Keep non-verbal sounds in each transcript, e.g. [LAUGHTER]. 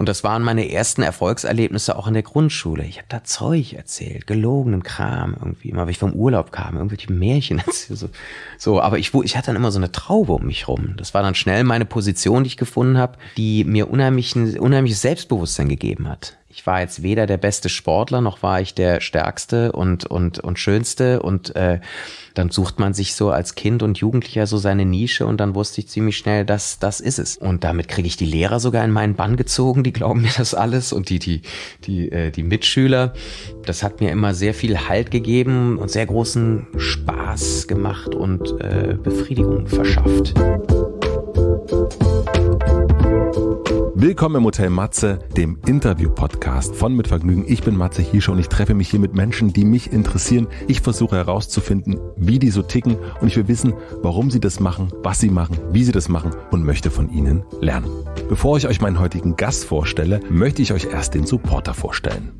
Und das waren meine ersten Erfolgserlebnisse auch in der Grundschule. Ich habe da Zeug erzählt, gelogenen Kram irgendwie, immer wenn ich vom Urlaub kam, irgendwelche Märchen. [LAUGHS] so, so, aber ich, ich hatte dann immer so eine Traube um mich rum. Das war dann schnell meine Position, die ich gefunden habe, die mir unheimlichen, unheimliches Selbstbewusstsein gegeben hat ich war jetzt weder der beste Sportler noch war ich der stärkste und und und schönste und äh, dann sucht man sich so als Kind und Jugendlicher so seine Nische und dann wusste ich ziemlich schnell, dass das ist es und damit kriege ich die Lehrer sogar in meinen Bann gezogen, die glauben mir das alles und die die die äh, die Mitschüler, das hat mir immer sehr viel Halt gegeben und sehr großen Spaß gemacht und äh, Befriedigung verschafft. Willkommen im Hotel Matze, dem Interview-Podcast von Mit Vergnügen. Ich bin Matze Hiescher und ich treffe mich hier mit Menschen, die mich interessieren. Ich versuche herauszufinden, wie die so ticken und ich will wissen, warum sie das machen, was sie machen, wie sie das machen und möchte von ihnen lernen. Bevor ich euch meinen heutigen Gast vorstelle, möchte ich euch erst den Supporter vorstellen.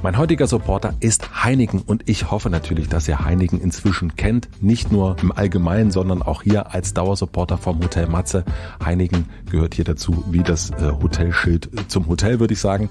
Mein heutiger Supporter ist Heineken und ich hoffe natürlich, dass ihr Heineken inzwischen kennt. Nicht nur im Allgemeinen, sondern auch hier als Dauersupporter vom Hotel Matze. Heineken gehört hier dazu wie das äh, Hotelschild zum Hotel, würde ich sagen.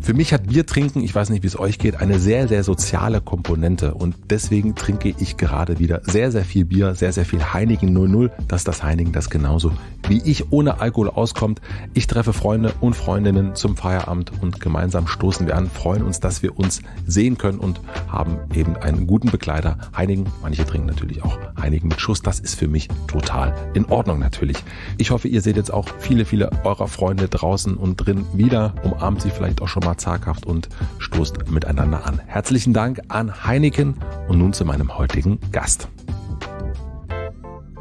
Für mich hat Bier trinken, ich weiß nicht, wie es euch geht, eine sehr, sehr soziale Komponente. Und deswegen trinke ich gerade wieder sehr, sehr viel Bier, sehr, sehr viel Heinigen 00. Das ist das Heinigen das genauso wie ich ohne Alkohol auskommt. Ich treffe Freunde und Freundinnen zum Feierabend und gemeinsam stoßen wir an, freuen uns, dass wir uns sehen können und haben eben einen guten Begleiter. Heinigen, manche trinken natürlich auch Heinigen mit Schuss. Das ist für mich total in Ordnung natürlich. Ich hoffe, ihr seht jetzt auch viele, viele eurer Freunde draußen und drin wieder. Umarmt sie vielleicht auch schon mal Mama zaghaft und stoßt miteinander an. Herzlichen Dank an Heineken und nun zu meinem heutigen Gast.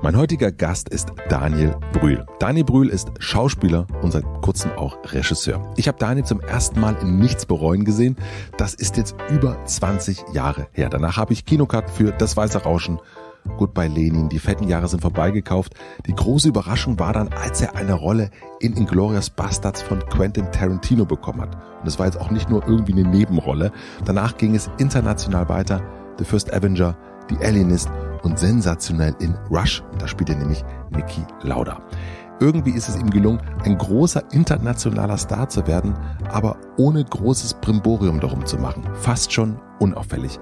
Mein heutiger Gast ist Daniel Brühl. Daniel Brühl ist Schauspieler und seit kurzem auch Regisseur. Ich habe Daniel zum ersten Mal in Nichts bereuen gesehen. Das ist jetzt über 20 Jahre her. Danach habe ich Kinocut für Das Weiße Rauschen Goodbye Lenin, die fetten Jahre sind vorbei gekauft. Die große Überraschung war dann, als er eine Rolle in Inglorious Bastards von Quentin Tarantino bekommen hat. Und das war jetzt auch nicht nur irgendwie eine Nebenrolle. Danach ging es international weiter. The First Avenger, The Alienist und sensationell in Rush. Und da spielt er nämlich Niki Lauda. Irgendwie ist es ihm gelungen, ein großer internationaler Star zu werden, aber ohne großes Brimborium darum zu machen. Fast schon unauffällig.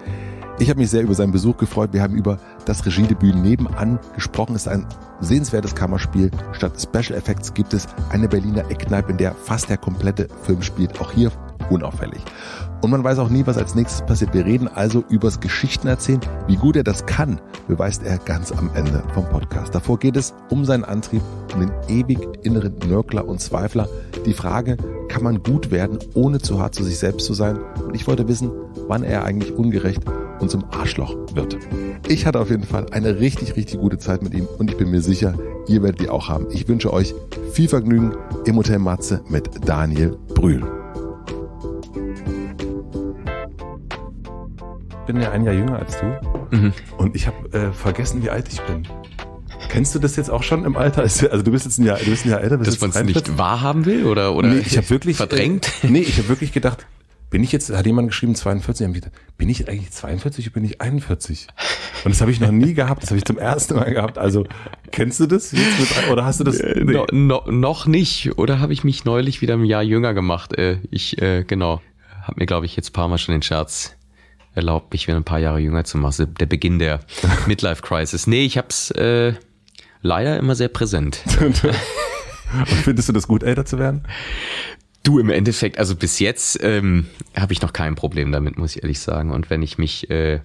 Ich habe mich sehr über seinen Besuch gefreut. Wir haben über das Regiedebüt nebenan gesprochen. Es ist ein sehenswertes Kammerspiel. Statt Special Effects gibt es eine Berliner Eckkneipe, in der fast der komplette Film spielt. Auch hier unauffällig. Und man weiß auch nie, was als nächstes passiert. Wir reden also übers Geschichten erzählen. Wie gut er das kann, beweist er ganz am Ende vom Podcast. Davor geht es um seinen Antrieb, um den ewig inneren Nörgler und Zweifler. Die Frage, kann man gut werden, ohne zu hart zu sich selbst zu sein? Und ich wollte wissen, wann er eigentlich ungerecht und zum Arschloch wird. Ich hatte auf jeden Fall eine richtig, richtig gute Zeit mit ihm und ich bin mir sicher, ihr werdet die auch haben. Ich wünsche euch viel Vergnügen im Hotel Matze mit Daniel Brühl. Ich bin ja ein Jahr jünger als du mhm. und ich habe äh, vergessen, wie alt ich bin. Kennst du das jetzt auch schon im Alter? Also, also du bist jetzt ein Jahr, du bist ein Jahr älter. Dass man es nicht wahrhaben will oder, oder nee, ich habe [LAUGHS] wirklich äh, verdrängt. Äh, nee, ich habe wirklich gedacht, bin ich jetzt, hat jemand geschrieben 42, gedacht, bin ich eigentlich 42 oder bin ich 41? Und das habe ich noch nie gehabt, das habe ich zum ersten Mal gehabt. Also kennst du das jetzt mit, oder hast du das? Äh, nee. No, no, noch nicht, oder habe ich mich neulich wieder ein Jahr jünger gemacht? Äh, ich, äh, genau, habe mir glaube ich jetzt ein paar Mal schon den Scherz erlaubt, mich wieder ein paar Jahre jünger zu machen. Der Beginn der [LAUGHS] Midlife-Crisis. Nee, ich habe es äh, leider immer sehr präsent. [LAUGHS] Und findest du das gut, älter zu werden? Du im Endeffekt, also bis jetzt ähm, habe ich noch kein Problem damit, muss ich ehrlich sagen. Und wenn ich mich äh,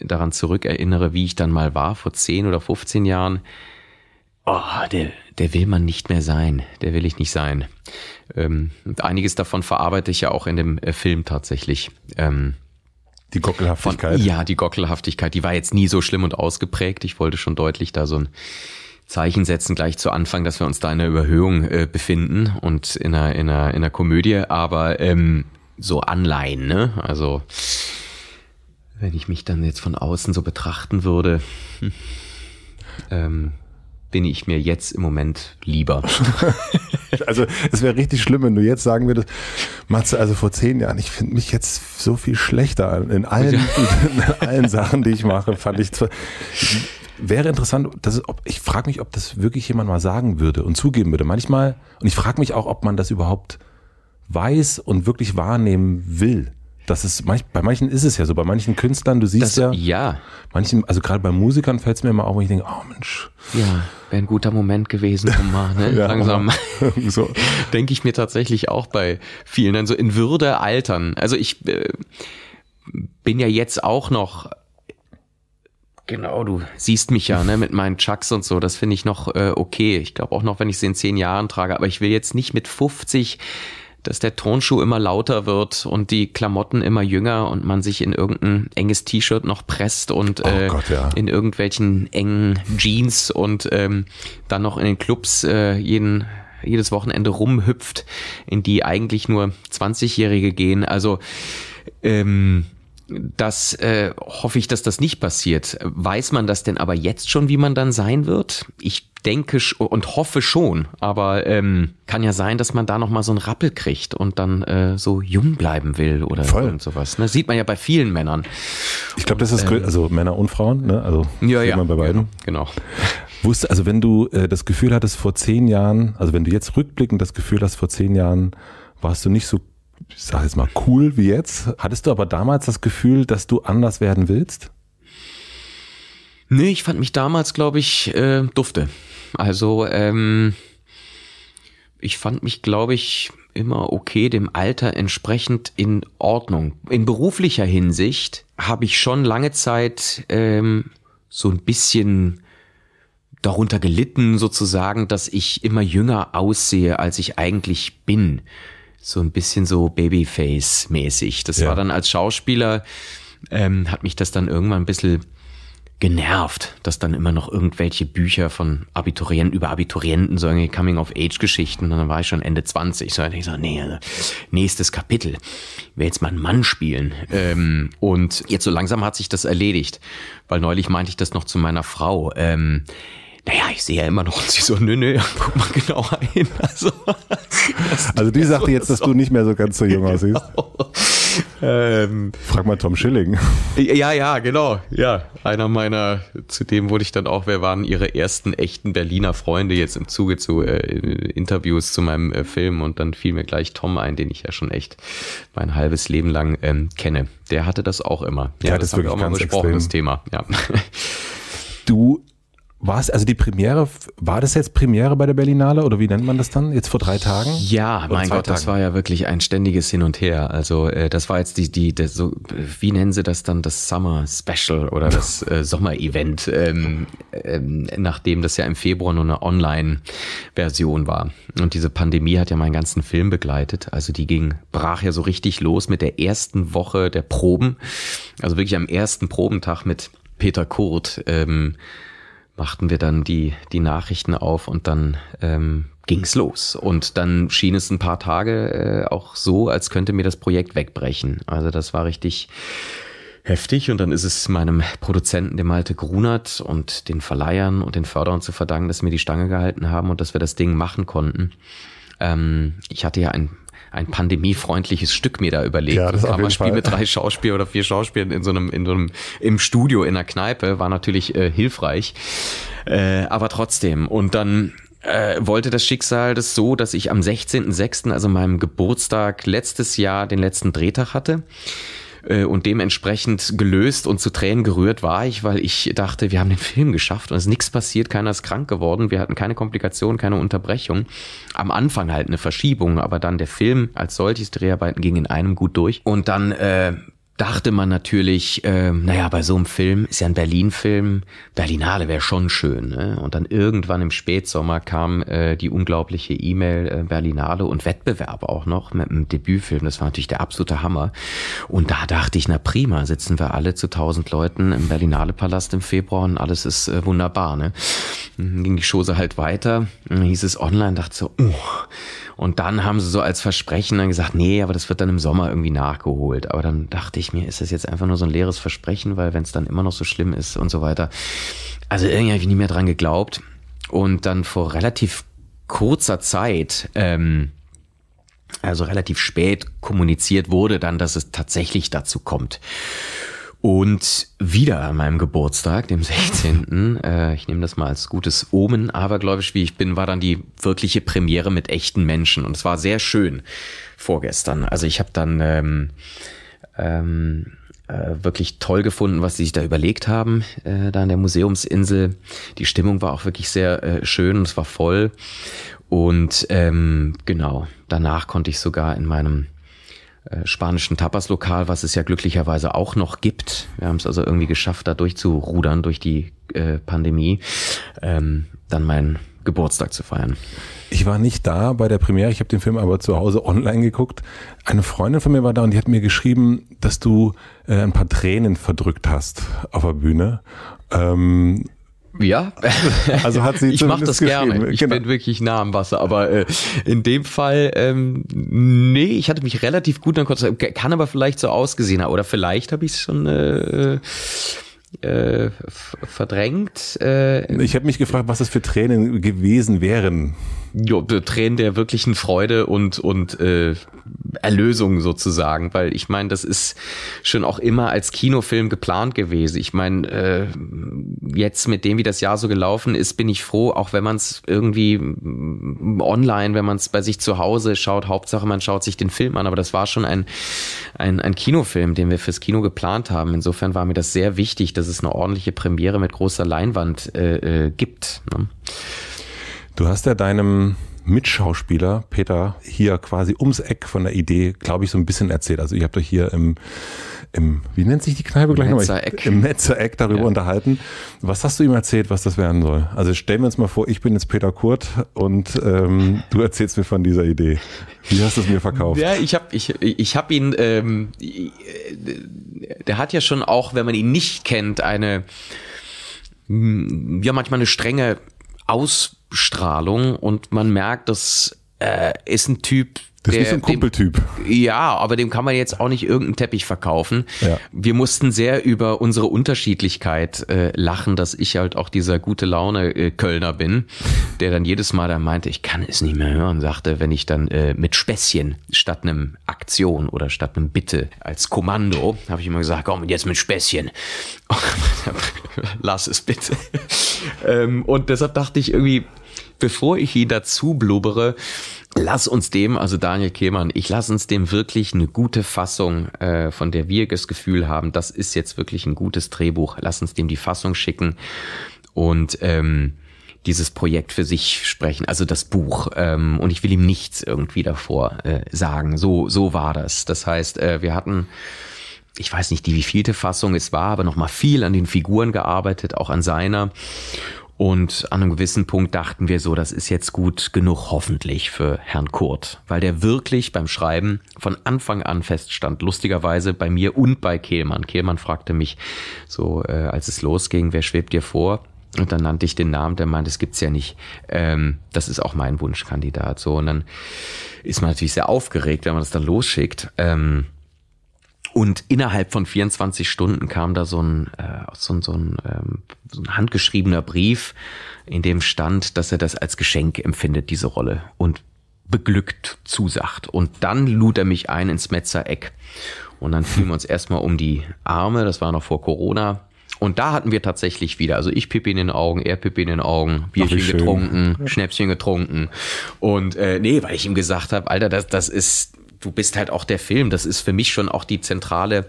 daran zurückerinnere, wie ich dann mal war vor 10 oder 15 Jahren, oh, der, der will man nicht mehr sein. Der will ich nicht sein. Ähm, und einiges davon verarbeite ich ja auch in dem äh, Film tatsächlich. Ähm, die Gockelhaftigkeit. Von, ja, die Gockelhaftigkeit, die war jetzt nie so schlimm und ausgeprägt. Ich wollte schon deutlich da so ein Zeichen setzen gleich zu Anfang, dass wir uns da in einer Überhöhung äh, befinden und in einer, in einer, in einer Komödie, aber ähm, so Anleihen, ne? Also, wenn ich mich dann jetzt von außen so betrachten würde, hm, ähm, bin ich mir jetzt im Moment lieber. [LAUGHS] also es wäre richtig schlimm, wenn du jetzt sagen würdest, Matze, also vor zehn Jahren, ich finde mich jetzt so viel schlechter in allen, [LAUGHS] in allen Sachen, die ich mache, fand ich wäre interessant, dass es, ob, ich frage mich, ob das wirklich jemand mal sagen würde und zugeben würde. Manchmal, und ich frage mich auch, ob man das überhaupt weiß und wirklich wahrnehmen will. Das ist manch, bei manchen ist es ja so, bei manchen Künstlern, du siehst das, ja, ja, manchen, also gerade bei Musikern fällt es mir immer auf, wenn ich denke, oh Mensch. Ja, wäre ein guter Moment gewesen, um mal, ne? [LAUGHS] ja, langsam. [LAUGHS] so. denke ich mir tatsächlich auch bei vielen, dann so in Würde altern. Also ich äh, bin ja jetzt auch noch Genau, du siehst mich ja ne, mit meinen Chucks und so. Das finde ich noch äh, okay. Ich glaube auch noch, wenn ich sie in zehn Jahren trage. Aber ich will jetzt nicht mit 50, dass der Turnschuh immer lauter wird und die Klamotten immer jünger und man sich in irgendein enges T-Shirt noch presst und oh äh, Gott, ja. in irgendwelchen engen Jeans und ähm, dann noch in den Clubs äh, jeden jedes Wochenende rumhüpft, in die eigentlich nur 20-Jährige gehen. Also ähm, das äh, hoffe ich, dass das nicht passiert. Weiß man das denn aber jetzt schon, wie man dann sein wird? Ich denke und hoffe schon, aber ähm, kann ja sein, dass man da nochmal so einen Rappel kriegt und dann äh, so jung bleiben will oder Voll. irgend sowas. Ne? Sieht man ja bei vielen Männern. Ich glaube, das ist, äh, also Männer und Frauen, ne? also ja, ja, man bei beiden. genau. genau. Wusste, also wenn du äh, das Gefühl hattest vor zehn Jahren, also wenn du jetzt rückblickend das Gefühl hast, vor zehn Jahren warst du nicht so ich sage jetzt mal, cool wie jetzt. Hattest du aber damals das Gefühl, dass du anders werden willst? Nee, ich fand mich damals, glaube ich, äh, dufte. Also, ähm, ich fand mich, glaube ich, immer okay, dem Alter entsprechend in Ordnung. In beruflicher Hinsicht habe ich schon lange Zeit ähm, so ein bisschen darunter gelitten, sozusagen, dass ich immer jünger aussehe, als ich eigentlich bin so ein bisschen so Babyface-mäßig. Das ja. war dann als Schauspieler, ähm, hat mich das dann irgendwann ein bisschen genervt, dass dann immer noch irgendwelche Bücher von Abiturienten über Abiturienten, so irgendwie Coming-of-Age-Geschichten, und dann war ich schon Ende 20. So, ich so, nee, also, nächstes Kapitel. Ich will jetzt mal einen Mann spielen. Ähm, und jetzt so langsam hat sich das erledigt, weil neulich meinte ich das noch zu meiner Frau. Ähm, naja, ich sehe ja immer noch, und [LAUGHS] sie so, nö, nö, [LAUGHS] guck mal genauer hin. Also, [LAUGHS] Also die sagte jetzt, dass du nicht mehr so ganz so jung aussiehst. [LAUGHS] Ähm, Frag mal Tom Schilling. Ja, ja, genau. Ja, einer meiner, zudem wurde ich dann auch, wer waren ihre ersten echten Berliner Freunde jetzt im Zuge zu äh, Interviews zu meinem äh, Film und dann fiel mir gleich Tom ein, den ich ja schon echt mein halbes Leben lang ähm, kenne. Der hatte das auch immer. Ja, ja das, das haben wir auch mal besprochen, extrem. das Thema. Ja. Du war es, also die Premiere, war das jetzt Premiere bei der Berlinale oder wie nennt man das dann? Jetzt vor drei Tagen? Ja, oder mein Gott, Tagen? das war ja wirklich ein ständiges Hin und Her. Also äh, das war jetzt die, die, das, so, wie nennen sie das dann, das Summer Special oder das [LAUGHS] äh, Sommer-Event, ähm, ähm, nachdem das ja im Februar nur eine Online-Version war. Und diese Pandemie hat ja meinen ganzen Film begleitet. Also die ging, brach ja so richtig los mit der ersten Woche der Proben. Also wirklich am ersten Probentag mit Peter Kurt. Ähm, machten wir dann die, die Nachrichten auf und dann ähm, es los. Und dann schien es ein paar Tage äh, auch so, als könnte mir das Projekt wegbrechen. Also das war richtig heftig und dann ist es meinem Produzenten, dem Malte Grunert und den Verleihern und den Förderern zu verdanken, dass wir die Stange gehalten haben und dass wir das Ding machen konnten. Ähm, ich hatte ja ein ein pandemiefreundliches Stück mir da überlegt. Ja, das, das Kammerspiel mit drei Schauspielern oder vier Schauspielern in so einem, in so einem, im Studio in der Kneipe war natürlich äh, hilfreich. Äh, aber trotzdem. Und dann äh, wollte das Schicksal das so, dass ich am 16.06., also meinem Geburtstag letztes Jahr, den letzten Drehtag hatte. Äh, und dementsprechend gelöst und zu Tränen gerührt war ich, weil ich dachte, wir haben den Film geschafft und es ist nichts passiert, keiner ist krank geworden, wir hatten keine Komplikationen, keine Unterbrechung. Am Anfang halt eine Verschiebung, aber dann der Film als solches, Dreharbeiten ging in einem gut durch. Und dann äh, dachte man natürlich, äh, naja, bei so einem Film ist ja ein Berlin-Film, Berlinale wäre schon schön. Ne? Und dann irgendwann im Spätsommer kam äh, die unglaubliche E-Mail äh, Berlinale und Wettbewerb auch noch mit einem Debütfilm. Das war natürlich der absolute Hammer. Und da dachte ich, na prima, sitzen wir alle zu tausend Leuten im Berlinale-Palast im Februar und alles ist äh, wunderbar. Ne? Dann ging die Chose halt weiter, dann hieß es online, dachte so, oh. Und dann haben sie so als Versprechen dann gesagt, nee, aber das wird dann im Sommer irgendwie nachgeholt. Aber dann dachte ich mir, ist das jetzt einfach nur so ein leeres Versprechen, weil wenn es dann immer noch so schlimm ist und so weiter. Also irgendwie habe ich nie mehr dran geglaubt. Und dann vor relativ kurzer Zeit, ähm, also relativ spät kommuniziert wurde dann, dass es tatsächlich dazu kommt. Und wieder an meinem Geburtstag, dem 16., [LAUGHS] äh, ich nehme das mal als gutes Omen, abergläubisch wie ich bin, war dann die wirkliche Premiere mit echten Menschen. Und es war sehr schön vorgestern. Also ich habe dann ähm, ähm, äh, wirklich toll gefunden, was sie sich da überlegt haben, äh, da an der Museumsinsel. Die Stimmung war auch wirklich sehr äh, schön und es war voll. Und ähm, genau, danach konnte ich sogar in meinem äh, spanischen Tapas-Lokal, was es ja glücklicherweise auch noch gibt. Wir haben es also irgendwie geschafft, da durchzurudern durch die äh, Pandemie, ähm, dann meinen Geburtstag zu feiern. Ich war nicht da bei der Premiere, ich habe den Film aber zu Hause online geguckt. Eine Freundin von mir war da und die hat mir geschrieben, dass du äh, ein paar Tränen verdrückt hast auf der Bühne. Ähm, ja, [LAUGHS] also hat sie Ich mache das gerne. Ich genau. bin wirklich nah am Wasser, aber äh, in dem Fall ähm, nee, ich hatte mich relativ gut dann kurz kann aber vielleicht so ausgesehen haben oder vielleicht habe ich schon äh, äh, verdrängt. Äh, ich habe mich gefragt, was das für Tränen gewesen wären jo, Tränen der wirklichen Freude und, und äh, Erlösung sozusagen, weil ich meine, das ist schon auch immer als Kinofilm geplant gewesen. Ich meine, äh, jetzt mit dem, wie das Jahr so gelaufen ist, bin ich froh, auch wenn man es irgendwie mm, online, wenn man es bei sich zu Hause schaut, Hauptsache man schaut sich den Film an, aber das war schon ein, ein, ein Kinofilm, den wir fürs Kino geplant haben. Insofern war mir das sehr wichtig, dass es eine ordentliche Premiere mit großer Leinwand äh, äh, gibt. Ne? Du hast ja deinem Mitschauspieler Peter hier quasi ums Eck von der Idee, glaube ich, so ein bisschen erzählt. Also ihr habt euch hier im, im, wie nennt sich die Kneipe gleich nochmal? Im Netzereck darüber ja. unterhalten. Was hast du ihm erzählt, was das werden soll? Also stellen wir uns mal vor, ich bin jetzt Peter Kurt und ähm, du erzählst mir von dieser Idee. Wie hast du es mir verkauft? Ja, ich habe ich, ich hab ihn, ähm, der hat ja schon auch, wenn man ihn nicht kennt, eine hm, ja manchmal eine strenge Ausstrahlung und man merkt, dass äh, ist ein Typ, das der, ist so ein Kumpeltyp. Dem, ja, aber dem kann man jetzt auch nicht irgendeinen Teppich verkaufen. Ja. Wir mussten sehr über unsere Unterschiedlichkeit äh, lachen, dass ich halt auch dieser gute Laune äh, Kölner bin, der dann jedes Mal dann meinte, ich kann es nicht mehr hören, sagte, wenn ich dann äh, mit Späßchen statt einem Aktion oder statt einem Bitte als Kommando, habe ich immer gesagt, komm jetzt mit Späßchen. [LAUGHS] Lass es bitte. [LAUGHS] ähm, und deshalb dachte ich irgendwie, bevor ich ihn dazu blubbere, lass uns dem, also Daniel Kehlmann, ich lass uns dem wirklich eine gute Fassung, äh, von der wir das Gefühl haben, das ist jetzt wirklich ein gutes Drehbuch, lass uns dem die Fassung schicken und ähm, dieses Projekt für sich sprechen, also das Buch. Ähm, und ich will ihm nichts irgendwie davor äh, sagen. So, so war das. Das heißt, äh, wir hatten ich weiß nicht, die wievielte Fassung es war, aber nochmal viel an den Figuren gearbeitet, auch an seiner. Und an einem gewissen Punkt dachten wir so, das ist jetzt gut genug hoffentlich für Herrn Kurt, weil der wirklich beim Schreiben von Anfang an feststand. Lustigerweise bei mir und bei Kehlmann. Kehlmann fragte mich so, äh, als es losging, wer schwebt dir vor? Und dann nannte ich den Namen, der meinte, das gibt's ja nicht. Ähm, das ist auch mein Wunschkandidat. So und dann ist man natürlich sehr aufgeregt, wenn man das dann losschickt. Ähm, und innerhalb von 24 Stunden kam da so ein, äh, so, ein, so, ein ähm, so ein handgeschriebener Brief, in dem stand, dass er das als Geschenk empfindet, diese Rolle. Und beglückt zusagt. Und dann lud er mich ein ins Metzereck. Und dann fielen wir uns erstmal um die Arme, das war noch vor Corona. Und da hatten wir tatsächlich wieder, also ich Pippi in den Augen, er Pippi in den Augen, Bierchen Ach, getrunken, Schnäppchen getrunken. Und äh, nee, weil ich ihm gesagt habe, Alter, das, das ist du bist halt auch der Film. Das ist für mich schon auch die zentrale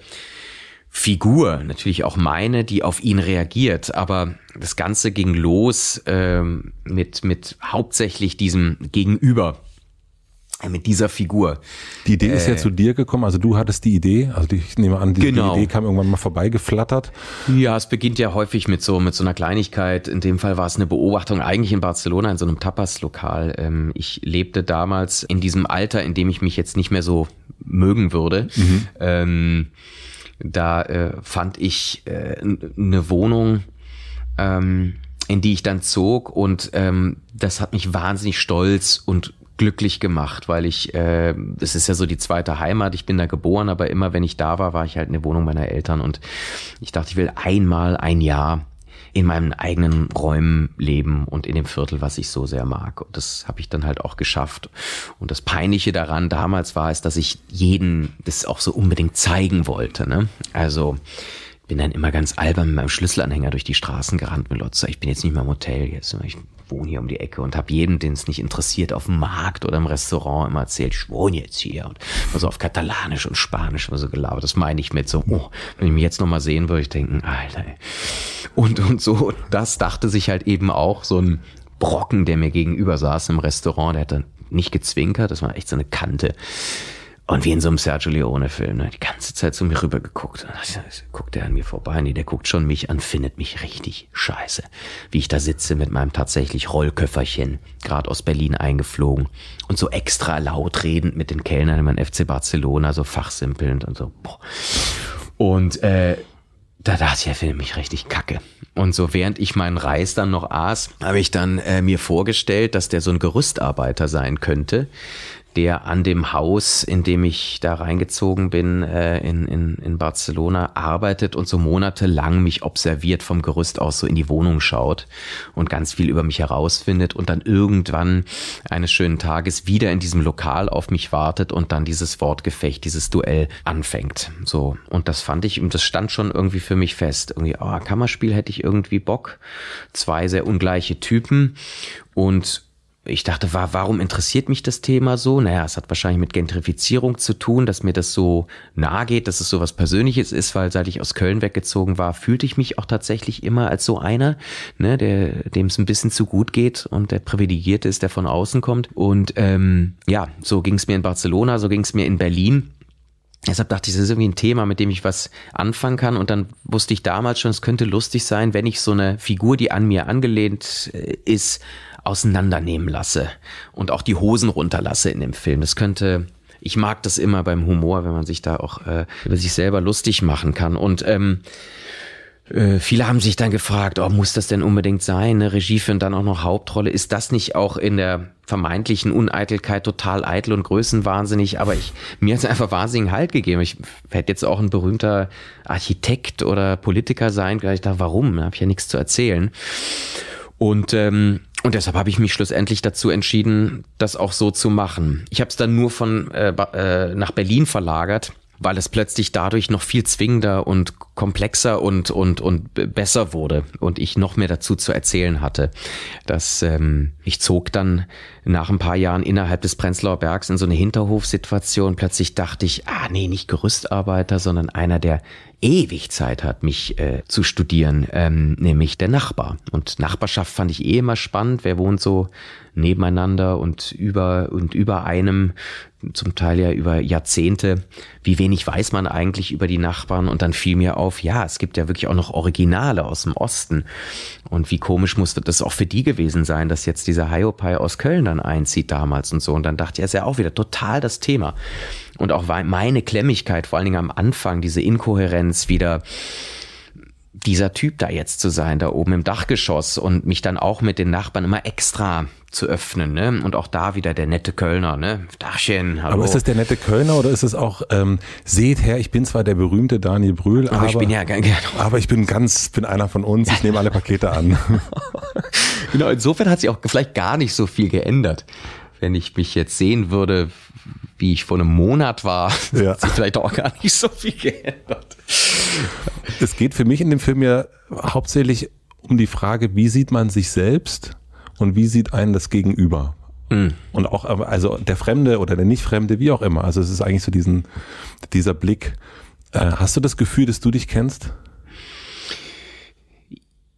Figur, natürlich auch meine, die auf ihn reagiert. Aber das Ganze ging los ähm, mit, mit hauptsächlich diesem Gegenüber mit dieser Figur. Die Idee äh, ist ja äh. zu dir gekommen, also du hattest die Idee, also ich nehme an, die, genau. Idee kam irgendwann mal vorbeigeflattert. Ja, es beginnt ja häufig mit so mit so einer Kleinigkeit. In dem Fall war es eine Beobachtung eigentlich in Barcelona in so einem Tapas-Lokal. Ähm, ich lebte damals in diesem Alter, in dem ich mich jetzt nicht mehr so mögen würde. Mhm. Ähm, da äh, fand ich äh, eine Wohnung. Ähm, in die ich dann zog und ähm, das hat mich wahnsinnig stolz und glücklich gemacht, weil ich, äh, es ist ja so die zweite Heimat, ich bin da geboren, aber immer wenn ich da war, war ich halt in der Wohnung meiner Eltern und ich dachte, ich will einmal ein Jahr in meinen eigenen Räumen leben und in dem Viertel, was ich so sehr mag. Und das habe ich dann halt auch geschafft. Und das Peinliche daran damals war es, dass ich jeden das auch so unbedingt zeigen wollte. Ne? Also bin dann immer ganz albern mit meinem Schlüsselanhänger durch die Straßen gerannt mit Lotzer. Ich bin jetzt nicht mehr im Hotel jetzt. Ich wohne hier um die Ecke und habe jedem, den es nicht interessiert, auf dem Markt oder im Restaurant immer erzählt, ich wohne jetzt hier und immer so auf Katalanisch und Spanisch immer so gelabert. Das meine ich mit so, oh, wenn ich mich jetzt nochmal sehen würde, ich denken, Alter. Und, und so, das dachte sich halt eben auch so ein Brocken, der mir gegenüber saß im Restaurant, der hat dann nicht gezwinkert, das war echt so eine Kante. Und wie in so einem Sergio Leone-Film, ne? die ganze Zeit zu mir rüber geguckt. guckt der an mir vorbei. Nee, der guckt schon mich an, findet mich richtig scheiße. Wie ich da sitze mit meinem tatsächlich Rollköfferchen, gerade aus Berlin eingeflogen und so extra laut redend mit den Kellnern in meinem FC Barcelona, so fachsimpelnd und so. Boah. Und äh, da dachte ich, er findet mich richtig kacke. Und so während ich meinen Reis dann noch aß, habe ich dann äh, mir vorgestellt, dass der so ein Gerüstarbeiter sein könnte, der an dem Haus, in dem ich da reingezogen bin, äh, in, in, in Barcelona arbeitet und so monatelang mich observiert vom Gerüst aus so in die Wohnung schaut und ganz viel über mich herausfindet und dann irgendwann eines schönen Tages wieder in diesem Lokal auf mich wartet und dann dieses Wortgefecht, dieses Duell anfängt. So. Und das fand ich, und das stand schon irgendwie für mich fest. Irgendwie, ah, oh, Kammerspiel hätte ich irgendwie Bock. Zwei sehr ungleiche Typen und ich dachte, war, warum interessiert mich das Thema so? Naja, es hat wahrscheinlich mit Gentrifizierung zu tun, dass mir das so nahe geht, dass es so was Persönliches ist, weil seit ich aus Köln weggezogen war, fühlte ich mich auch tatsächlich immer als so einer, ne, der, dem es ein bisschen zu gut geht und der Privilegierte ist, der von außen kommt. Und ähm, ja, so ging es mir in Barcelona, so ging es mir in Berlin. Deshalb dachte ich, das ist irgendwie ein Thema, mit dem ich was anfangen kann. Und dann wusste ich damals schon, es könnte lustig sein, wenn ich so eine Figur, die an mir angelehnt äh, ist, auseinandernehmen lasse und auch die Hosen runterlasse in dem Film. Das könnte, ich mag das immer beim Humor, wenn man sich da auch äh, über sich selber lustig machen kann. Und ähm, äh, Viele haben sich dann gefragt, oh, muss das denn unbedingt sein? Eine Regie führen dann auch noch Hauptrolle. Ist das nicht auch in der vermeintlichen Uneitelkeit total eitel und größenwahnsinnig? Aber ich, mir hat es einfach wahnsinnigen Halt gegeben. Ich hätte jetzt auch ein berühmter Architekt oder Politiker sein. Ich dachte, warum? Da habe ich ja nichts zu erzählen. Und ähm, und deshalb habe ich mich schlussendlich dazu entschieden, das auch so zu machen. Ich habe es dann nur von äh, äh, nach Berlin verlagert weil es plötzlich dadurch noch viel zwingender und komplexer und, und, und besser wurde und ich noch mehr dazu zu erzählen hatte. Dass ähm, ich zog dann nach ein paar Jahren innerhalb des Prenzlauer Bergs in so eine Hinterhofsituation. Plötzlich dachte ich, ah nee, nicht Gerüstarbeiter, sondern einer, der ewig Zeit hat, mich äh, zu studieren, ähm, nämlich der Nachbar. Und Nachbarschaft fand ich eh immer spannend. Wer wohnt so nebeneinander und über und über einem, zum Teil ja über Jahrzehnte. Wie wenig weiß man eigentlich über die Nachbarn? Und dann fiel mir auf, ja, es gibt ja wirklich auch noch Originale aus dem Osten. Und wie komisch muss das auch für die gewesen sein, dass jetzt dieser Haiopai aus Köln dann einzieht damals und so. Und dann dachte ich, ist ja auch wieder total das Thema. Und auch meine Klemmigkeit, vor allen Dingen am Anfang, diese Inkohärenz wieder dieser Typ da jetzt zu sein, da oben im Dachgeschoss und mich dann auch mit den Nachbarn immer extra zu öffnen, ne? Und auch da wieder der nette Kölner, ne? Dachchen, hallo. Aber ist das der nette Kölner oder ist es auch, ähm, seht her, ich bin zwar der berühmte Daniel Brühl, aber, aber ich bin ja gar, genau. aber ich bin ganz, bin einer von uns, ich nehme alle Pakete an. [LAUGHS] genau, insofern hat sich auch vielleicht gar nicht so viel geändert. Wenn ich mich jetzt sehen würde, wie ich vor einem Monat war, [LAUGHS] ja. hat sich vielleicht auch gar nicht so viel geändert. Es geht für mich in dem Film ja hauptsächlich um die Frage, wie sieht man sich selbst und wie sieht einen das Gegenüber? Mhm. Und auch, also der Fremde oder der Nicht-Fremde, wie auch immer. Also es ist eigentlich so diesen, dieser Blick. Äh, hast du das Gefühl, dass du dich kennst?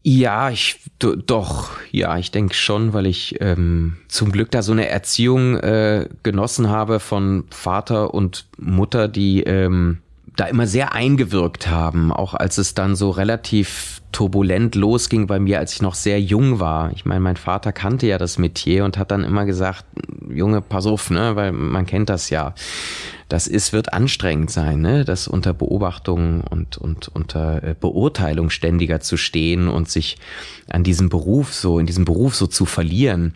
Ja, ich doch, ja, ich denke schon, weil ich ähm, zum Glück da so eine Erziehung äh, genossen habe von Vater und Mutter, die ähm, da immer sehr eingewirkt haben, auch als es dann so relativ turbulent losging bei mir, als ich noch sehr jung war. Ich meine, mein Vater kannte ja das Metier und hat dann immer gesagt, Junge, pass auf, ne, weil man kennt das ja das ist, wird anstrengend sein, ne? das unter Beobachtung und, und unter äh, Beurteilung ständiger zu stehen und sich an diesem Beruf so, in diesem Beruf so zu verlieren.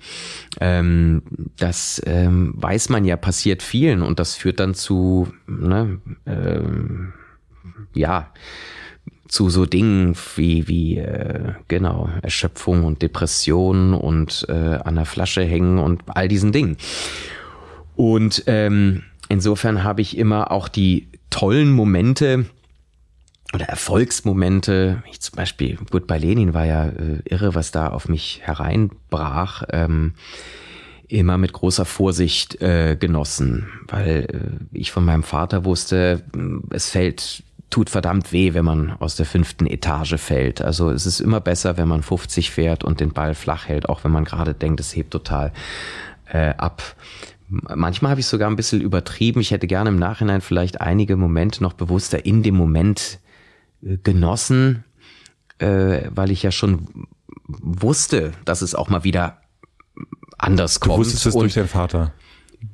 Ähm, das ähm, weiß man ja, passiert vielen und das führt dann zu, ne, ähm, ja, zu so Dingen wie, wie äh, genau, Erschöpfung und Depression und äh, an der Flasche hängen und all diesen Dingen. Und ähm, insofern habe ich immer auch die tollen Momente oder Erfolgsmomente. Ich zum Beispiel, gut, bei Lenin war ja äh, irre, was da auf mich hereinbrach. Ähm, immer mit großer Vorsicht äh, genossen, weil äh, ich von meinem Vater wusste, mm, es fällt, tut verdammt weh, wenn man aus der fünften Etage fällt. Also es ist immer besser, wenn man 50 fährt und den Ball flach hält, auch wenn man gerade denkt, es hebt total äh, ab, Manchmal habe ich sogar ein bisschen übertrieben. Ich hätte gerne im Nachhinein vielleicht einige Momente noch bewusster in dem Moment äh, genossen, äh, weil ich ja schon wusste, dass es auch mal wieder anders kommt. Du wusstest es durch deinen Vater.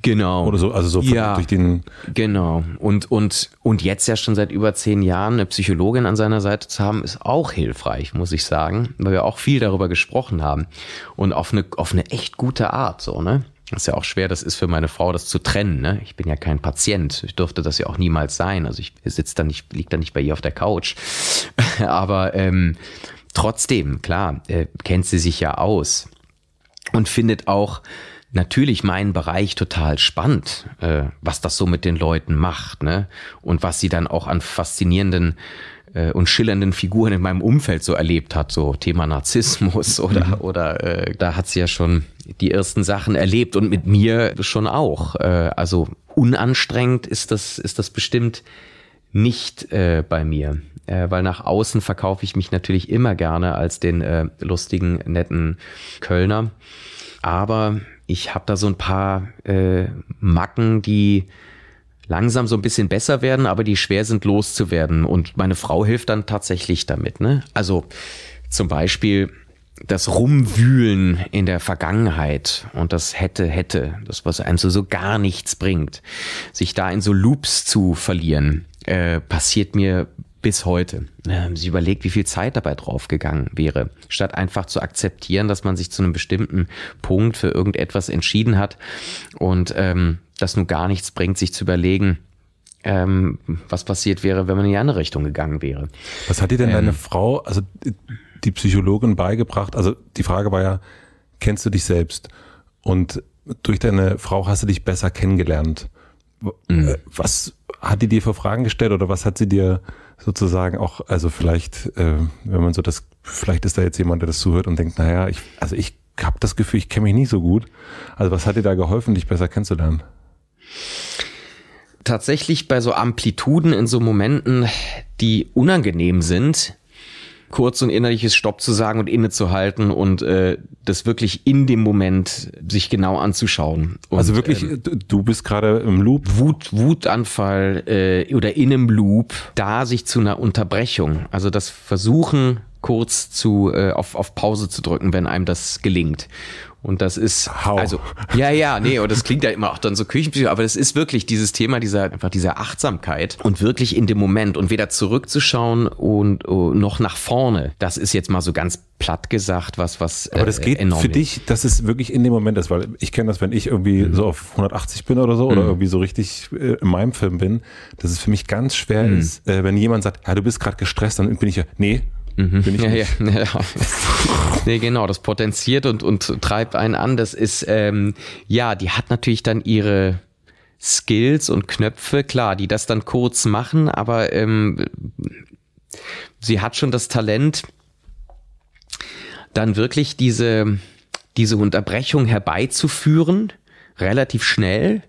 Genau. Oder so, also so ja, durch den. Genau. Und, und, und jetzt ja schon seit über zehn Jahren eine Psychologin an seiner Seite zu haben, ist auch hilfreich, muss ich sagen, weil wir auch viel darüber gesprochen haben. Und auf eine, auf eine echt gute Art, so, ne? Das ist ja auch schwer, das ist für meine Frau, das zu trennen. Ne? Ich bin ja kein Patient. Ich durfte das ja auch niemals sein. Also ich sitze da nicht, liegt da nicht bei ihr auf der Couch. [LAUGHS] Aber ähm, trotzdem, klar, äh, kennt sie sich ja aus und findet auch natürlich meinen Bereich total spannend, äh, was das so mit den Leuten macht, ne? Und was sie dann auch an faszinierenden äh, und schillernden Figuren in meinem Umfeld so erlebt hat, so Thema Narzissmus [LAUGHS] oder, mhm. oder äh, da hat sie ja schon die ersten Sachen erlebt und mit mir schon auch. Äh, also unanstrengend ist das, ist das bestimmt nicht äh, bei mir, äh, weil nach außen verkaufe ich mich natürlich immer gerne als den äh, lustigen, netten Kölner. Aber ich habe da so ein paar äh, Macken, die äh, langsam so ein bisschen besser werden, aber die schwer sind loszuwerden. Und meine Frau hilft dann tatsächlich damit. Ne? Also zum Beispiel das Rumwühlen in der Vergangenheit und das hätte, hätte, das, was einem so, so gar nichts bringt, sich da in so Loops zu verlieren, äh, passiert mir bis heute. sie überlegt, wie viel Zeit dabei draufgegangen wäre, statt einfach zu akzeptieren, dass man sich zu einem bestimmten Punkt für irgendetwas entschieden hat und ähm, das nun gar nichts bringt, sich zu überlegen, ähm, was passiert wäre, wenn man in die andere Richtung gegangen wäre. Was hat dir denn ähm, deine Frau, also die Psychologin beigebracht? Also die Frage war ja, kennst du dich selbst? Und durch deine Frau hast du dich besser kennengelernt. Mhm. Äh, was hat die dir für Fragen gestellt oder was hat sie dir sozusagen auch, also vielleicht, äh, wenn man so das, vielleicht ist da jetzt jemand, der das zuhört und denkt, naja, ich, also ich habe das Gefühl, ich kenne mich nicht so gut. Also was hat dir da geholfen, dich besser kennenzulernen? Tatsächlich bei so Amplituden in so Momenten, die unangenehm sind, kurz und innerliches Stopp zu sagen und innezuhalten und äh, das wirklich in dem Moment sich genau anzuschauen. Und, also wirklich, ähm, du bist gerade im Loop. Wut, Wutanfall äh, oder in einem Loop, da sich zu einer Unterbrechung, also das Versuchen kurz zu äh, auf, auf Pause zu drücken, wenn einem das gelingt. Und das ist How? also ja ja nee und das klingt ja immer auch dann so Küchenpsycho, aber das ist wirklich dieses Thema dieser einfach dieser Achtsamkeit und wirklich in dem Moment und weder zurückzuschauen und oh, noch nach vorne. Das ist jetzt mal so ganz platt gesagt was was. Äh, aber das äh, geht für dich, dass es wirklich in dem Moment ist, weil ich kenne das, wenn ich irgendwie mhm. so auf 180 bin oder so oder mhm. irgendwie so richtig äh, in meinem Film bin, dass es für mich ganz schwer mhm. ist, äh, wenn jemand sagt, ja du bist gerade gestresst, dann bin ich ja nee Mhm. Bin ich ja, nicht. Ja, [LAUGHS] ja. nee, genau, das potenziert und, und treibt einen an. Das ist, ähm, ja, die hat natürlich dann ihre Skills und Knöpfe, klar, die das dann kurz machen, aber ähm, sie hat schon das Talent, dann wirklich diese, diese Unterbrechung herbeizuführen relativ schnell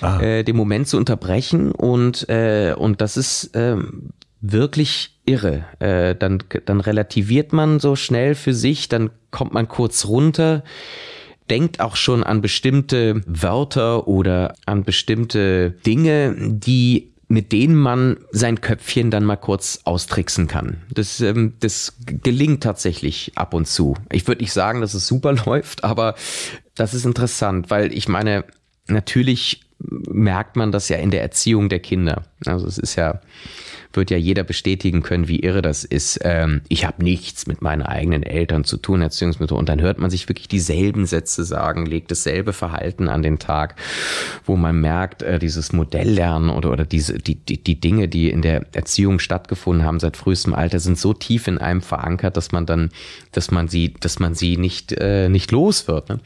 ah. äh, den Moment zu unterbrechen und äh, und das ist ähm, wirklich irre. Äh, dann, dann relativiert man so schnell für sich, dann kommt man kurz runter, denkt auch schon an bestimmte Wörter oder an bestimmte Dinge, die mit denen man sein Köpfchen dann mal kurz austricksen kann. Das, ähm, das gelingt tatsächlich ab und zu. Ich würde nicht sagen, dass es super [LAUGHS] läuft, aber das ist interessant, weil ich meine, natürlich merkt man das ja in der Erziehung der Kinder. Also es ist ja, wird ja jeder bestätigen können, wie irre das ist. Ähm, ich habe nichts mit meinen eigenen Eltern zu tun, Erziehungsmittel. Und dann hört man sich wirklich dieselben Sätze sagen, legt dasselbe Verhalten an den Tag, wo man merkt, äh, dieses Modelllernen oder, oder diese, die, die, die Dinge, die in der Erziehung stattgefunden haben seit frühestem Alter, sind so tief in einem verankert, dass man dann, dass man sie, dass man sie nicht, äh, nicht los wird. Ne?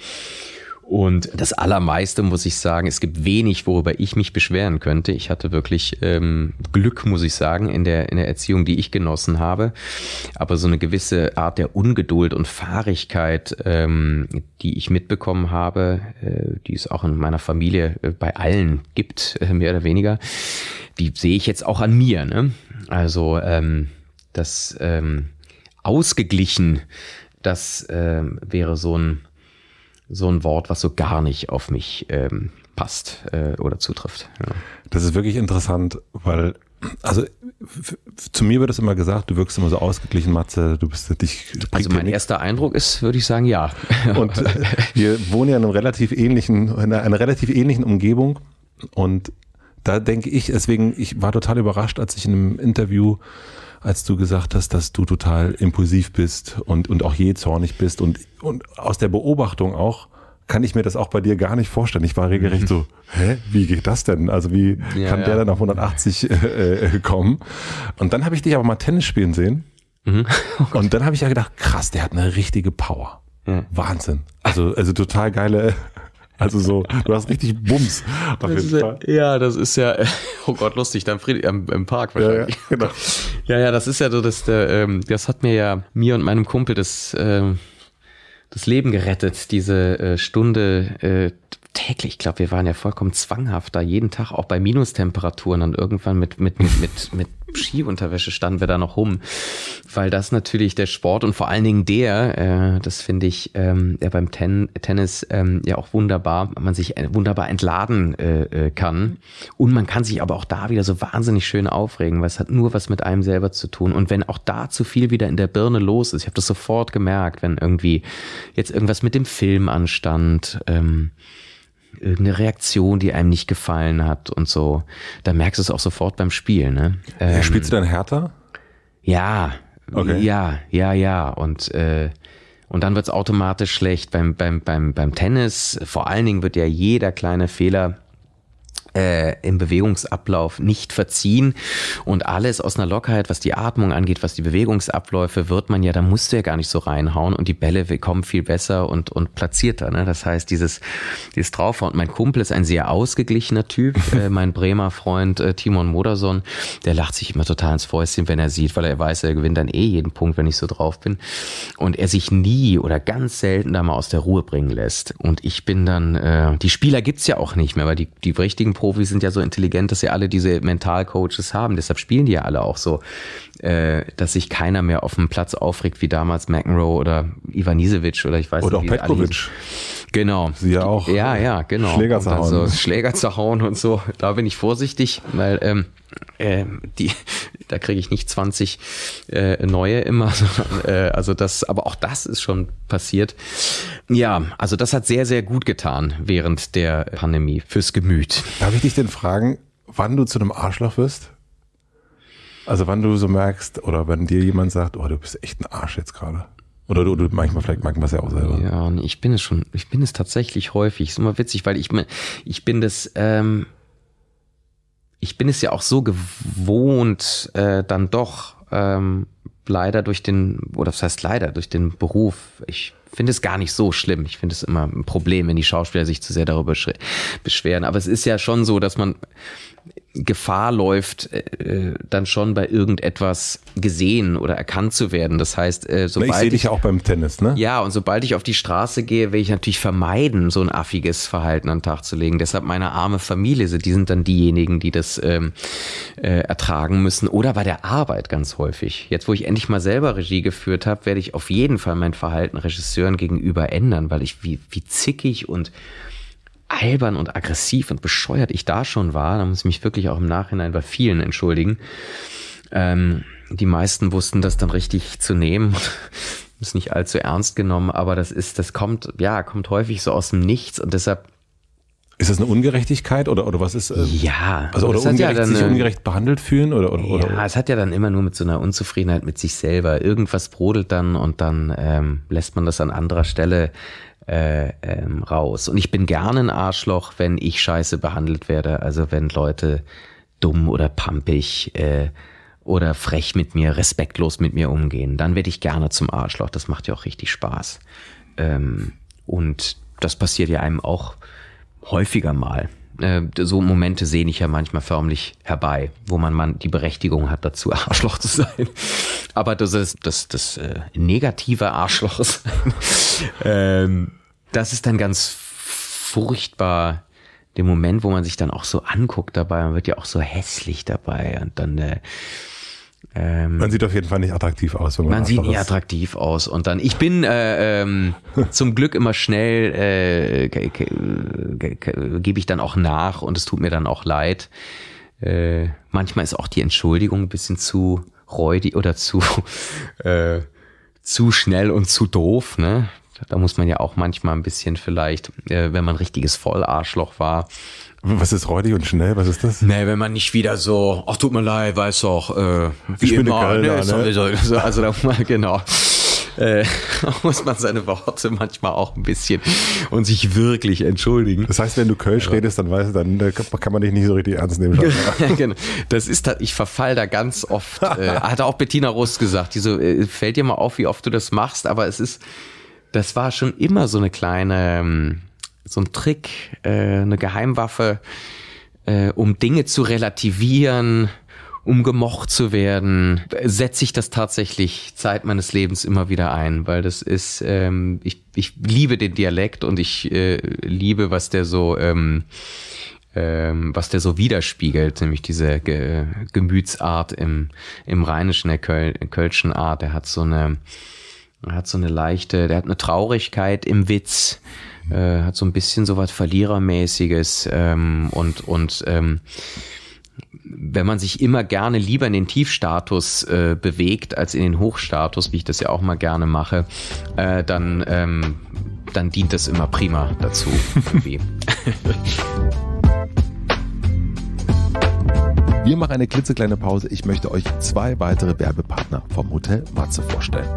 Und das Allermeiste muss ich sagen, es gibt wenig, worüber ich mich beschweren könnte. Ich hatte wirklich ähm, Glück, muss ich sagen, in der, in der Erziehung, die ich genossen habe. Aber so eine gewisse Art der Ungeduld und Fahrigkeit, ähm, die ich mitbekommen habe, äh, die es auch in meiner Familie äh, bei allen gibt, äh, mehr oder weniger, die sehe ich jetzt auch an mir. Ne? Also ähm, das ähm, ausgeglichen, das äh, wäre so ein so ein Wort, was so gar nicht auf mich ähm, passt äh, oder zutrifft. Ja. Das ist wirklich interessant, weil, also zu mir wird das immer gesagt, du wirkst immer so ausgeglichen, Matze, du bist dich. Also mein erster Eindruck ist, würde ich sagen, ja. [LAUGHS] Und äh, wir wohnen ja in einem relativ ähnlichen, in einer, einer relativ ähnlichen Umgebung und da denke ich, deswegen, ich war total überrascht, als ich in einem Interview als du gesagt hast, dass du total impulsiv bist und, und auch je zornig bist. Und, und aus der Beobachtung auch kann ich mir das auch bei dir gar nicht vorstellen. Ich war regelrecht mhm. so, hä, wie geht das denn? Also wie ja, kann der ja. dann auf 180 äh, äh, kommen? Und dann habe ich dich aber mal Tennis spielen sehen. Mhm. [LAUGHS] und dann habe ich ja gedacht, krass, der hat eine richtige Power. Mhm. Wahnsinn. Also, also total geile also so, du hast richtig Bums. Auf jeden Fall. Ja, das ist ja, [LAUGHS] oh Gott, lustig, dann Fried, ähm, im Park wahrscheinlich. Ja, ja, [LAUGHS] genau. ja, ja, das ist ja so, das, der, ähm, das hat mir ja, mir und meinem Kumpel das, ähm, das Leben gerettet, diese äh, Stunde äh, täglich, ich glaube, wir waren ja vollkommen zwanghaft da, jeden Tag auch bei Minustemperaturen und irgendwann mit, mit, mit, mit, mit Skiunterwäsche standen wir da noch rum, weil das natürlich der Sport und vor allen Dingen der, äh, das finde ich ähm, ja beim Ten Tennis ähm, ja auch wunderbar, man sich äh, wunderbar entladen äh, äh, kann und man kann sich aber auch da wieder so wahnsinnig schön aufregen, weil es hat nur was mit einem selber zu tun und wenn auch da zu viel wieder in der Birne los ist, ich habe das sofort gemerkt, wenn irgendwie jetzt irgendwas mit dem Film anstand, ähm, irgendeine äh, Reaktion, die einem nicht gefallen hat und so. Da merkst du es auch sofort beim Spiel. Ne? Ähm, Spielst du dann härter? Ja, okay. ja, ja, ja. Und äh, und dann wird's automatisch schlecht beim, beim, beim, beim Tennis. Vor allen Dingen wird ja jeder kleine Fehler äh, im Bewegungsablauf nicht verziehen. Und alles aus einer Lockerheit, was die Atmung angeht, was die Bewegungsabläufe, wird man ja, da musst du ja gar nicht so reinhauen und die Bälle kommen viel besser und, und platzierter. Ne? Das heißt, dieses, dieses Draufhauen. Mein Kumpel ist ein sehr ausgeglichener Typ. [LAUGHS] äh, mein Bremer Freund äh, Timon Moderson, der lacht sich immer total ins Fäustchen, wenn er sieht, weil er weiß, er gewinnt dann eh jeden Punkt, wenn ich so drauf bin. Und er sich nie oder ganz selten da mal aus der Ruhe bringen lässt. Und ich bin dann, äh, die Spieler gibt's ja auch nicht mehr, weil die, die richtigen Pro Fußballprofis sind ja so intelligent, dass sie alle diese Mentalcoaches haben. Deshalb spielen die ja alle auch so, äh, dass sich keiner mehr auf dem Platz aufregt wie damals McEnroe oder Ivanisevic oder ich weiß oder nicht. Oder auch Petkovic. Genau. Sie ja auch. Ja, äh, ja, genau. Schläger zu hauen. Also Schläger zu hauen und so. Da bin ich vorsichtig, weil ähm, äh, die, da kriege ich nicht 20 äh, neue immer. [LAUGHS] Sondern, äh, also das, aber auch das ist schon passiert. Ja, also das hat sehr, sehr gut getan während der Pandemie fürs Gemüt. Darf ich dich denn fragen, wann du zu einem Arschloch wirst? Also wann du so merkst oder wenn dir jemand sagt, oh, du bist echt ein Arsch jetzt gerade. Oder du, du manchmal vielleicht mag man es ja auch selber. Ja, nee, ich bin es schon, ich bin es tatsächlich häufig. Ist immer witzig, weil ich, ich bin das, ähm, ich bin es ja auch so gewohnt, äh, dann doch ähm, leider durch den, oder das heißt leider, durch den Beruf. Ich finde es gar nicht so schlimm. Ich finde es immer ein Problem, wenn die Schauspieler sich zu sehr darüber beschweren. Aber es ist ja schon so, dass man Gefahr läuft, äh, dann schon bei irgendetwas gesehen oder erkannt zu werden. Das heißt, äh, sobald. Na, ich sehe dich ja auch beim Tennis, ne? Ja, und sobald ich auf die Straße gehe, will ich natürlich vermeiden, so ein affiges Verhalten an den Tag zu legen. Deshalb meine arme Familie, die sind dann diejenigen, die das ähm, äh, ertragen müssen. Oder bei der Arbeit ganz häufig. Jetzt, wo ich endlich mal selber Regie geführt habe, werde ich auf jeden Fall mein Verhalten Regisseuren gegenüber ändern, weil ich wie, wie zickig und albern und aggressiv und bescheuert ich da schon war. Da muss ich mich wirklich auch im Nachhinein bei vielen entschuldigen. Ähm, die meisten wussten das dann richtig zu nehmen. [LAUGHS] ist nicht allzu ernst genommen, aber das ist, das kommt, ja, kommt häufig so aus dem Nichts und deshalb ist das eine Ungerechtigkeit oder, oder was ist? Ähm, ja, also oder ungerecht, ja dann, sich ungerecht behandelt fühlen oder, oder, oder? Ja, es hat ja dann immer nur mit so einer Unzufriedenheit mit sich selber. Irgendwas brodelt dann und dann ähm, lässt man das an anderer Stelle äh, ähm, raus. Und ich bin gerne ein Arschloch, wenn ich scheiße behandelt werde. Also wenn Leute dumm oder pampig äh, oder frech mit mir, respektlos mit mir umgehen, dann werde ich gerne zum Arschloch. Das macht ja auch richtig Spaß. Ähm, und das passiert ja einem auch häufiger mal. Äh, so Momente sehne ich ja manchmal förmlich herbei, wo man, man die Berechtigung hat, dazu [LAUGHS] Arschloch zu sein. Aber das ist das, das äh, negative Arschloch sein. [LAUGHS] ähm, das ist dann ganz furchtbar den Moment, wo man sich dann auch so anguckt dabei, man wird ja auch so hässlich dabei und dann äh, ähm, man sieht auf jeden Fall nicht attraktiv aus. Wenn man man sieht nicht attraktiv aus. Und dann, ich bin äh, ähm, [LAUGHS] zum Glück immer schnell, äh, gebe ich dann auch nach und es tut mir dann auch leid. Äh, manchmal ist auch die Entschuldigung ein bisschen zu räudig oder zu, [LAUGHS] äh, zu schnell und zu doof. Ne? Da muss man ja auch manchmal ein bisschen vielleicht, äh, wenn man ein richtiges Vollarschloch war, was ist räudig und schnell? Was ist das? Nee, wenn man nicht wieder so, ach tut mir leid, weiß doch, äh, wie immer, geil, nee, da, ne? ne? so, so, also da mal genau. Äh, [LAUGHS] muss man seine Worte manchmal auch ein bisschen und sich wirklich entschuldigen. Das heißt, wenn du Kölsch ja. redest, dann weißt dann äh, kann man dich nicht so richtig ernst nehmen. [LAUGHS] ja, genau. Das ist, ich verfall da ganz oft. äh, [LAUGHS] hat auch Bettina Rust gesagt, die so, äh, fällt dir mal auf, wie oft du das machst, aber es ist, das war schon immer so eine kleine, Ähm, so ein Trick, äh, eine Geheimwaffe, äh, um Dinge zu relativieren, um gemocht zu werden, setze ich das tatsächlich Zeit meines Lebens immer wieder ein, weil das ist, ähm, ich, ich liebe den Dialekt und ich äh, liebe, was der so, ähm, ähm, was der so widerspiegelt, nämlich diese Ge Gemütsart im, im Rheinischen, der Köl Kölschen Art. Der hat so eine, er hat so eine leichte, der hat eine Traurigkeit im Witz. Äh, hat so ein bisschen so was Verlierermäßiges ähm, und, und ähm, wenn man sich immer gerne lieber in den Tiefstatus äh, bewegt als in den Hochstatus, wie ich das ja auch mal gerne mache, äh, dann, ähm, dann dient das immer prima dazu. [LAUGHS] Wir machen eine klitzekleine Pause. Ich möchte euch zwei weitere Werbepartner vom Hotel Matze vorstellen.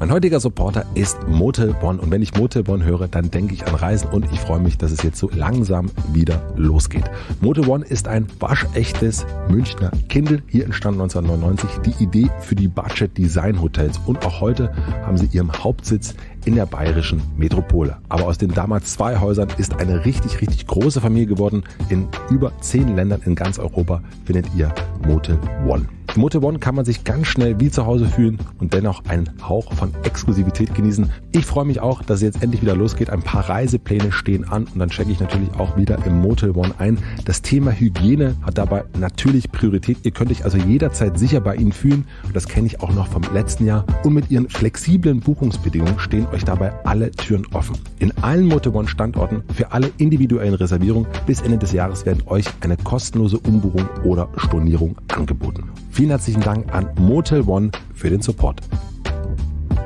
Mein heutiger Supporter ist Motel Bonn und wenn ich Motel Bonn höre, dann denke ich an Reisen und ich freue mich, dass es jetzt so langsam wieder losgeht. Motel Bonn ist ein waschechtes Münchner Kindle, hier entstand 1999 die Idee für die Budget Design Hotels und auch heute haben sie ihren Hauptsitz in der bayerischen Metropole. Aber aus den damals zwei Häusern ist eine richtig, richtig große Familie geworden. In über zehn Ländern in ganz Europa findet ihr Motel One. Im Motel One kann man sich ganz schnell wie zu Hause fühlen und dennoch einen Hauch von Exklusivität genießen. Ich freue mich auch, dass es jetzt endlich wieder losgeht. Ein paar Reisepläne stehen an und dann checke ich natürlich auch wieder im Motel One ein. Das Thema Hygiene hat dabei natürlich Priorität. Ihr könnt euch also jederzeit sicher bei ihnen fühlen. das kenne ich auch noch vom letzten Jahr. Und mit ihren flexiblen Buchungsbedingungen stehen stehen euch dabei alle Türen offen. In allen Motorbahn Standorten für alle individuellen Reservierungen bis Ende des Jahres werden euch eine kostenlose Umbuchung oder Stornierung angeboten. Vielen herzlichen Dank an Motel One für den Support.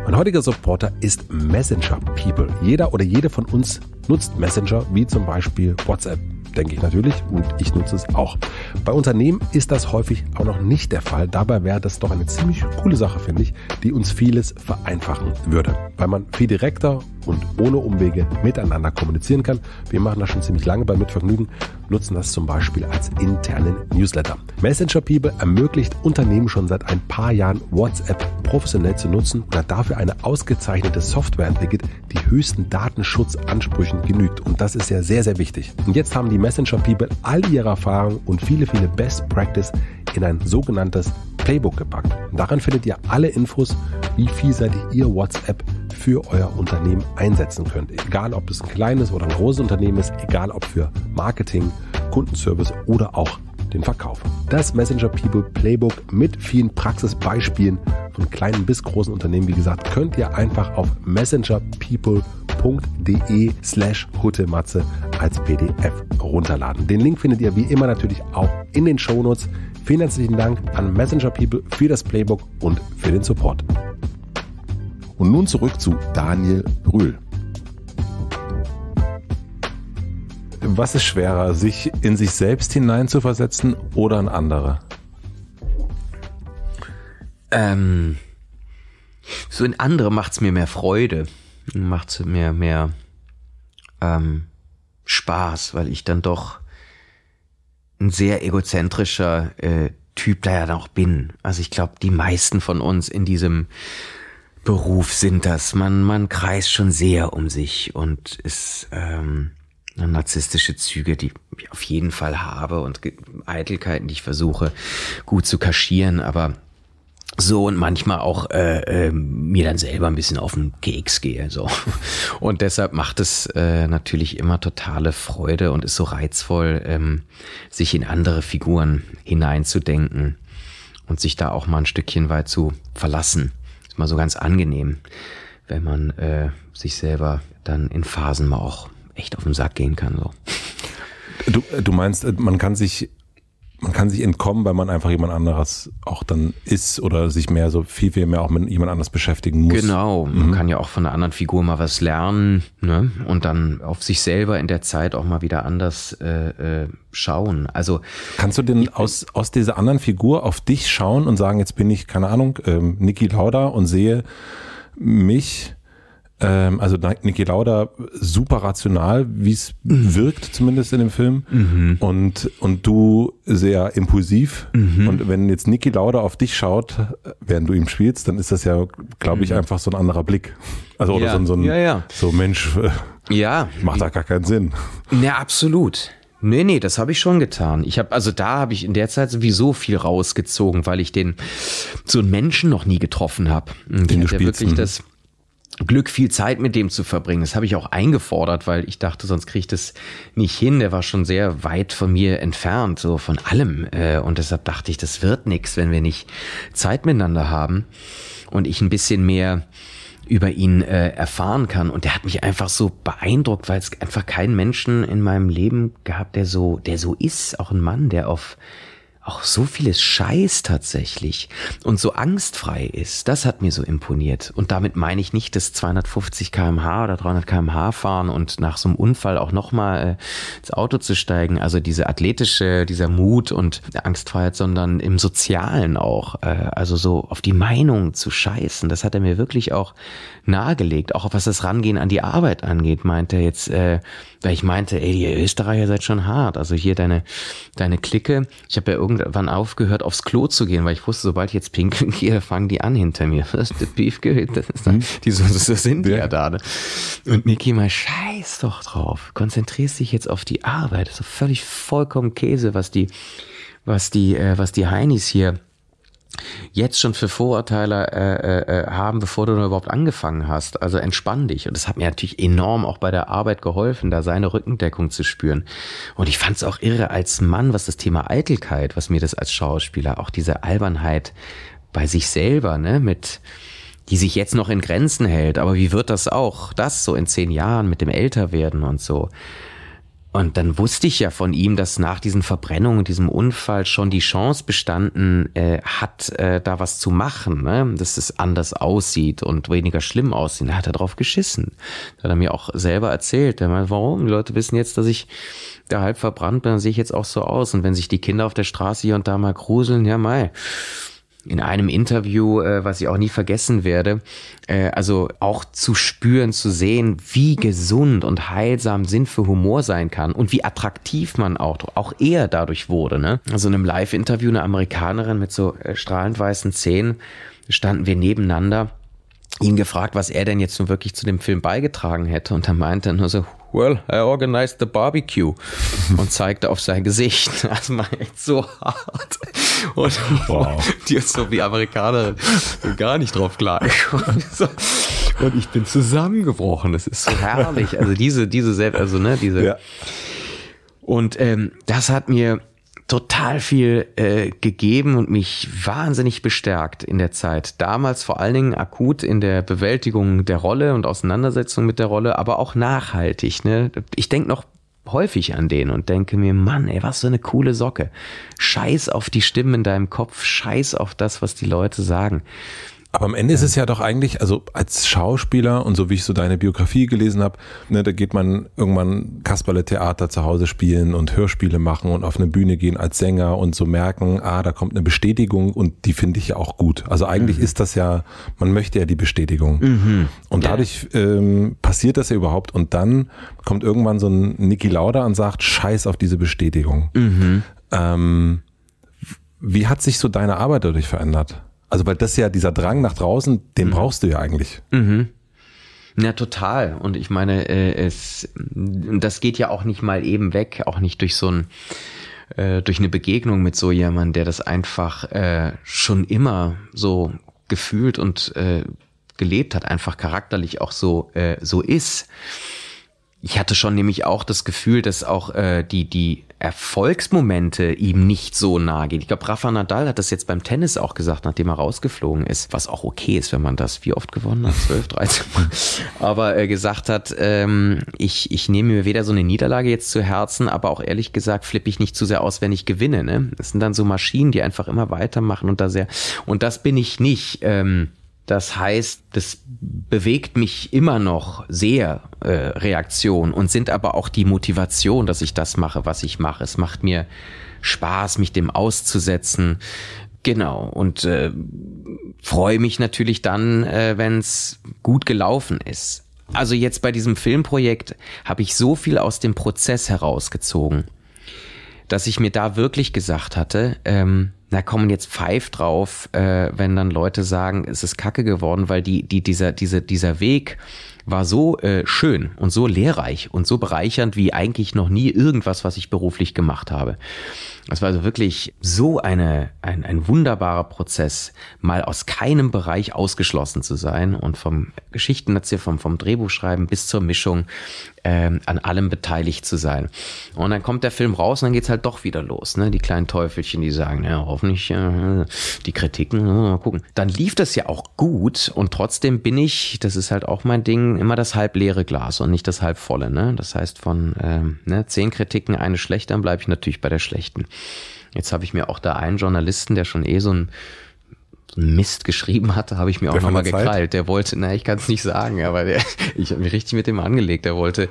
Mein heutiger Supporter ist Messenger People. Jeder oder jede von uns nutzt Messenger wie zum Beispiel WhatsApp, denke ich natürlich. Und ich nutze es auch. Bei Unternehmen ist das häufig auch noch nicht der Fall. Dabei wäre das doch eine ziemlich coole Sache, finde ich, die uns vieles vereinfachen würde. Weil man viel direkter und ohne Umwege miteinander kommunizieren kann. Wir machen das schon ziemlich lange bei Mitvergnügen, nutzen das zum Beispiel als internen Newsletter. Messenger People ermöglicht Unternehmen schon seit ein paar Jahren WhatsApp professionell zu nutzen und hat dafür eine ausgezeichnete Software entwickelt, die höchsten Datenschutzansprüchen genügt. Und das ist ja sehr, sehr wichtig. Und jetzt haben die Messenger People all ihre Erfahrungen und viele, viele Best Practice in ein sogenanntes Playbook gepackt. Und daran findet ihr alle Infos, wie vielseitig ihr WhatsApp für euer Unternehmen einsetzen könnt. Egal, ob es ein kleines oder ein großes Unternehmen ist, egal ob für Marketing, Kundenservice oder auch den Verkauf. Das Messenger People Playbook mit vielen Praxisbeispielen von kleinen bis großen Unternehmen, wie gesagt, könnt ihr einfach auf messengerpeople.de slash huttematze als PDF runterladen. Den Link findet ihr wie immer natürlich auch in den Shownotes. Vielen herzlichen Dank an Messenger People für das Playbook und für den Support. Und nun zurück zu Daniel Brühl. Was ist schwerer, sich in sich selbst hineinzuversetzen oder in andere? Ähm, so in andere macht es mir mehr Freude, macht es mir mehr ähm, Spaß, weil ich dann doch ein sehr egozentrischer äh, Typ da ja auch bin. Also ich glaube, die meisten von uns in diesem Beruf sind das. Man, man kreist schon sehr um sich und ist ähm, narzisstische Züge, die ich auf jeden Fall habe und Eitelkeiten, die ich versuche gut zu kaschieren, aber so und manchmal auch äh, äh, mir dann selber ein bisschen auf den Keks gehe so [LAUGHS] und deshalb macht es äh, natürlich immer totale Freude und ist so reizvoll ähm, sich in andere Figuren hineinzudenken und sich da auch mal ein Stückchen weit zu verlassen manchmal so ganz angenehm, wenn man äh, sich selber dann in Phasen mal auch echt auf den Sack gehen kann. So. Du, du meinst, äh, man kann sich man kann sich entkommen, weil man einfach jemand anderes auch dann ist oder sich mehr so viel, viel mehr auch mit jemand anders beschäftigen muss. Genau, man mhm. kann ja auch von einer anderen Figur mal was lernen ne? und dann auf sich selber in der Zeit auch mal wieder anders äh, äh, schauen. Also kannst du denn aus, aus dieser anderen Figur auf dich schauen und sagen, jetzt bin ich, keine Ahnung, ähm, Niki Lauda und sehe mich ähm, also Niki Lauda super rational, wie es mhm. wirkt, zumindest in dem Film. Mhm. Und, und du sehr impulsiv. Mhm. Und wenn jetzt Niki Lauda auf dich schaut, während du ihm spielst, dann ist das ja, glaube ich, mhm. einfach so ein anderer Blick. Also oder ja. so, so ein ja, ja. so Mensch, äh, ja. macht da gar keinen Sinn. Ja, absolut. Nee, nee, das habe ich schon getan. Ich habe also da habe ich in der Zeit sowieso viel rausgezogen, weil ich den so einen Menschen noch nie getroffen habe. Den, den du spielst, wirklich mhm. das Glück, viel Zeit mit dem zu verbringen. Das habe ich auch eingefordert, weil ich dachte, sonst kriege ich das nicht hin. Der war schon sehr weit von mir entfernt, so von allem. Äh, und deshalb dachte ich, das wird nichts, wenn wir nicht Zeit miteinander haben und ich ein bisschen mehr über ihn äh, erfahren kann. Und der hat mich einfach so beeindruckt, weil es einfach keinen Menschen in meinem Leben gab, der so, der so ist. Auch ein Mann, der auf auch so vieles Scheiß tatsächlich und so angstfrei ist. Das hat mir so imponiert. Und damit meine ich nicht das 250 kmh oder 300 kmh fahren und nach so einem Unfall auch nochmal äh, ins Auto zu steigen. Also diese athletische, dieser Mut und Angstfreiheit, sondern im Sozialen auch. Äh, also so auf die Meinung zu scheißen. Das hat er mir wirklich auch nahegelegt. Auch was das Rangehen an die Arbeit angeht, meinte er jetzt, äh, weil ich meinte, ey, ihr Österreicher seid schon hart. Also hier deine, deine Clique. Ich habe ja irgendwie irgendwann aufgehört, aufs Klo zu gehen, weil ich wusste, sobald ich jetzt pinkeln [LAUGHS] gehe, fangen die an hinter mir. Das ist der Beef das ist dann, mhm. die so, so sind ja, ja da. Ne? Und Niki mal, scheiß doch drauf. Konzentrierst dich jetzt auf die Arbeit. Das ist doch völlig vollkommen Käse, was die, was die, äh, was die Heinis hier jetzt schon für Vorurteile äh, äh, äh haben, bevor du überhaupt angefangen hast. Also entspann dich. Und das hat mir natürlich enorm auch bei der Arbeit geholfen, da seine Rückendeckung zu spüren. Und ich fand es auch irre als Mann, was das Thema Eitelkeit, was mir das als Schauspieler, auch diese Albernheit bei sich selber, ne, mit die sich jetzt noch in Grenzen hält, aber wie wird das auch, das so in zehn Jahren mit dem Älterwerden und so. Und dann wusste ich ja von ihm, dass nach diesen Verbrennungen diesem Unfall schon die Chance bestanden äh, hat, äh, da was zu machen, ne? dass es anders aussieht und weniger schlimm aussieht. Da hat er drauf geschissen. Da hat er mir auch selber erzählt. Er meinte, warum? Die Leute wissen jetzt, dass ich da halb verbrannt bin, dann sehe ich jetzt auch so aus. Und wenn sich die Kinder auf der Straße hier und da mal gruseln, ja mei in einem Interview, äh, was ich auch nie vergessen werde, äh, also auch zu spüren, zu sehen, wie gesund und heilsam Sinn für Humor sein kann und wie attraktiv man auch, auch er dadurch wurde. Ne? Also in einem Live-Interview eine Amerikanerin mit so äh, strahlend weißen Zähnen standen wir nebeneinander ihn gefragt, was er denn jetzt nun wirklich zu dem Film beigetragen hätte. Und er meinte nur so, well, I organized the barbecue und zeigte auf sein Gesicht. [LAUGHS] Das war echt so hart. Und wow. [LAUGHS] die ist so wie Amerikanerin gar nicht drauf klargekommen. Und ich bin zusammengebrochen. Das ist so herrlich. Also diese, diese selbst, also ne, diese. Ja. Und ähm, das hat mir total viel äh, gegeben und mich wahnsinnig bestärkt in der Zeit. Damals vor allen Dingen akut in der Bewältigung der Rolle und Auseinandersetzung mit der Rolle, aber auch nachhaltig. Ne? Ich denke noch häufig an den und denke mir, Mann, ey, was für eine coole Socke. Scheiß auf die Stimmen in deinem Kopf, scheiß auf das, was die Leute sagen. Aber am Ende ist es ja doch eigentlich, also als Schauspieler und so wie ich so deine Biografie gelesen habe, ne, da geht man irgendwann Kasperle-Theater zu Hause spielen und Hörspiele machen und auf eine Bühne gehen als Sänger und so merken, ah, da kommt eine Bestätigung und die finde ich ja auch gut. Also eigentlich mhm. ist das ja, man möchte ja die Bestätigung. Mhm. Und dadurch ähm, passiert das ja überhaupt und dann kommt irgendwann so ein Niki Lauda und sagt, scheiß auf diese Bestätigung. Mhm. Ähm, wie hat sich so deine Arbeit dadurch verändert? Also weil das ja dieser Drang nach draußen, den mhm. brauchst du ja eigentlich. Mhm. Ja, total. Und ich meine, äh, es, das geht ja auch nicht mal eben weg, auch nicht durch so ein, äh, durch eine Begegnung mit so jemandem, der das einfach äh, schon immer so gefühlt und gelebt hat, einfach charakterlich auch so, so ist ich hatte schon nämlich auch das Gefühl, dass auch äh, die, die Erfolgsmomente ihm nicht so nahe gehen. Ich glaube, Rafa Nadal hat das jetzt beim Tennis auch gesagt, nachdem er rausgeflogen ist, was auch okay ist, wenn man das wie oft gewonnen hat, 12, 13 Mal, [LAUGHS] aber äh, gesagt hat, ähm, ich, ich nehme mir weder so eine Niederlage jetzt zu Herzen, aber auch ehrlich gesagt flippe ich nicht zu sehr aus, wenn ich gewinne. Ne? Das sind dann so Maschinen, die einfach immer weitermachen und da sehr, und das bin ich nicht. Ähm, das heißt, das bewegt mich immer noch sehr, äh, Reaktion und sind aber auch die Motivation, dass ich das mache, was ich mache. Es macht mir Spaß, mich dem auszusetzen. Genau. Und äh, freue mich natürlich dann, äh, wenn es gut gelaufen ist. Also jetzt bei diesem Filmprojekt habe ich so viel aus dem Prozess herausgezogen, dass ich mir da wirklich gesagt hatte, ähm, na kommen jetzt Pfeif drauf, äh, wenn dann Leute sagen, es ist kacke geworden, weil die, die, dieser, diese, dieser Weg war so äh, schön und so lehrreich und so bereichernd wie eigentlich noch nie irgendwas, was ich beruflich gemacht habe. Es war also wirklich so eine, ein, ein wunderbarer Prozess, mal aus keinem Bereich ausgeschlossen zu sein und vom Geschichtenerzähl, vom, vom Drehbuchschreiben bis zur Mischung ähm, an allem beteiligt zu sein. Und dann kommt der Film raus und dann geht es halt doch wieder los. Ne? Die kleinen Teufelchen, die sagen, ja, hoffentlich äh, die Kritiken, äh, mal gucken. Dann lief das ja auch gut und trotzdem bin ich, das ist halt auch mein Ding, immer das halbleere Glas und nicht das halbvolle. Ne? Das heißt, von ähm, ne, zehn Kritiken eine schlechte, dann bleibe ich natürlich bei der schlechten. Jetzt habe ich mir auch da einen Journalisten, der schon eh so ein Mist geschrieben hatte, habe ich mir der auch nochmal gekrallt. Der wollte, na, ich kann es nicht sagen, aber der, [LAUGHS] ich habe mich richtig mit dem angelegt. Der wollte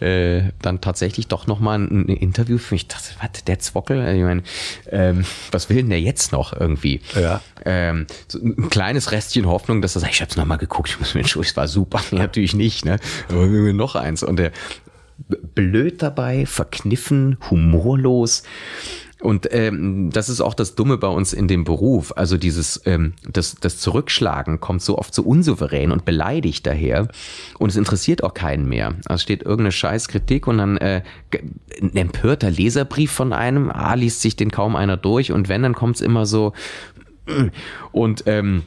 äh, dann tatsächlich doch nochmal ein, ein Interview für mich. Ich dachte, was, der Zwockel? Ich meine, ähm, was will denn der jetzt noch irgendwie? Ja. Ähm, so ein kleines Restchen Hoffnung, dass er sagt, ich habe es nochmal geguckt, ich muss mir entschuldigen, es war super. Ja. [LAUGHS] Natürlich nicht, ne? Aber noch eins. Und der blöd dabei, verkniffen, humorlos. Und ähm, das ist auch das Dumme bei uns in dem Beruf. Also dieses, ähm, das, das Zurückschlagen kommt so oft so unsouverän und beleidigt daher. Und es interessiert auch keinen mehr. Also steht irgendeine Scheißkritik und dann äh, ein empörter Leserbrief von einem. Ah, liest sich den kaum einer durch. Und wenn, dann kommt's immer so. Mm. Und ähm,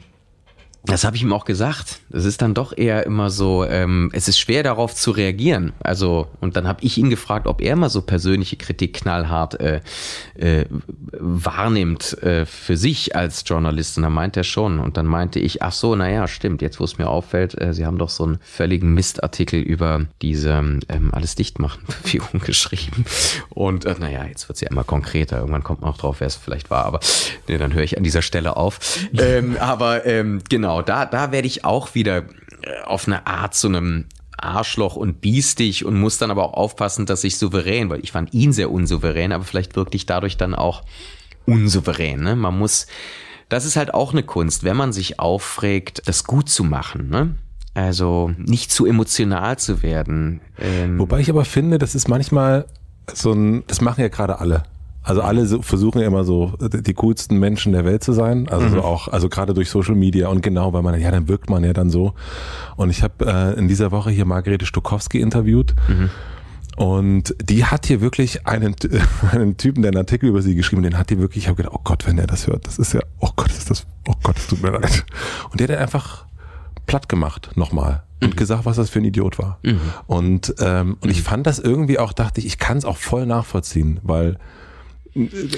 das habe ich ihm auch gesagt. Es ist dann doch eher immer so, ähm, es ist schwer darauf zu reagieren. Also, und dann habe ich ihn gefragt, ob er mal so persönliche Kritik knallhart äh, äh, wahrnimmt äh, für sich als Journalist. Und dann meint er schon. Und dann meinte ich, ach so, naja, stimmt, jetzt wo es mir auffällt, äh, sie haben doch so einen völligen Mistartikel über diese ähm, alles dicht machen Bewegung [LAUGHS] geschrieben. Und äh, naja, jetzt wird es ja immer konkreter. Irgendwann kommt man auch drauf, wer es vielleicht war, aber nee, dann höre ich an dieser Stelle auf. [LAUGHS] Ähm, aber ähm, genau. Genau, da, da werde ich auch wieder äh, auf eine Art zu einem Arschloch und biestig und muss dann aber auch aufpassen, dass ich souverän, weil ich fand ihn sehr unsouverän, aber vielleicht wirklich dadurch dann auch unsouverän. Ne? Man muss, das ist halt auch eine Kunst, wenn man sich aufregt, das gut zu machen. Ne? Also nicht zu emotional zu werden. Ähm Wobei ich aber finde, das ist manchmal so ein, das machen ja gerade alle. Also alle so versuchen ja immer so äh, die coolsten Menschen der Welt zu sein. Also mhm. so auch, also gerade durch Social Media und genau, weil man, ja, dann wirkt man ja dann so. Und ich habe äh, in dieser Woche hier Margarete Stokowski interviewt. Mhm. Und die hat hier wirklich einen, [LAUGHS] einen Typen, der einen Artikel über sie geschrieben, den hat die wirklich, ich habe gedacht, oh Gott, wenn er das hört, das ist ja, oh Gott, ist das, oh Gott, es tut mir leid. Und der hat einfach platt gemacht, nochmal. Und mhm. gesagt, was das für ein Idiot war. Mhm. Und, ähm, und ich mhm. fand das irgendwie auch, dachte ich, ich kann es auch voll nachvollziehen, weil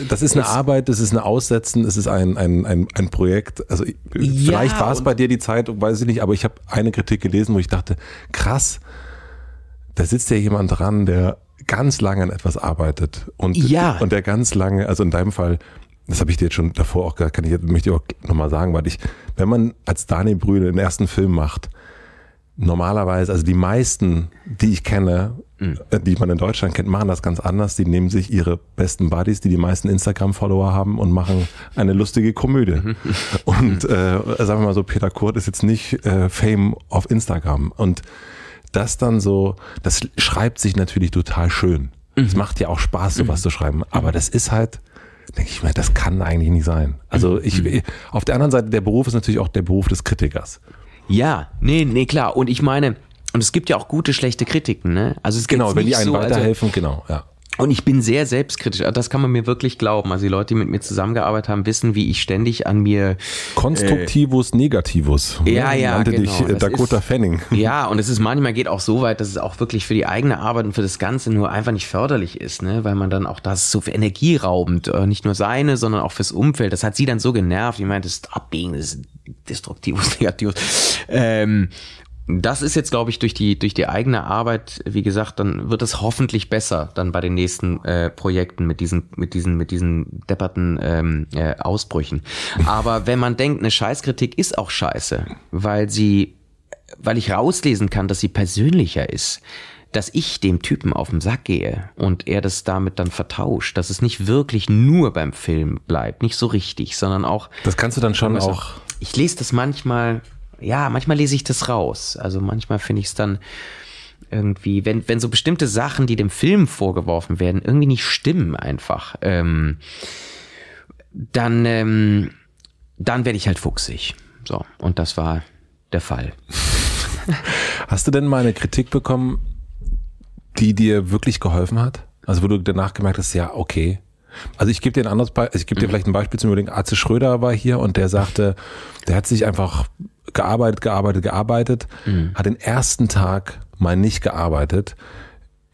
das ist eine das Arbeit, das ist ein Aussetzen, es ist ein, ein, ein, ein Projekt. Also ja, vielleicht war es bei dir die Zeit, weiß ich nicht, aber ich habe eine Kritik gelesen, wo ich dachte, krass, da sitzt ja jemand dran, der ganz lange an etwas arbeitet und, ja. und der ganz lange, also in deinem Fall, das habe ich dir jetzt schon davor auch gesagt, kann ich jetzt, möchte ich auch nochmal sagen, weil ich, wenn man als Daniel Brühl den ersten Film macht, normalerweise, also die meisten, die ich kenne, mhm. die man in Deutschland kennt, machen das ganz anders. Die nehmen sich ihre besten Buddies, die die meisten Instagram-Follower haben und machen eine lustige Komödie. Mhm. [LAUGHS] Und äh, sagen wir mal so, Peter Kurt ist jetzt nicht äh, Fame auf Instagram. Und das dann so, das schreibt sich natürlich total schön. Es mhm. macht ja auch Spaß, sowas mhm. zu schreiben. Aber das ist halt, denke ich mir, das kann eigentlich nicht sein. Also mhm. ich, auf der anderen Seite, der Beruf ist natürlich auch der Beruf des Kritikers. Ja, nee, nee, klar. Und ich meine, und es gibt ja auch gute, schlechte Kritiken, ne? Also es genau, wenn die einem so, also weiterhelfen, also, genau, ja. Und ich bin sehr selbstkritisch, also das kann man mir wirklich glauben. Also die Leute, die mit mir zusammengearbeitet haben, wissen, wie ich ständig an mir... Konstruktivus äh, Negativus. Ne? Ja, ja, Nannte genau. dich äh, Dakota ist, Fanning. [LAUGHS] Ja, und es ist manchmal geht auch so weit, dass es auch wirklich für die eigene Arbeit und für das Ganze nur einfach nicht förderlich ist, ne? weil man dann auch, das ist so viel energieraubend, äh, nicht nur seine, sondern auch fürs Umfeld. Das hat sie dann so genervt. Ich meinte, das ist Abbiegen, das ist Destruktivus [LAUGHS] Negativus. Ähm, das ist jetzt, glaube ich, durch die, durch die eigene Arbeit, wie gesagt, dann wird es hoffentlich besser dann bei den nächsten äh, Projekten mit diesen, mit diesen, mit diesen depperten ähm, äh, Ausbrüchen. Aber wenn man denkt, eine Scheißkritik ist auch scheiße, weil sie, weil ich rauslesen kann, dass sie persönlicher ist, dass ich dem Typen auf den Sack gehe und er das damit dann vertauscht, dass es nicht wirklich nur beim Film bleibt, nicht so richtig, sondern auch. Das kannst du dann schon auch. Ich lese das manchmal ja, manchmal lese ich das raus. Also manchmal finde ich es dann irgendwie, wenn, wenn so bestimmte Sachen, die dem Film vorgeworfen werden, irgendwie nicht stimmen einfach, ähm, dann, ähm, dann werde ich halt fuchsig. So, und das war der Fall. Hast du denn mal eine Kritik bekommen, die dir wirklich geholfen hat? Also wo du danach gemerkt hast, ja, okay. Also ich gebe dir ein anderes Beispiel, ich gebe dir mhm. vielleicht ein Beispiel zum Überlegen. Arze Schröder war hier und der sagte, der hat sich einfach gearbeitet, gearbeitet, gearbeitet, mhm. hat den ersten Tag mal nicht gearbeitet,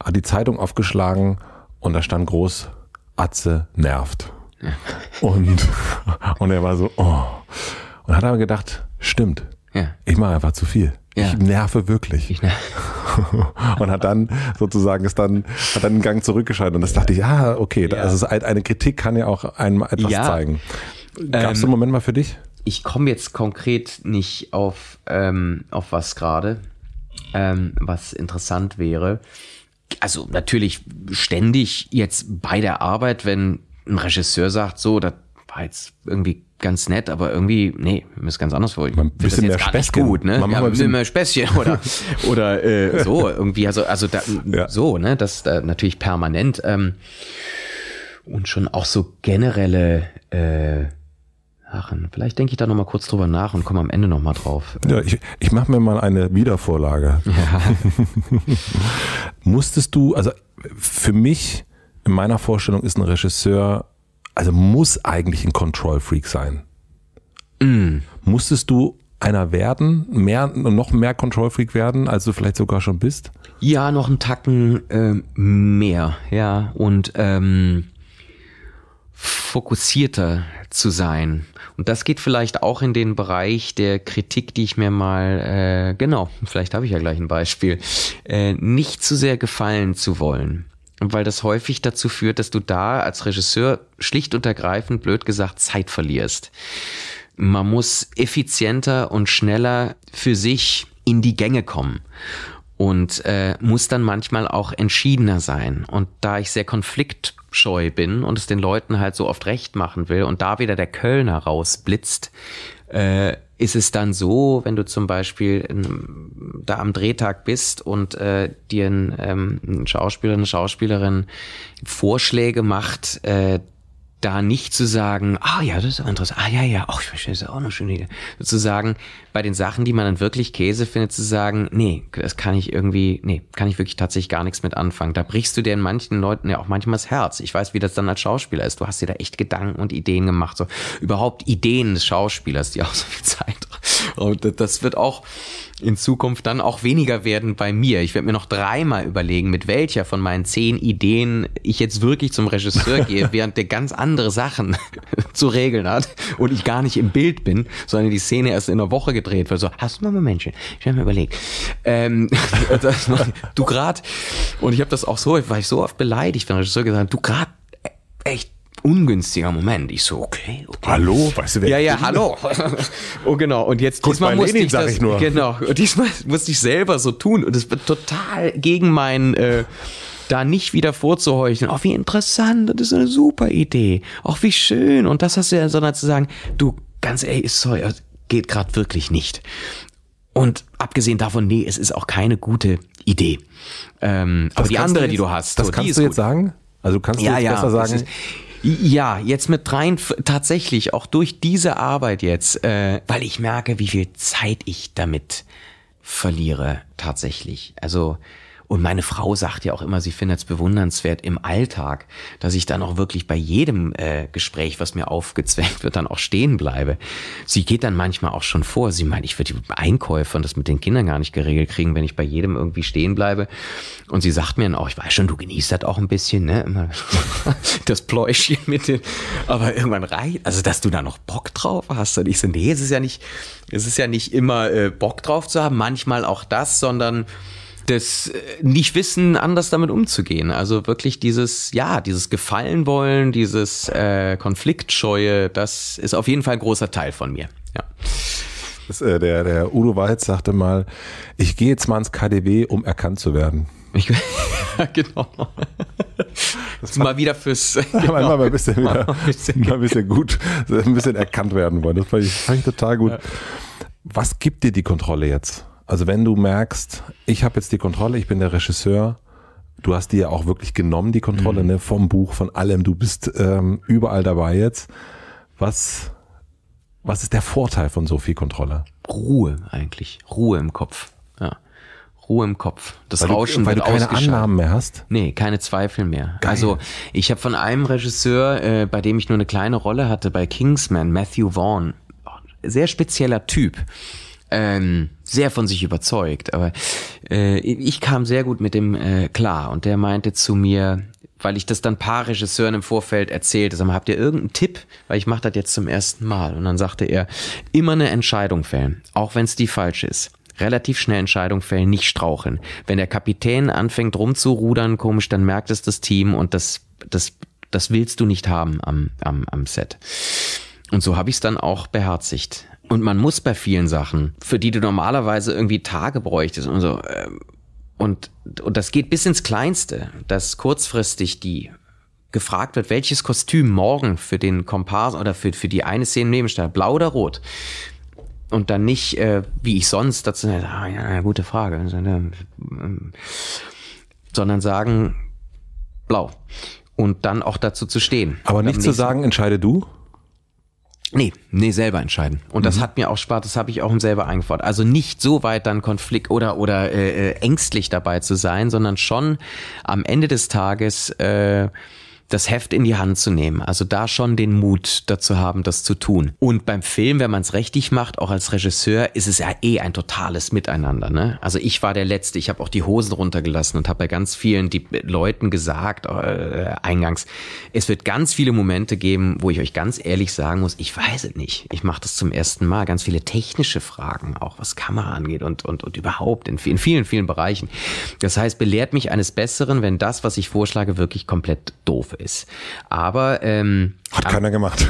hat die Zeitung aufgeschlagen und da stand groß, Atze nervt. [LAUGHS] Und, und er war so, oh. Und hat aber gedacht, stimmt, ja. ich mache einfach zu viel. Ja. Ich nerve wirklich. Ich ner [LAUGHS] und hat dann sozusagen ist dann hat dann einen Gang zurückgeschaltet und das dachte ich, ja, ah, okay, ja. also eine Kritik kann ja auch einem etwas zeigen. Gab es ähm, einen Moment mal für dich? ich komme jetzt konkret nicht auf, ähm, auf was gerade, ähm, was interessant wäre. Also natürlich ständig jetzt bei der Arbeit, wenn ein Regisseur sagt, so, das war jetzt irgendwie ganz nett, aber irgendwie, nee, wir müssen ganz anders wollen. Ein bisschen mehr Späßchen. Gut, ne? Man ja, ein bisschen mehr Späßchen oder, [LAUGHS] oder äh, [LAUGHS] so, irgendwie, also, also da, ja. so, ne? Das da äh, natürlich permanent. Ähm, und schon auch so generelle äh, Aachen. Vielleicht denke ich da nochmal kurz drüber nach und komme am Ende nochmal drauf. Ja, ich, ich mache mir mal eine Wiedervorlage. Ja. [LAUGHS] Musstest du, also für mich, in meiner Vorstellung ist ein Regisseur, also muss eigentlich ein Control-Freak sein. Mm. Musstest du einer werden, mehr, noch mehr Control-Freak werden, als du vielleicht sogar schon bist? Ja, noch einen Tacken äh, mehr, ja. Und ähm, fokussierter zu sein. Und das geht vielleicht auch in den Bereich der Kritik, die ich mir mal, äh, genau, vielleicht habe ich ja gleich ein Beispiel, äh, nicht zu sehr gefallen zu wollen. Weil das häufig dazu führt, dass du da als Regisseur schlicht und ergreifend, blöd gesagt, Zeit verlierst. Man muss effizienter und schneller für sich in die Gänge kommen und äh, muss dann manchmal auch entschiedener sein. Und da ich sehr konfliktscheu bin und es den Leuten halt so oft recht machen will und da wieder der Kölner rausblitzt, äh, ist es dann so, wenn du zum Beispiel in, da am Drehtag bist und äh, dir ein, ähm, ein Schauspieler, eine Schauspielerin Vorschläge macht, äh, da nicht zu sagen, ah ja, das ist auch interessant, ah ja, ja, ach, ich verstehe, das ist auch eine schöne Idee. Sozusagen bei den Sachen, die man dann wirklich Käse findet, zu sagen, nee, das kann ich irgendwie, nee, kann ich wirklich tatsächlich gar nichts mit anfangen. Da brichst du dir in manchen Leuten ja auch manchmal das Herz. Ich weiß, wie das dann als Schauspieler ist. Du hast dir da echt Gedanken und Ideen gemacht, so überhaupt Ideen des Schauspielers, die auch so viel Zeit drauf und das wird auch in Zukunft dann auch weniger werden bei mir. Ich werde mir noch dreimal überlegen, mit welcher von meinen zehn Ideen ich jetzt wirklich zum Regisseur gehe, [LAUGHS] während der ganz andere Sachen [LAUGHS] zu regeln hat und ich gar nicht im Bild bin, sondern die Szene erst in einer Woche gedreht wird. So, hast du mal mal Menschen? Ich habe mir überlegt. Ähm, [LAUGHS] du grad, und ich habe das auch so, weil ich so oft beleidigt, wenn der Regisseur gesagt hat, du grad, äh, echt, ungünstiger Moment. Ich so, okay, okay. Hallo, weißt du, wer Ja, ja, hallo. oh, genau. Und jetzt Kurz diesmal musste ich, das, ich nur. Genau. Und diesmal [LAUGHS] musste ich selber so tun. Und es wird total gegen meinen äh, da nicht wieder vorzuheucheln. Oh, wie interessant, das ist eine super Idee. Auch wie schön. Und das hast du ja, sondern zu sagen, du, ganz ehrlich, sorry, äh, geht gerade wirklich nicht. Und abgesehen davon, nee, es ist auch keine gute Idee. Ähm, aber die andere, jetzt, die du hast, das so, kannst du jetzt gut. sagen. Also kannst du ja, jetzt ja, besser sagen. Ist, ja, jetzt mit rein tatsächlich auch durch diese Arbeit jetzt, äh, weil ich merke, wie viel Zeit ich damit verliere tatsächlich. Also und meine Frau sagt ja auch immer, sie findet es bewundernswert im Alltag, dass ich dann auch wirklich bei jedem äh, Gespräch, was mir aufgezwängt wird, dann auch stehen bleibe. Sie geht dann manchmal auch schon vor. Sie meint, ich würde die Einkäufe und das mit den Kindern gar nicht geregelt kriegen, wenn ich bei jedem irgendwie stehen bleibe. Und sie sagt mir dann auch, ich weiß schon, du genießt das auch ein bisschen, ne? Immer [LAUGHS] das Pläuschchen mit den, aber irgendwann reicht, also dass du da noch Bock drauf hast. Und ich so, nee, es ist ja nicht, es ist ja nicht immer äh, Bock drauf zu haben, manchmal auch das, sondern das äh, Nicht-Wissen, anders damit umzugehen. Also wirklich dieses, ja, dieses Gefallen wollen, dieses äh, Konfliktscheue, das ist auf jeden Fall ein großer Teil von mir. Ja. Das, äh, der, der Udo Walz sagte mal, ich gehe jetzt mal ins KDW, um erkannt zu werden. Ich, [LAUGHS] genau. Das mal wieder fürs. [LAUGHS] Genau. Mal, ein bisschen, wieder, mal, ein bisschen. mal ein bisschen gut, ein bisschen erkannt werden wollen. Das fand ich, fand ich total gut. Ja. Was gibt dir die Kontrolle jetzt? Also wenn du merkst, ich habe jetzt die Kontrolle, ich bin der Regisseur, du hast dir ja auch wirklich genommen, die Kontrolle mhm. ne, vom Buch, von allem, du bist ähm, überall dabei jetzt. Was, was ist der Vorteil von so viel Kontrolle? Ruhe eigentlich, Ruhe im Kopf. Ja. Ruhe im Kopf. Das weil Rauschen du, weil wird du keine Annahmen mehr hast? Nee, keine Zweifel mehr. Geil. Also ich habe von einem Regisseur, äh, bei dem ich nur eine kleine Rolle hatte, bei Kingsman, Matthew Vaughn, oh, sehr spezieller Typ. Ähm, sehr von sich überzeugt, aber äh, ich kam sehr gut mit dem äh, klar und der meinte zu mir, weil ich das dann paar Regisseuren im Vorfeld erzählte, sag mal, habt ihr irgendeinen Tipp? Weil ich mache das jetzt zum ersten Mal. Und dann sagte er, immer eine Entscheidung fällen, auch wenn es die falsche ist relativ schnell Entscheidung fällen, nicht straucheln. Wenn der Kapitän anfängt rumzurudern, komisch, dann merkt es das Team und das, das, das willst du nicht haben am, am, am Set. Und so habe ich es dann auch beherzigt. Und man muss bei vielen Sachen, für die du normalerweise irgendwie Tage bräuchtest und so. Ähm, und, und das geht bis ins Kleinste, dass kurzfristig die gefragt wird, welches Kostüm morgen für den Kompas oder für, für die eine Szene nebensteht, blau oder rot. Und dann nicht, äh, wie ich sonst, dazu, ah, ja, gute Frage, also, ne, ähm, sondern sagen, blau. Und dann auch dazu zu stehen. Aber nicht zu sagen, entscheide du, Nee, nee, selber entscheiden. Und mhm. das hat mir auch Spaß, das habe ich auch selber eingefordert. Also nicht so weit dann Konflikt oder, oder äh, äh, ängstlich dabei zu sein, sondern schon am Ende des Tages äh, das Heft in die Hand zu nehmen. Also da schon den Mut dazu haben, das zu tun. Und beim Film, wenn man es richtig macht, auch als Regisseur, ist es ja eh ein totales Miteinander. Ne? Also ich war der Letzte, ich habe auch die Hosen runtergelassen und habe bei ganz vielen die Leuten gesagt, äh, eingangs, es wird ganz viele Momente geben, wo ich euch ganz ehrlich sagen muss, ich weiß es nicht. Ich mache das zum ersten Mal. Ganz viele technische Fragen, auch was Kamera angeht und, und, und überhaupt in, in vielen, vielen Bereichen. Das heißt, belehrt mich eines Besseren, wenn das, was ich vorschlage, wirklich komplett doof ist. Aber ähm, hat keiner gemacht.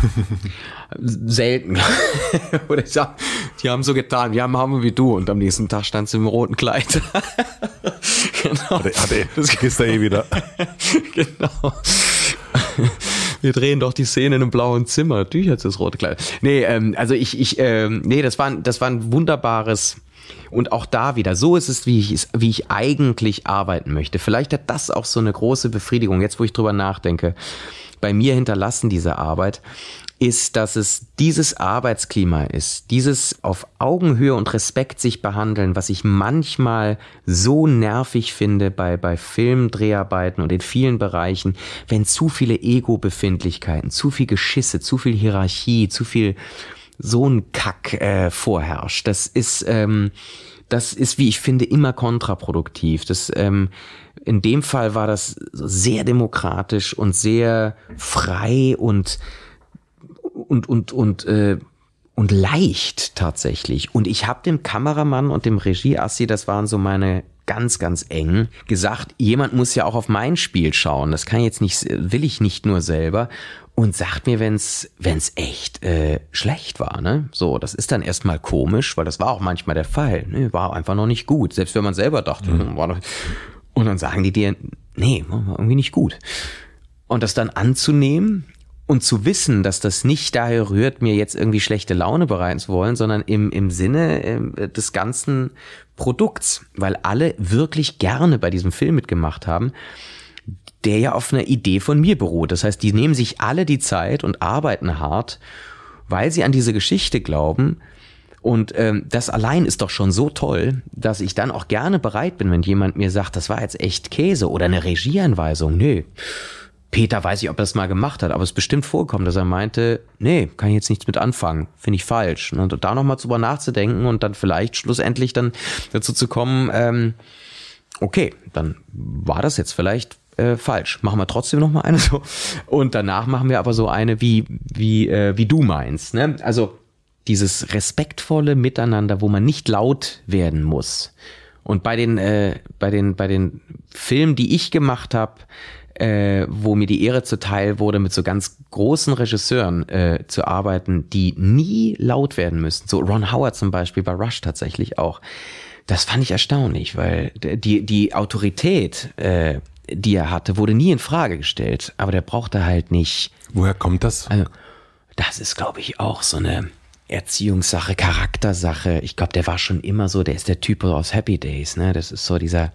[LAUGHS] Selten. [LAUGHS] Oder ich sag, die haben so getan, wir haben Hammer wie du und am nächsten Tag standst du im roten Kleid. [LAUGHS] genau. Hatte, hatte, das ist da eh wieder. genau. Wir drehen doch die Szene in einem blauen Zimmer. Natürlich hat das rote Kleid. Nee, ähm, also ich, ich ähm, nee, das war, das war ein wunderbares und auch da wieder, so ist es, wie ich, wie ich eigentlich arbeiten möchte. Vielleicht hat das auch so eine große Befriedigung, jetzt wo ich drüber nachdenke, bei mir hinterlassen diese Arbeit, ist, dass es dieses Arbeitsklima ist, dieses auf Augenhöhe und Respekt sich behandeln, was ich manchmal so nervig finde bei, bei Filmdreharbeiten und in vielen Bereichen, wenn zu viele Ego-Befindlichkeiten, zu viel Geschisse, zu viel Hierarchie, zu viel so ein Kack äh, vorherrscht. Das ist, ähm, das ist, wie ich finde, immer kontraproduktiv. Das, ähm, in dem Fall war das sehr demokratisch und sehr frei und und und und äh, und leicht tatsächlich. Und ich habe dem Kameramann und dem Regieassi, das waren so meine ganz, ganz eng gesagt, jemand muss ja auch auf mein Spiel schauen. Das kann jetzt nicht, will ich nicht nur selber und sagt mir, wenn's wenn's echt äh, schlecht war, ne? So, das ist dann erstmal komisch, weil das war auch manchmal der Fall, ne? War einfach noch nicht gut, selbst wenn man selber dachte, mhm. Hm, war doch. Und dann sagen die dir, nee, war irgendwie nicht gut. Und das dann anzunehmen und zu wissen, dass das nicht daher rührt, mir jetzt irgendwie schlechte Laune bereiten zu wollen, sondern im, im Sinne äh, des ganzen Produkts, weil alle wirklich gerne bei diesem Film mitgemacht haben der ja auf einer Idee von mir beruht. Das heißt, die nehmen sich alle die Zeit und arbeiten hart, weil sie an diese Geschichte glauben. Und ähm, das allein ist doch schon so toll, dass ich dann auch gerne bereit bin, wenn jemand mir sagt, das war jetzt echt Käse oder eine Regieanweisung. Nö. Peter weiß ich, ob er das mal gemacht hat, aber es ist bestimmt vorgekommen, dass er meinte, nee, kann ich jetzt nichts mit anfangen, finde ich falsch. Ne? Und da nochmal drüber nachzudenken und dann vielleicht schlussendlich dann dazu zu kommen, ähm, okay, dann war das jetzt vielleicht äh, falsch. Machen wir trotzdem nochmal eine so. Und danach machen wir aber so eine, wie, wie, äh, wie du meinst. Ne? Also dieses respektvolle Miteinander, wo man nicht laut werden muss. Und bei den, äh, bei den, bei den Filmen, die ich gemacht habe, äh, wo mir die Ehre zuteil wurde, mit so ganz großen Regisseuren äh, zu arbeiten, die nie laut werden müssen. So Ron Howard zum Beispiel bei Rush tatsächlich auch. Das fand ich erstaunlich, weil die, die Autorität, äh, die er hatte, wurde nie in Frage gestellt. Aber der brauchte halt nicht. Woher kommt das? Also, das ist, glaube ich, auch so eine Erziehungssache, Charaktersache. Ich glaube, der war schon immer so, der ist der Typ aus Happy Days, ne? Das ist so dieser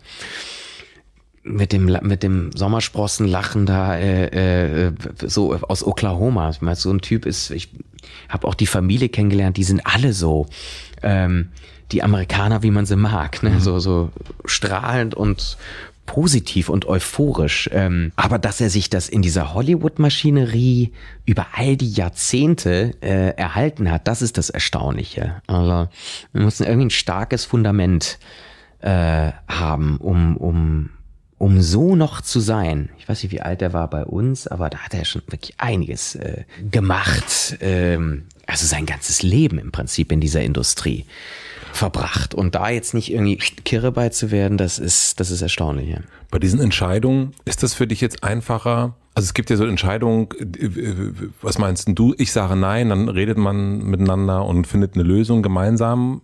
mit dem mit dem Sommersprossenlachen da äh, äh, so aus Oklahoma. Ich meine, so ein Typ ist. Ich habe auch die Familie kennengelernt. Die sind alle so. Ähm, die Amerikaner, wie man sie mag, ne? Mhm. so so strahlend und positiv und euphorisch. Ähm, aber dass er sich das in dieser Hollywood-Maschinerie über all die Jahrzehnte äh, erhalten hat, das ist das Erstaunliche. Also wir müssen irgendwie ein starkes Fundament äh, haben, um, um, um so noch zu sein. Ich weiß nicht, wie alt er war bei uns, aber da hat er schon wirklich einiges äh, gemacht. Ähm, also sein ganzes Leben im Prinzip in dieser Industrie verbracht. Und da jetzt nicht irgendwie kirre bei zu werden, das ist, das ist erstaunlich. Ja. Bei diesen Entscheidungen, ist das für dich jetzt einfacher? Also es gibt ja so Entscheidungen, äh, äh, was meinst du? Ich sage nein, dann redet man miteinander und findet eine Lösung gemeinsam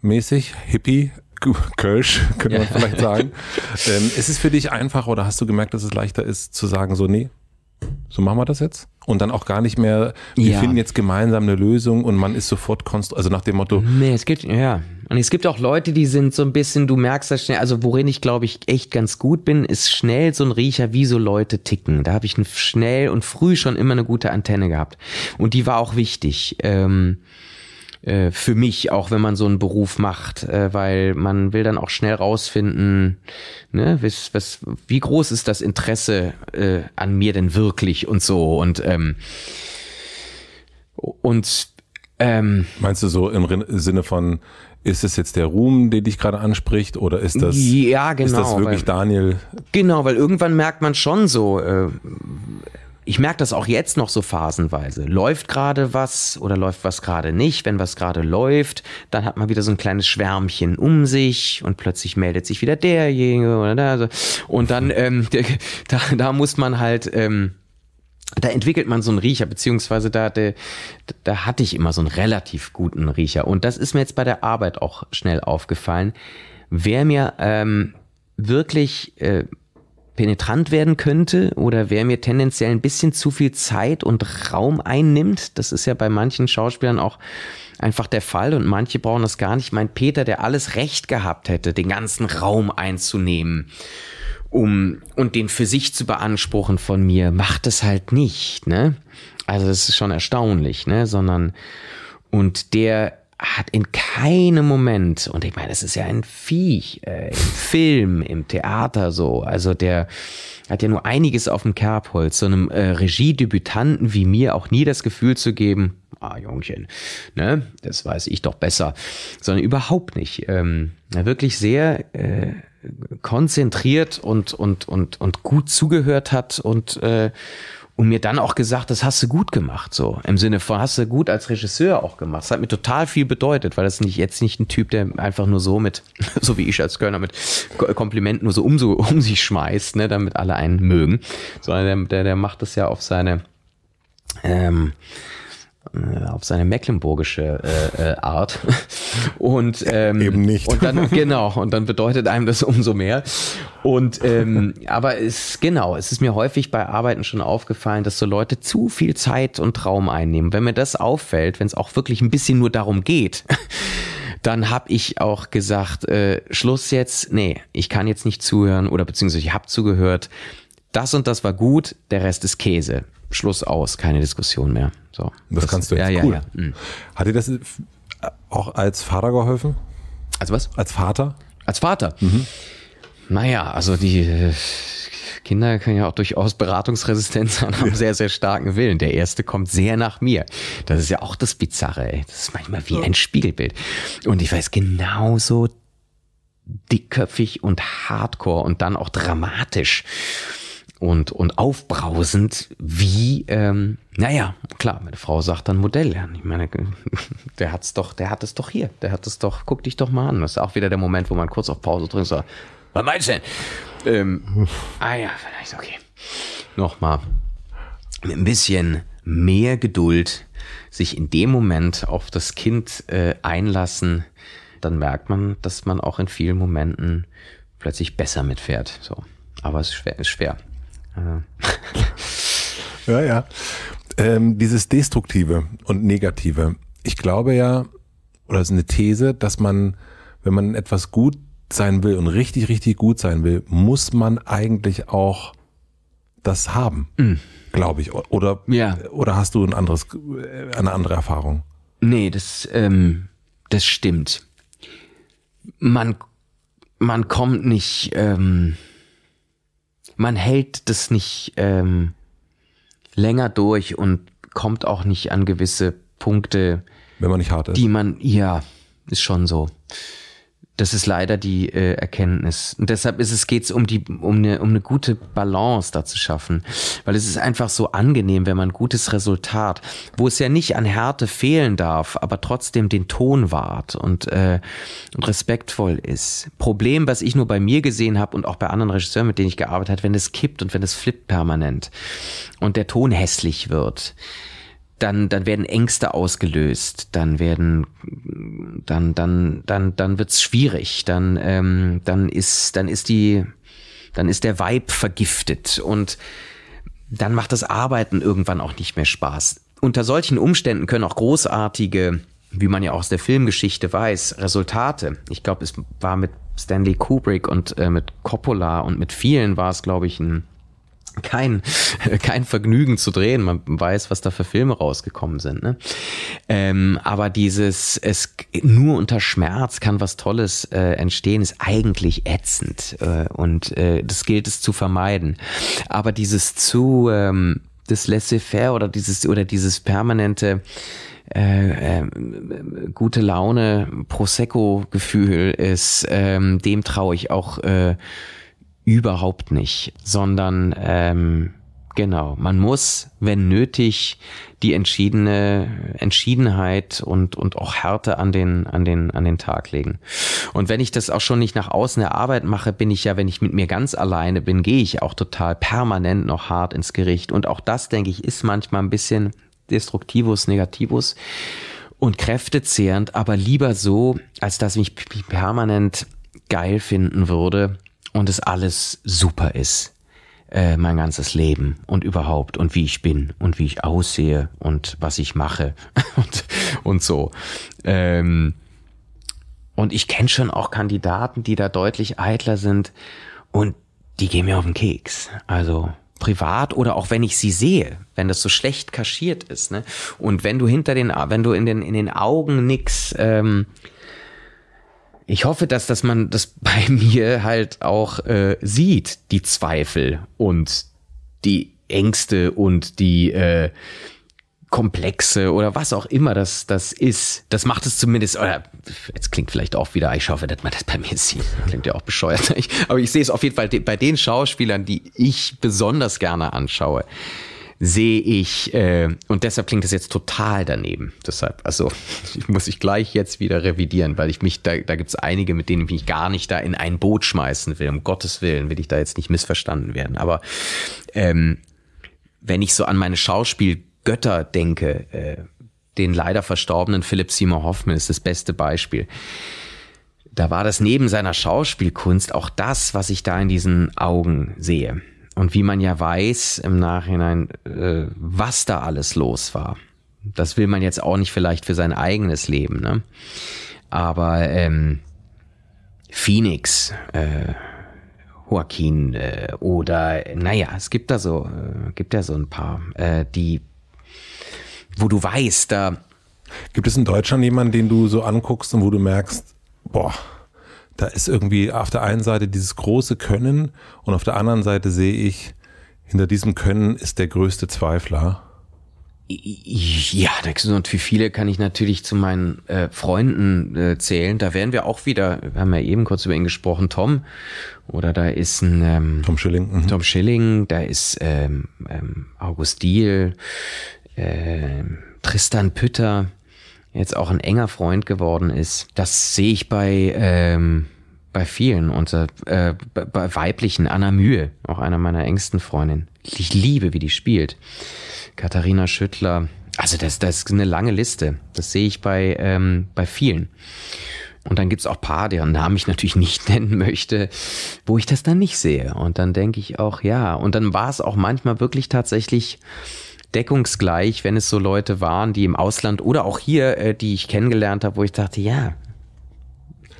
mäßig, hippie. [LAUGHS] Kölsch, könnte man ja. vielleicht sagen. ähm, ist es für dich einfacher oder hast du gemerkt, dass es leichter ist zu sagen, so, nee, so machen wir das jetzt. Und dann auch gar nicht mehr, wir ja. finden jetzt gemeinsam eine Lösung und man ist sofort konst, also nach dem Motto. Nee, es gibt, ja. Und es gibt auch Leute, die sind so ein bisschen, du merkst das schnell, also worin ich glaube ich echt ganz gut bin, ist schnell so ein Riecher, wie so Leute ticken. Da habe ich schnell und früh schon immer eine gute Antenne gehabt. Und die war auch wichtig. Ähm, äh, für mich, auch wenn man so einen Beruf macht, äh, weil man will dann auch schnell rausfinden, ne, was, was, wie groß ist das Interesse äh, an mir denn wirklich und so und ähm, und ähm, Meinst du so im Sinne von, ist es jetzt der Ruhm, der dich gerade anspricht, oder ist das, ja, genau, ist das genau, wirklich weil, Daniel? Genau, weil irgendwann merkt man schon so, äh, ich merke das auch jetzt noch so phasenweise. Läuft gerade was oder läuft was gerade nicht? Wenn was gerade läuft, dann hat man wieder so ein kleines Schwärmchen um sich und plötzlich meldet sich wieder derjenige oder der. Also, und dann, ähm, [LAUGHS] da, da muss man halt. Ähm, da entwickelt man so einen Riecher, beziehungsweise da, da, da hatte ich immer so einen relativ guten Riecher. Und das ist mir jetzt bei der Arbeit auch schnell aufgefallen. Wer mir ähm, wirklich äh, penetrant werden könnte oder wer mir tendenziell ein bisschen zu viel Zeit und Raum einnimmt. Das ist ja bei manchen Schauspielern auch einfach der Fall und manche brauchen das gar nicht. Mein Peter, der alles recht gehabt hätte, den ganzen Raum einzunehmen um und den für sich zu beanspruchen von mir, macht es halt nicht, ne? Also das ist schon erstaunlich, ne? Sondern und der hat in keinem Moment, und ich meine, das ist ja ein Viech, äh, im [LAUGHS] Film, im Theater so, also der hat ja nur einiges auf dem Kerbholz, so einem äh, Regiedebütanten wie mir auch nie das Gefühl zu geben, ah Jungchen, ne, das weiß ich doch besser, sondern überhaupt nicht. Ähm, wirklich sehr äh, konzentriert und, und, und, und gut zugehört hat und äh, und mir dann auch gesagt, das hast du gut gemacht, so im Sinne von hast du gut als Regisseur auch gemacht. Das hat mir total viel bedeutet, weil das nicht jetzt nicht ein Typ, der einfach nur so mit, [LAUGHS] so wie ich als Kölner mit Komplimenten nur so um, so, um sich schmeißt, ne, damit alle einen mögen, sondern der, der, der macht das ja auf seine ähm, äh, auf seine mecklenburgische äh, äh, Art [LAUGHS] und ähm, eben nicht und dann [LAUGHS] genau und dann bedeutet einem das umso mehr und ähm, aber es genau es ist mir häufig bei Arbeiten schon aufgefallen dass so Leute zu viel Zeit und Raum einnehmen wenn mir das auffällt wenn es auch wirklich ein bisschen nur darum geht [LAUGHS] dann habe ich auch gesagt äh, Schluss jetzt nee ich kann jetzt nicht zuhören oder beziehungsweise ich habe zugehört das und das war gut der Rest ist Käse Schluss aus, keine Diskussion mehr. So. Das, das kannst du jetzt. Ja, cool. ja, ja. Mhm. Hat dir das auch als Vater geholfen? Als was? Als Vater? Als Vater. Mhm. Naja, also die äh, Kinder können ja auch durchaus beratungsresistent sein, haben ja. sehr, sehr starken Willen. Der erste kommt sehr nach mir. Das ist ja auch das Bizarre, ey. Das ist manchmal wie ein Spiegelbild. Und ich weiß genauso dickköpfig und hardcore und dann auch dramatisch und, und aufbrausend, wie, ähm, naja, klar, meine Frau sagt dann Modell lernen. Ich meine, [LAUGHS] der hat's doch, der hat es doch hier, der hat es doch, guck dich doch mal an. Das ist auch wieder der Moment, wo man kurz auf Pause drin sagt, was meinst du denn? Ähm, ah ja, vielleicht, okay. Nochmal. Mit ein bisschen mehr Geduld sich in dem Moment auf das Kind äh, einlassen, dann merkt man, dass man auch in vielen Momenten plötzlich besser mitfährt. So. Aber es ist schwer. Ist schwer. [LAUGHS] ja, ja. Ähm, dieses Destruktive und Negative. Ich glaube ja, oder es ist eine These, dass man, wenn man etwas gut sein will und richtig, richtig gut sein will, muss man eigentlich auch das haben, mm. glaube ich. Oder, ja. oder hast du ein anderes, eine andere Erfahrung? Nee, das, ähm, das stimmt. Man, man kommt nicht, ähm, man hält das nicht ähm, länger durch und kommt auch nicht an gewisse Punkte. Wenn man nicht hart ist. Die man, ja, ist schon so. Das ist leider die äh, Erkenntnis. Und deshalb ist es geht's um die um eine um eine gute Balance da zu schaffen, weil es ist einfach so angenehm, wenn man gutes Resultat, wo es ja nicht an Härte fehlen darf, aber trotzdem den Ton wahrt und, äh, und respektvoll ist. Problem, was ich nur bei mir gesehen habe und auch bei anderen Regisseuren, mit denen ich gearbeitet habe, wenn es kippt und wenn es flippt permanent und der Ton hässlich wird dann, dann werden Ängste ausgelöst, dann werden, dann, dann, dann, dann wird's schwierig, dann, ähm, dann ist, dann ist die, dann ist der Vibe vergiftet und dann macht das Arbeiten irgendwann auch nicht mehr Spaß. Unter solchen Umständen können auch großartige, wie man ja auch aus der Filmgeschichte weiß, Resultate. Ich glaube, es war mit Stanley Kubrick und äh, mit Coppola und mit vielen war es, glaube ich, ein kein, [LAUGHS] kein Vergnügen zu drehen. Man weiß, was da für Filme rausgekommen sind. Ne? Ähm, aber dieses, es nur unter Schmerz kann was Tolles äh, entstehen, ist eigentlich ätzend. Äh, und äh, das gilt es zu vermeiden. Aber dieses zu, ähm, das Laissez-faire oder dieses, oder dieses permanente, äh, äh, gute Laune, Prosecco-Gefühl ist, ähm, dem traue ich auch äh, Überhaupt nicht, sondern ähm, genau, man muss, wenn nötig, die entschiedene Entschiedenheit und und auch Härte an den an den an den Tag legen. Und wenn ich das auch schon nicht nach außen der Arbeit mache, bin ich ja, wenn ich mit mir ganz alleine bin, gehe ich auch total permanent noch hart ins Gericht. Und auch das, denke ich, ist manchmal ein bisschen destruktivus, negativus und kräftezehrend, aber lieber so, als dass ich mich permanent geil finden würde und es alles super ist. Äh, mein ganzes Leben und überhaupt und wie ich bin und wie ich aussehe und was ich mache [LAUGHS] und, und so. Ähm, und ich kenne schon auch Kandidaten, die da deutlich eitler sind und die gehen mir auf den Keks. Also privat oder auch wenn ich sie sehe, wenn das so schlecht kaschiert ist. Ne? Und wenn du hinter den, wenn du in den, in den Augen nix ähm, ich hoffe, dass, dass man das [LAUGHS] bei mir halt auch äh, sieht, die Zweifel und die Ängste und die äh, Komplexe oder was auch immer das, das ist. Das macht es zumindest, oder jetzt klingt vielleicht auch wieder, ich hoffe, dass man das bei mir sieht. Klingt ja auch bescheuert. [LAUGHS] aber ich sehe es auf jeden Fall bei den Schauspielern, die ich besonders gerne anschaue sehe ich, äh, und deshalb klingt das jetzt total daneben. Deshalb, also [LAUGHS] muss ich gleich jetzt wieder revidieren, weil ich mich, da, da gibt es einige, mit denen ich mich gar nicht da in ein Boot schmeißen will. Um Gottes Willen will ich da jetzt nicht missverstanden werden. Aber ähm, wenn ich so an meine Schauspielgötter denke, äh, den leider verstorbenen Philipp Seymour Hoffman ist das beste Beispiel. Da war das neben seiner Schauspielkunst auch das, was ich da in diesen Augen sehe. Und wie man ja weiß im Nachhinein, äh, was da alles los war. Das will man jetzt auch nicht vielleicht für sein eigenes Leben, ne? Aber ähm, Phoenix, äh, Joaquin äh, oder naja, es gibt da so, äh, gibt ja so ein paar, äh, die, wo du weißt, da. Gibt es in Deutschland jemanden, den du so anguckst und wo du merkst, boah, da ist irgendwie auf der einen Seite dieses große Können und auf der anderen Seite sehe ich, hinter diesem Können ist der größte Zweifler. Ja, und wie viele kann ich natürlich zu meinen äh, Freunden äh, zählen. Da werden wir auch wieder, wir haben ja eben kurz über ihn gesprochen, Tom. Oder da ist ein ähm, Tom Schilling. Mhm. Tom Schilling, da ist ähm, ähm, August Diel, äh, Tristan Pütter jetzt auch ein enger Freund geworden ist, das sehe ich bei, ähm, bei vielen, unter, äh, bei weiblichen, Anna Mühe, auch einer meiner engsten Freundinnen. Ich liebe, wie die spielt. Katharina Schüttler, also das, das ist eine lange Liste. Das sehe ich bei, ähm, bei vielen. Und dann gibt's auch paar, deren Namen ich natürlich nicht [LAUGHS] nennen möchte, wo ich das dann nicht sehe. Und dann denke ich auch, ja. Und dann war es auch manchmal wirklich tatsächlich deckungsgleich, wenn es so Leute waren, die im Ausland oder auch hier, äh, die ich kennengelernt habe, wo ich dachte, ja,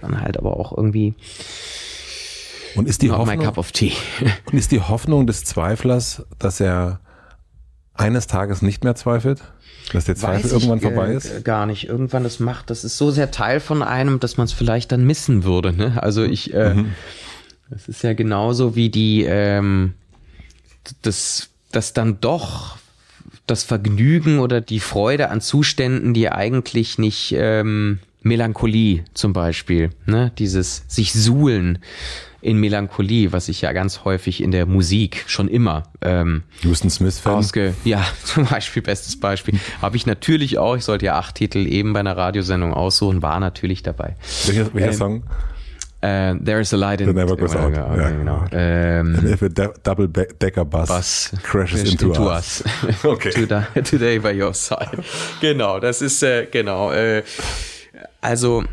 dann halt aber auch irgendwie. Und ist die Hoffnung, [LAUGHS] Und ist die Hoffnung des Zweiflers, dass er eines Tages nicht mehr zweifelt? Dass der Zweifel Weiß irgendwann ich, äh, vorbei ist? gar nicht. Irgendwann das macht, das ist so sehr Teil von einem, dass man es vielleicht dann missen würde. Ne? Also ich, äh, mhm. das ist ja genauso wie die, ähm, das, dass dann doch das Vergnügen oder die Freude an Zuständen, die eigentlich nicht ähm, Melancholie zum Beispiel, ne? dieses sich suhlen in Melancholie, was ich ja ganz häufig in der Musik schon immer ähm, Houston Smith -Fan. ausge ja [LAUGHS] zum Beispiel bestes Beispiel habe ich natürlich auch. Ich sollte ja acht Titel eben bei einer Radiosendung aussuchen, war natürlich dabei. Welcher, welcher ähm, Song? Uh, there is a light in the never goes out. Okay, ja. genau. Um, And if a double decker bus, bus crashes, into, into, us, us. [LAUGHS] [LAUGHS] okay. today, [LAUGHS] today by your side. Genau, das ist äh, genau. Äh, also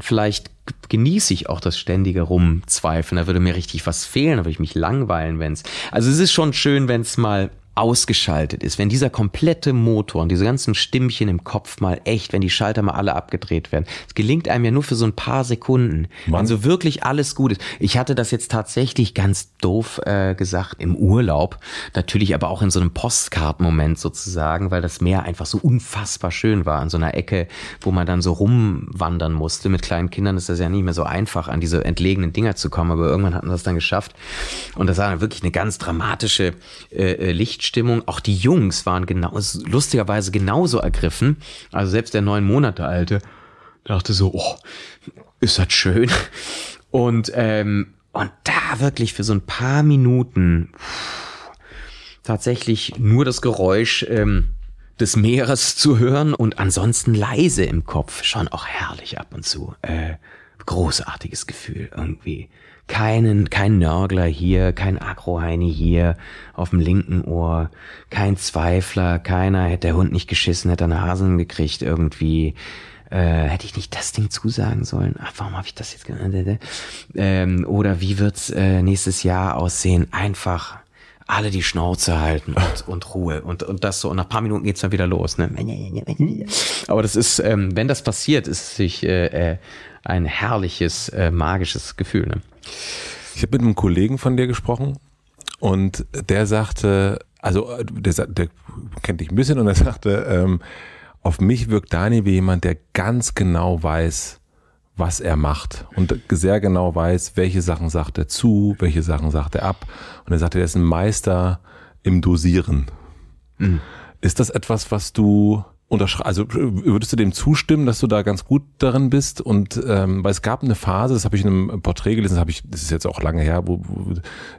vielleicht genieße ich auch das ständige Rumzweifeln. Da würde mir richtig was fehlen, da würde ich mich langweilen, wenn es. Also es ist schon schön, wenn es mal ausgeschaltet ist, wenn dieser komplette Motor und diese ganzen Stimmchen im Kopf mal echt, wenn die Schalter mal alle abgedreht werden, es gelingt einem ja nur für so ein paar Sekunden. Mann. so wirklich alles gut ist. Ich hatte das jetzt tatsächlich ganz doof äh, gesagt im Urlaub, natürlich aber auch in so einem Postkartenmoment sozusagen, weil das Meer einfach so unfassbar schön war an so einer Ecke, wo man dann so rumwandern musste. Mit kleinen Kindern ist das ja nicht mehr so einfach, an diese entlegenen Dinger zu kommen, aber irgendwann hatten wir das dann geschafft und das war dann wirklich eine ganz dramatische äh, äh Licht Feststimmung, auch die Jungs waren genau, lustigerweise genauso ergriffen. Also selbst der neun Monate alte dachte so, oh, ist das schön. Und, ähm, und da wirklich für so ein paar Minuten pff, tatsächlich nur das Geräusch ähm, des Meeres zu hören und ansonsten leise im Kopf, schon auch herrlich ab und zu. Äh, großartiges Gefühl irgendwie keinen, kein Nörgler hier, kein Agroheini hier auf dem linken Ohr, kein Zweifler, keiner hätte der Hund nicht geschissen, hätte einen Hasen gekriegt irgendwie. Äh, hätte ich nicht das Ding zusagen sollen? Ach, warum habe ich das jetzt gemacht? Äh, ähm, oder wie wird's äh, nächstes Jahr aussehen? Einfach alle die Schnauze halten und, [LAUGHS] und Ruhe und, und das so. Und nach paar Minuten geht's dann wieder los. Ne? Aber das ist, ähm, wenn das passiert, ist sich äh, äh, ein herrliches, äh, magisches Gefühl. Ne? Ich habe mit einem Kollegen von dir gesprochen und der sagte, also äh, der, der kennt dich ein bisschen und er [LAUGHS] sagte, ähm, auf mich wirkt Daniel wie jemand, der ganz genau weiß, was er macht und sehr genau weiß, welche Sachen sagt er zu, welche Sachen sagt er ab. Und er sagte, er ist ein Meister im Dosieren. Mhm. Ist das etwas, was du also würdest du dem zustimmen, dass du da ganz gut darin bist? Und ähm, weil es gab eine Phase, das habe ich in einem Porträt gelesen, das habe ich, das ist jetzt auch lange her, wo, wo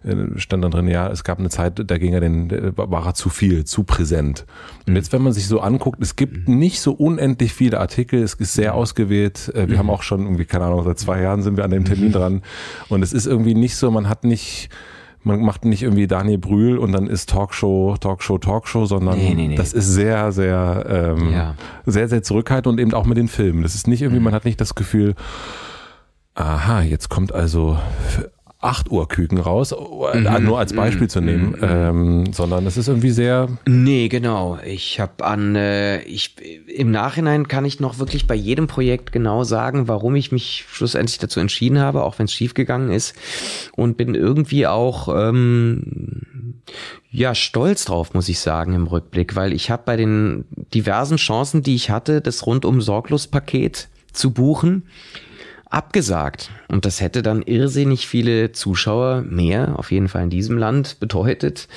äh, stand dann drin, ja, es gab eine Zeit, da ging er den, äh, war er zu viel, zu präsent. Und mhm. jetzt, wenn man sich so anguckt, es gibt mhm. nicht so unendlich viele Artikel, es ist sehr mhm. ausgewählt. Äh, wir mhm. haben auch schon irgendwie, keine Ahnung, seit zwei Jahren sind wir an dem Termin dran. Und es ist irgendwie nicht so, man hat nicht man macht nicht irgendwie Daniel Brühl und dann ist Talkshow, Talkshow, Talkshow, sondern nee, nee, nee. das ist sehr, sehr, ähm, ja. sehr, sehr zurückhaltend und eben auch mit den Filmen. Das ist nicht irgendwie, mhm. man hat nicht das Gefühl, aha, jetzt kommt also 8 Uhr Küken raus, äh, mhm. nur als mhm. Beispiel mhm. zu nehmen, mhm. ähm, sondern es ist irgendwie sehr. Nee, genau. Ich habe an, äh, ich im Nachhinein kann ich noch wirklich bei jedem Projekt genau sagen, warum ich mich schlussendlich dazu entschieden habe, auch wenn es schiefgegangen ist und bin irgendwie auch ähm, ja stolz drauf, muss ich sagen im Rückblick, weil ich habe bei den diversen Chancen, die ich hatte, das rundum sorglos Paket zu buchen abgesagt. Und das hätte dann irrsinnig viele Zuschauer mehr, auf jeden Fall in diesem Land, bedeutet.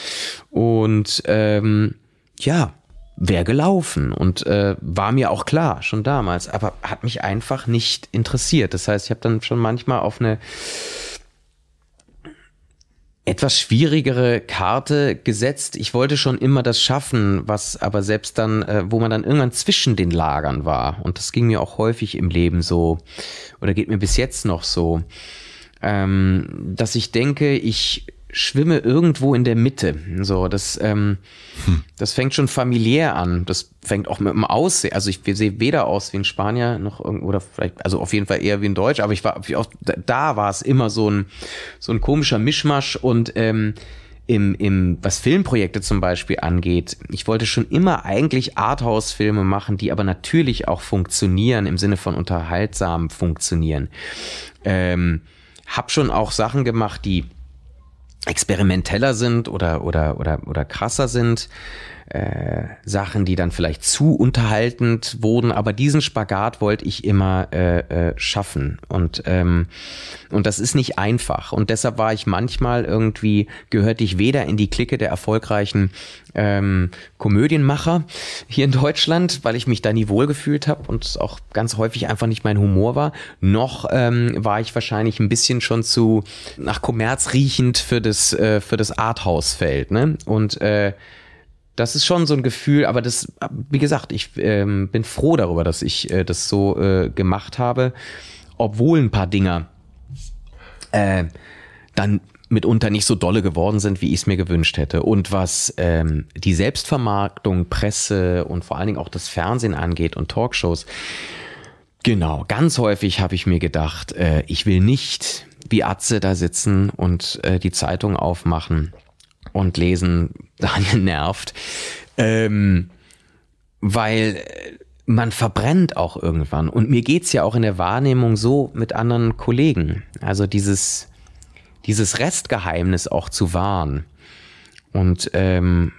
Und ähm, ja, wäre gelaufen und äh, war mir auch klar schon damals, aber hat mich einfach nicht interessiert. Das heißt, ich habe dann schon manchmal auf eine etwas schwierigere Karte gesetzt. Ich wollte schon immer das schaffen, was aber selbst dann, äh, wo man dann irgendwann zwischen den Lagern war. Und das ging mir auch häufig im Leben so, oder geht mir bis jetzt noch so, ähm, dass ich denke, ich schwimme irgendwo in der Mitte. So, das, ähm, hm. das fängt schon familiär an. Das fängt auch mit dem Aussehen. Also ich sehe weder aus wie ein Spanier noch irgendwo, oder vielleicht, also auf jeden Fall eher wie ein Deutsch, aber ich war auch, da war es immer so ein, so ein komischer Mischmasch und ähm, im, im, was Filmprojekte zum Beispiel angeht, ich wollte schon immer eigentlich Arthouse-Filme machen, die aber natürlich auch funktionieren, im Sinne von unterhaltsam funktionieren. Ähm, hab schon auch Sachen gemacht, die experimenteller sind oder, oder, oder, oder krasser sind. Äh, Sachen, die dann vielleicht zu unterhaltend wurden, aber diesen Spagat wollte ich immer äh, äh, schaffen und ähm, und das ist nicht einfach und deshalb war ich manchmal irgendwie gehörte ich weder in die Clique der erfolgreichen ähm, Komödienmacher hier in Deutschland, weil ich mich da nie wohlgefühlt habe und es auch ganz häufig einfach nicht mein Humor war, noch ähm, war ich wahrscheinlich ein bisschen schon zu nach Kommerz riechend für das äh, das Arthouse-Feld, ne und äh, das ist schon so ein Gefühl, aber das, wie gesagt, ich ähm, bin froh darüber, dass ich äh, das so äh, gemacht habe, obwohl ein paar Dinger äh, dann mitunter nicht so dolle geworden sind, wie ich es mir gewünscht hätte. Und was ähm, die Selbstvermarktung, Presse und vor allen Dingen auch das Fernsehen angeht und Talkshows, genau, ganz häufig habe ich mir gedacht, äh, ich will nicht wie Atze da sitzen und äh, die Zeitung aufmachen und lesen [LAUGHS] Daniel nervt. Ähm, weil äh, man verbrennt auch irgendwann. Und mir geht es ja auch in der Wahrnehmung so mit anderen Kollegen. Also dieses, dieses Restgeheimnis auch zu wahren. Und ähm,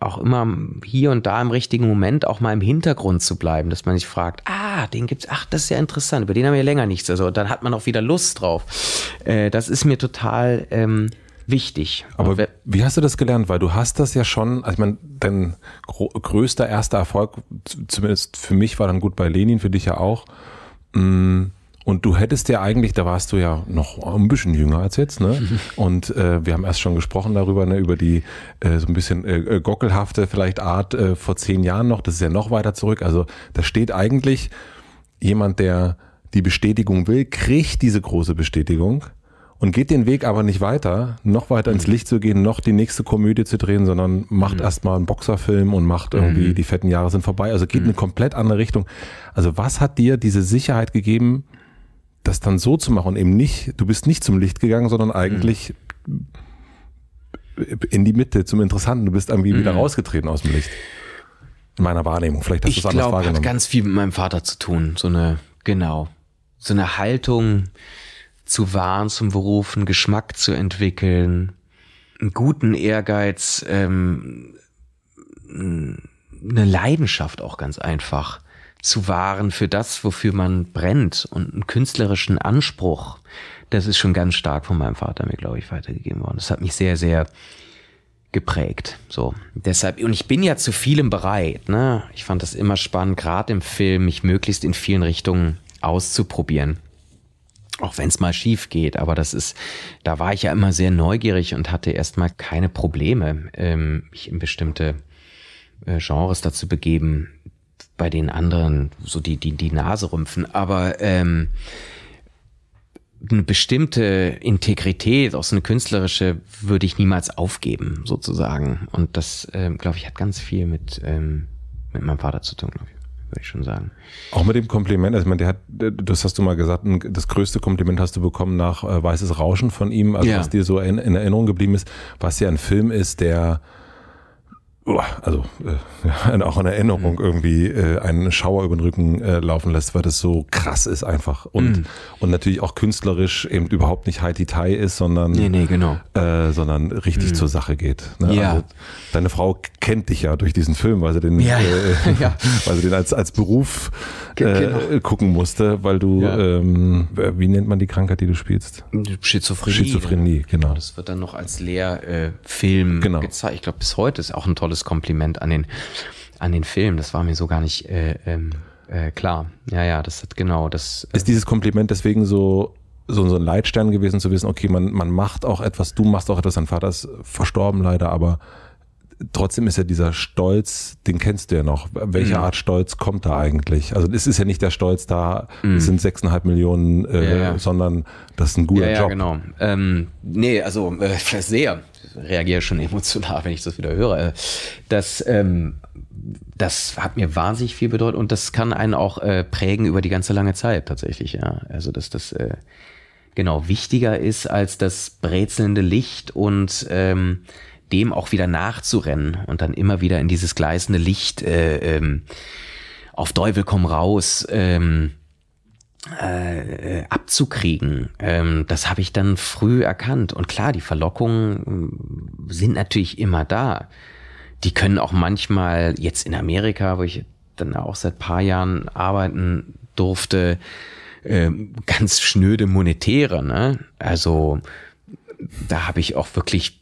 auch immer hier und da im richtigen Moment auch mal im Hintergrund zu bleiben, dass man sich fragt, ah, den gibt's, ach, das ist ja interessant, über den haben wir länger nichts. Also dann hat man auch wieder Lust drauf. Äh, das ist mir total ähm, wichtig. Aber wer, wie hast du das gelernt? Weil du hast das ja schon, also ich meine, dein größter erster Erfolg, zumindest für mich war dann gut bei Lenin, für dich ja auch. Mm, und du hättest ja eigentlich, da warst du ja noch ein bisschen jünger als jetzt, ne? [LAUGHS] Und äh, wir haben erst schon gesprochen darüber, ne, über die äh, so ein bisschen äh, äh, gockelhafte vielleicht Art äh, vor zehn Jahren noch, das ist ja noch weiter zurück. Also da steht eigentlich jemand, der die Bestätigung will, kriegt diese große Bestätigung und geht den Weg aber nicht weiter, noch weiter ins mhm. Licht zu gehen, noch die nächste Komödie zu drehen, sondern macht mhm. erstmal einen Boxerfilm und macht irgendwie mhm. die fetten Jahre sind vorbei. Also geht mhm. eine komplett andere Richtung. Also was hat dir diese Sicherheit gegeben, das dann so zu machen und eben nicht, du bist nicht zum Licht gegangen, sondern eigentlich mhm. in die Mitte zum Interessanten. Du bist irgendwie wieder mhm. rausgetreten aus dem Licht. In meiner Wahrnehmung. Vielleicht hast du es anders wahrgenommen. Ich glaube, hat ganz viel mit meinem Vater zu tun. So eine, genau. So eine Haltung zu wahren, zum Berufen, Geschmack zu entwickeln, einen guten Ehrgeiz, ähm, eine Leidenschaft auch ganz einfach zu wahren für das, wofür man brennt und einen künstlerischen Anspruch. Das ist schon ganz stark von meinem Vater mir, glaube ich, weitergegeben worden. Das hat mich sehr, sehr geprägt. So. Deshalb, und ich bin ja zu vielem bereit. Ne? Ich fand das immer spannend, gerade im Film, mich möglichst in vielen Richtungen auszuprobieren auch wenn es mal schief geht, aber das ist, da war ich ja immer sehr neugierig und hatte erstmal keine Probleme, ähm, mich in bestimmte äh, Genres dazu begeben, bei den anderen so die, die, die Nase rümpfen. Aber ähm, eine bestimmte Integrität, auch so eine künstlerische, würde ich niemals aufgeben, sozusagen. Und das, ähm, glaube ich, hat ganz viel mit, ähm, mit meinem Vater zu tun, glaube ich würde ich schon sagen. Auch mit dem Kompliment, also ich meine, der hat, das hast du mal gesagt, das größte Kompliment hast du bekommen nach äh, Weißes Rauschen von ihm, also ja. was dir so in, in Erinnerung geblieben ist, was ja ein Film ist, der also äh, [LAUGHS] auch eine Erinnerung mhm. irgendwie äh, einen Schauer über den Rücken äh, laufen lässt, weil das so krass ist einfach und mhm. und natürlich auch künstlerisch eben überhaupt nicht high detail ist, sondern nee, nee, genau. äh, sondern richtig mhm. zur Sache geht. Ne? Ja. Also, deine Frau kennt dich ja durch diesen Film, weil sie den ja, äh, [LAUGHS] [LAUGHS] ja. weil sie den als als Beruf äh, genau. gucken musste, weil du ja. ähm, wie nennt man die Krankheit, die du spielst? Schizophrenie. Schizophrenie, genau. Das wird dann noch als Lehrfilm äh, genau. gezeigt. Ich glaube, bis heute ist auch ein tolles großes Kompliment an den, an den Film. Das war mir so gar nicht äh, ähm, äh, klar. Ja, ja, das hat genau das. Äh ist dieses Kompliment deswegen so so, so ein Leitstern gewesen, zu wissen, okay, man, man macht auch etwas, du machst auch etwas, dein Vater ist verstorben leider, aber trotzdem ist ja dieser Stolz, den kennst du ja noch. Welche mhm. Art Stolz kommt da eigentlich? Also es ist ja nicht der Stolz da, mhm. sind sechseinhalb Millionen, äh, ja, ja. sondern das ist ein guter ja, ja, Job. genau. Ähm, nee, also äh, sehr reagiere schon [LAUGHS] emotional, wenn ich das wieder höre. Äh, das, ähm, das hat mir wahnsinnig viel bedeutet und das kann einen auch äh, prägen über die ganze lange Zeit tatsächlich. Ja, also dass das äh, genau wichtiger ist als das brezelnde Licht und ähm, dem auch wieder nachzurennen und dann immer wieder in dieses gleißende Licht äh, ähm, auf Teufel komm raus. Ähm, äh, abzukriegen. Ähm, das habe ich dann früh erkannt. Und klar, die Verlockungen äh, sind natürlich immer da. Die können auch manchmal jetzt in Amerika, wo ich dann auch seit paar Jahren arbeiten durfte, äh, ganz schnöde monetäre. Ne? Also da habe ich auch wirklich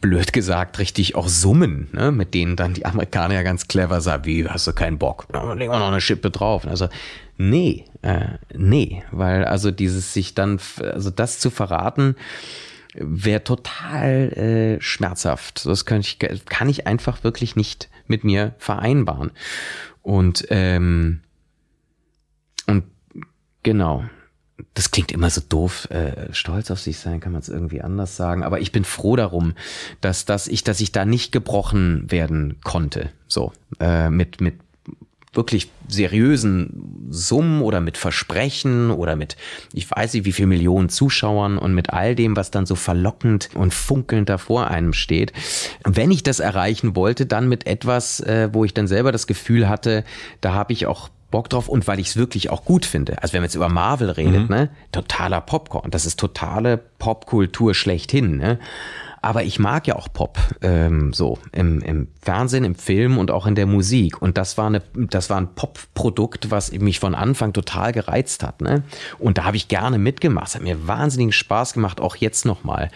blöd gesagt richtig auch Summen, ne, mit denen dann die Amerikaner ja ganz clever sagen, wie, hast du keinen Bock? Na, legen wir noch eine Schippe drauf. Also, nee, äh, nee, weil also dieses sich dann, also das zu verraten, wäre total äh, schmerzhaft. Das kann ich, kann ich einfach wirklich nicht mit mir vereinbaren. Und, ähm, und genau das klingt immer so doof, äh, stolz auf sich sein, kann man es irgendwie anders sagen. Aber ich bin froh darum, dass, dass ich, dass ich da nicht gebrochen werden konnte. So, äh, mit, mit wirklich seriösen Summen oder mit Versprechen oder mit, ich weiß nicht, wie viel Millionen Zuschauern und mit all dem, was dann so verlockend und funkelnd da vor einem steht. Wenn ich das erreichen wollte, dann mit etwas, äh, wo ich dann selber das Gefühl hatte, da habe ich auch Bock drauf und weil ich es wirklich auch gut finde. Also wenn man jetzt über Marvel redet, mhm. ne, totaler Popcorn. Das ist totale Popkultur schlechthin, ne? Aber ich mag ja auch Pop, ähm, so im, im Fernsehen, im Film und auch in der Musik. Und das war, eine, das war ein Pop-Produkt, was mich von Anfang total gereizt hat. Ne? Und da habe ich gerne mitgemacht. Es hat mir wahnsinnigen Spaß gemacht, auch jetzt nochmal.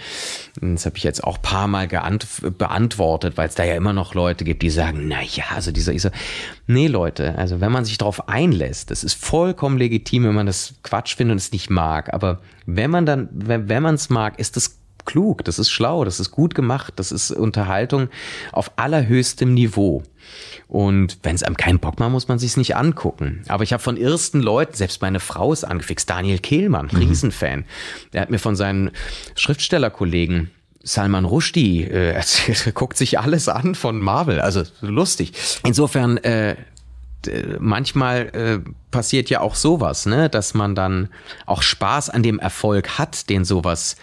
Das habe ich jetzt auch ein paar Mal beantwortet, weil es da ja immer noch Leute gibt, die sagen, naja, also dieser, dieser nee Leute, also wenn man sich darauf einlässt, das ist vollkommen legitim, wenn man das Quatsch findet und es nicht mag. Aber wenn man dann, wenn, wenn man es mag, ist das klug, das ist schlau, das ist gut gemacht, das ist Unterhaltung auf allerhöchstem Niveau. Und wenn es einem keinen Bock macht, muss man sich's nicht angucken. Aber ich habe von ersten Leuten, selbst meine Frau ist angefixt, Daniel Kehlmann, mhm. Riesenfan. Er hat mir von seinen Schriftstellerkollegen Salman Rushdie äh, [LAUGHS] erzählt, guckt sich alles an von Marvel, also lustig. Insofern äh, manchmal äh, passiert ja auch sowas, ne, dass man dann auch Spaß an dem Erfolg hat, den sowas äh,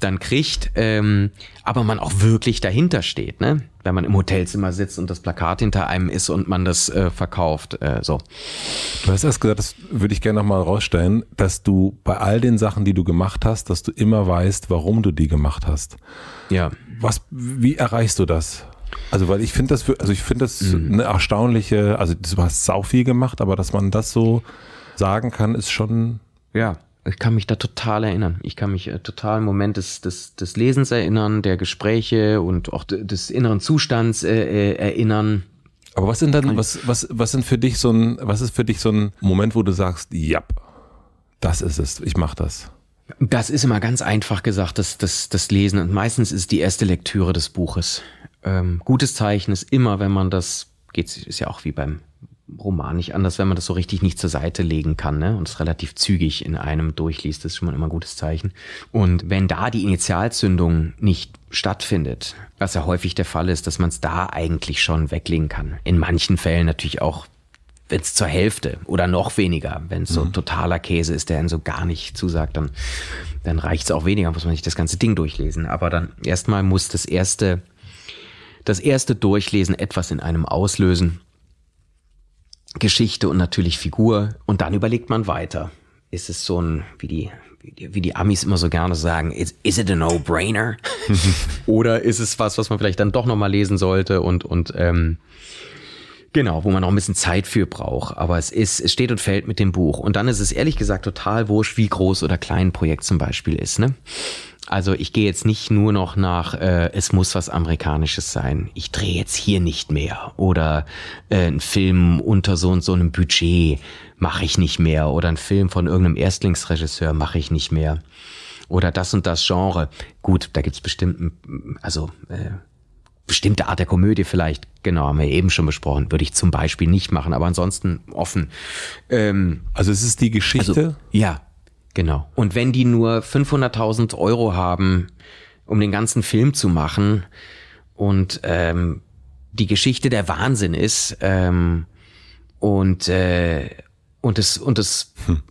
dann kriegt, ähm, aber man auch wirklich dahinter steht, ne? Wenn man im Hotelzimmer sitzt und das Plakat hinter einem ist und man das äh, verkauft, äh, so. Du hast erst gesagt, das würde ich gerne nochmal rausstellen, dass du bei all den Sachen, die du gemacht hast, dass du immer weißt, warum du die gemacht hast. Ja. Was, wie erreichst du das? Also, weil ich finde das, für, also ich finde das mhm. eine erstaunliche, also du hast sau viel gemacht, aber dass man das so sagen kann, ist schon. Ja ich kann mich da total erinnern. Ich kann mich äh, total im Moment des, des, des Lesens erinnern, der Gespräche und auch des inneren Zustands äh, äh, erinnern. Aber was sind dann, was, was, was sind für dich so ein, was ist für dich so ein Moment, wo du sagst, ja, das ist es, ich mach das? Das ist immer ganz einfach gesagt, das, das, das Lesen. Und meistens ist die erste Lektüre des Buches. Ähm, gutes Zeichen ist immer, wenn man das, geht, ist ja auch wie beim Roman nicht anders, wenn man das so richtig nicht zur Seite legen kann ne? und es relativ zügig in einem durchliest. Das ist schon mal immer ein gutes Zeichen. Und wenn da die Initialzündung nicht stattfindet, was ja häufig der Fall ist, dass man es da eigentlich schon weglegen kann. In manchen Fällen natürlich auch wenn es zur Hälfte oder noch weniger, wenn es so mhm. totaler Käse ist, der einen so gar nicht zusagt, dann, dann reicht es auch weniger, muss man nicht das ganze Ding durchlesen. Aber dann erstmal muss das erste, das erste Durchlesen etwas in einem auslösen, Geschichte und natürlich Figur. Und dann überlegt man weiter. Ist es so ein, wie die, wie die, Amis immer so gerne sagen, is, is it a no-brainer? [LAUGHS] Oder ist es was, was man vielleicht dann doch nochmal lesen sollte und, und ähm, Genau, wo man noch ein bisschen Zeit für braucht. Aber es ist, es steht und fällt mit dem Buch. Und dann ist es ehrlich gesagt total wurscht, wie groß oder klein ein Projekt zum Beispiel ist. Ne? Also ich gehe jetzt nicht nur noch nach, äh, es muss was Amerikanisches sein. Ich drehe jetzt hier nicht mehr. Oder äh, ein Film unter so und so einem Budget mache ich nicht mehr. Oder ein Film von irgendeinem Erstlingsregisseur mache ich nicht mehr. Oder das und das Genre. Gut, da gibt's bestimmten, also äh, bestimmte Art der Komödie vielleicht, genau, haben wir eben schon besprochen, würde ich zum Beispiel nicht machen, aber ansonsten offen. Ähm, also es ist die Geschichte. Also, ja, Genau. Und wenn die nur 500.000 Euro haben, um den ganzen Film zu machen und ähm, die Geschichte der Wahnsinn ist ähm, und äh, und es und es hm.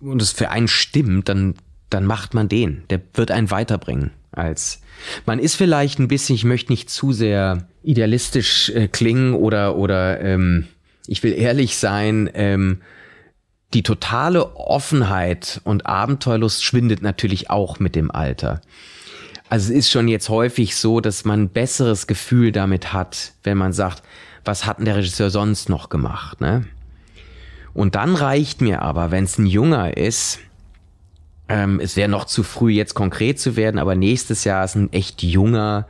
und es für einen stimmt, dann dann macht man den. Der wird einen weiterbringen als man ist vielleicht ein bisschen. Ich möchte nicht zu sehr idealistisch äh, klingen oder oder ähm, ich will ehrlich sein. Ähm, die totale Offenheit und Abenteuerlust schwindet natürlich auch mit dem Alter. Also es ist schon jetzt häufig so, dass man ein besseres Gefühl damit hat, wenn man sagt, was hat denn der Regisseur sonst noch gemacht, ne? Und dann reicht mir aber, wenn es ein junger ist, ähm, es wäre noch zu früh, jetzt konkret zu werden, aber nächstes Jahr ist ein echt junger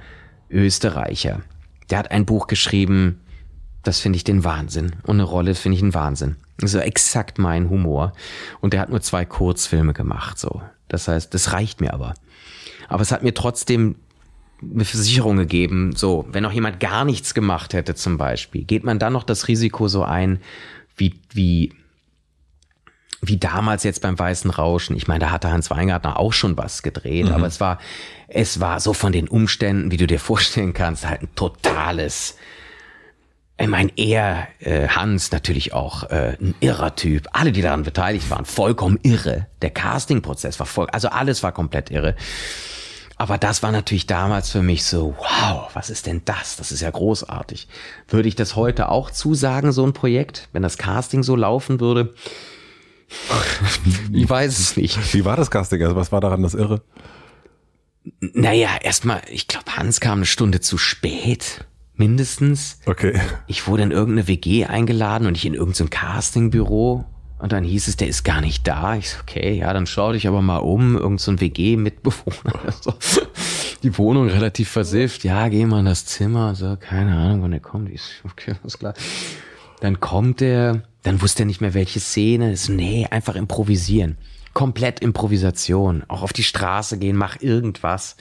Österreicher. Der hat ein Buch geschrieben, das finde ich den Wahnsinn. Und eine Rolle finde ich einen Wahnsinn. So exakt mein Humor. Und der hat nur zwei Kurzfilme gemacht, so. Das heißt, das reicht mir aber. Aber es hat mir trotzdem eine Versicherung gegeben, so. Wenn auch jemand gar nichts gemacht hätte, zum Beispiel, geht man dann noch das Risiko so ein, wie, wie, wie damals jetzt beim Weißen Rauschen. Ich meine, da hatte Hans Weingartner auch schon was gedreht, mhm. aber es war, es war so von den Umständen, wie du dir vorstellen kannst, halt ein totales, ich meine, er, äh, Hans natürlich auch äh, ein irrer Typ. Alle, die daran beteiligt waren, vollkommen irre. Der Castingprozess war voll, also alles war komplett irre. Aber das war natürlich damals für mich so, wow, was ist denn das? Das ist ja großartig. Würde ich das heute auch zusagen, so ein Projekt, wenn das Casting so laufen würde? ich weiß es nicht. Wie war das Casting? Also was war daran das Irre? Naja, erstmal, ich glaube, Hans kam eine Stunde zu spät mindestens. Okay. Ich wurde in irgendeine WG eingeladen und ich in irgendein so Castingbüro. Und dann hieß es, der ist gar nicht da. Ich so, okay, ja, dann schau dich aber mal um. Irgend so ein WG-Mitbewohner. So. Die Wohnung relativ versifft. Ja, geh mal in das Zimmer. So, keine Ahnung, wann der kommt. Ich so, okay, alles klar. Dann kommt der, dann wusste er nicht mehr, welche Szene. Ich so, nee, einfach improvisieren komplett Improvisation. Auch auf die Straße gehen, mach irgendwas.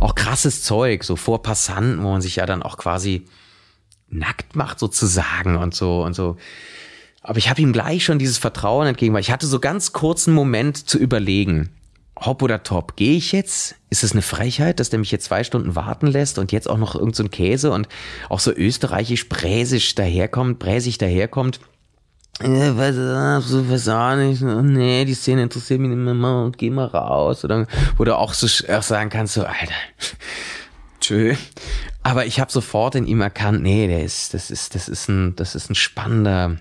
Auch krasses Zeug, so vor Passanten, wo man sich ja dann auch quasi nackt macht sozusagen und so und so. Aber ich habe ihm gleich schon dieses Vertrauen entgegen, weil ich hatte so ganz kurzen Moment zu überlegen, hopp oder top, gehe ich jetzt? Ist es eine Frechheit, dass der mich hier zwei Stunden warten lässt und jetzt auch noch irgendein so Käse und auch so österreichisch-bräsisch daherkommt, bräsig daherkommt? ja, weiß, ah, weiß auch nicht, nee, die Szene interessiert mich nicht mehr und geh mal raus. Oder, wo du auch so auch sagen kannst, so, Alter, [LAUGHS] tschö. Aber ich habe sofort in ihm erkannt, nee, der ist, das ist, das ist ein, das ist ein spannender,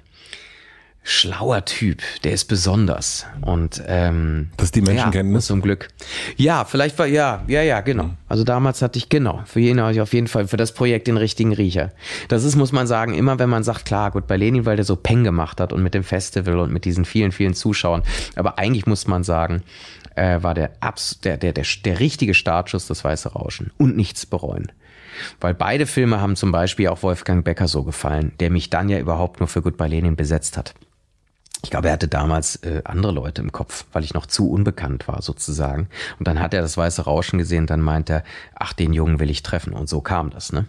schlauer Typ, der ist besonders. Und ähm, dass die Menschen ja, kennen. Ne? Zum Glück. Ja, vielleicht war ja, ja, ja, genau. Also damals hatte ich genau für jeden hatte ich auf jeden Fall für das Projekt den richtigen Riecher. Das ist muss man sagen immer, wenn man sagt, klar, gut bei Lenin, weil der so Peng gemacht hat und mit dem Festival und mit diesen vielen, vielen Zuschauern. Aber eigentlich muss man sagen, äh, war der, Abs der, der, der, der richtige Startschuss das weiße Rauschen und nichts bereuen. Weil beide Filme haben zum Beispiel auch Wolfgang Becker so gefallen, der mich dann ja überhaupt nur für Goodbye Lenin besetzt hat ich glaube, er hatte damals äh, andere Leute im Kopf, weil ich noch zu unbekannt war sozusagen. Und dann hat er das weiße Rauschen gesehen, dann meint er, ach, den Jungen will ich treffen. Und so kam das, ne?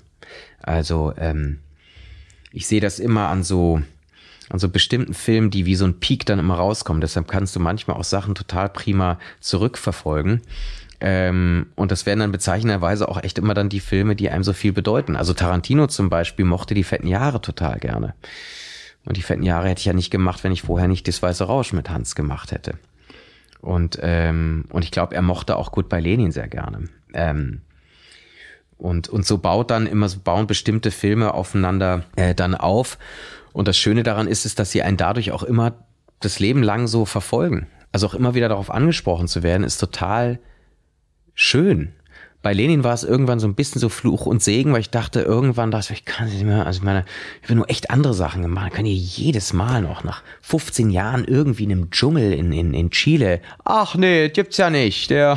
Also, ähm, ich sehe das immer an so, an so bestimmten Filmen, die wie so ein Peak dann immer rauskommen. Deshalb kannst du manchmal auch Sachen total prima zurückverfolgen. Ähm, und das wären dann bezeichnenderweise auch echt immer dann die Filme, die einem so viel bedeuten. Also Tarantino zum Beispiel mochte die fetten Jahre total gerne. Und die fetten Jahre hätte ich ja nicht gemacht, wenn ich vorher nicht das Weiße Rausch mit Hans gemacht hätte. Und, ähm, und ich glaube, er mochte auch gut bei Lenin sehr gerne. Ähm, und, und so baut dann immer so bauen bestimmte Filme aufeinander äh, dann auf. Und das Schöne daran ist, ist, dass sie einen dadurch auch immer das Leben lang so verfolgen. Also auch immer wieder darauf angesprochen zu werden, ist total schön. Bei Lenin war es irgendwann so ein bisschen so Fluch und Segen, weil ich dachte irgendwann, dass ich kann nicht mehr, also ich meine, ich will nur echt andere Sachen gemacht. kann hier jedes Mal noch nach 15 Jahren irgendwie in einem Dschungel in, in, in Chile. Ach nee, gibt's ja nicht. Der, [LAUGHS]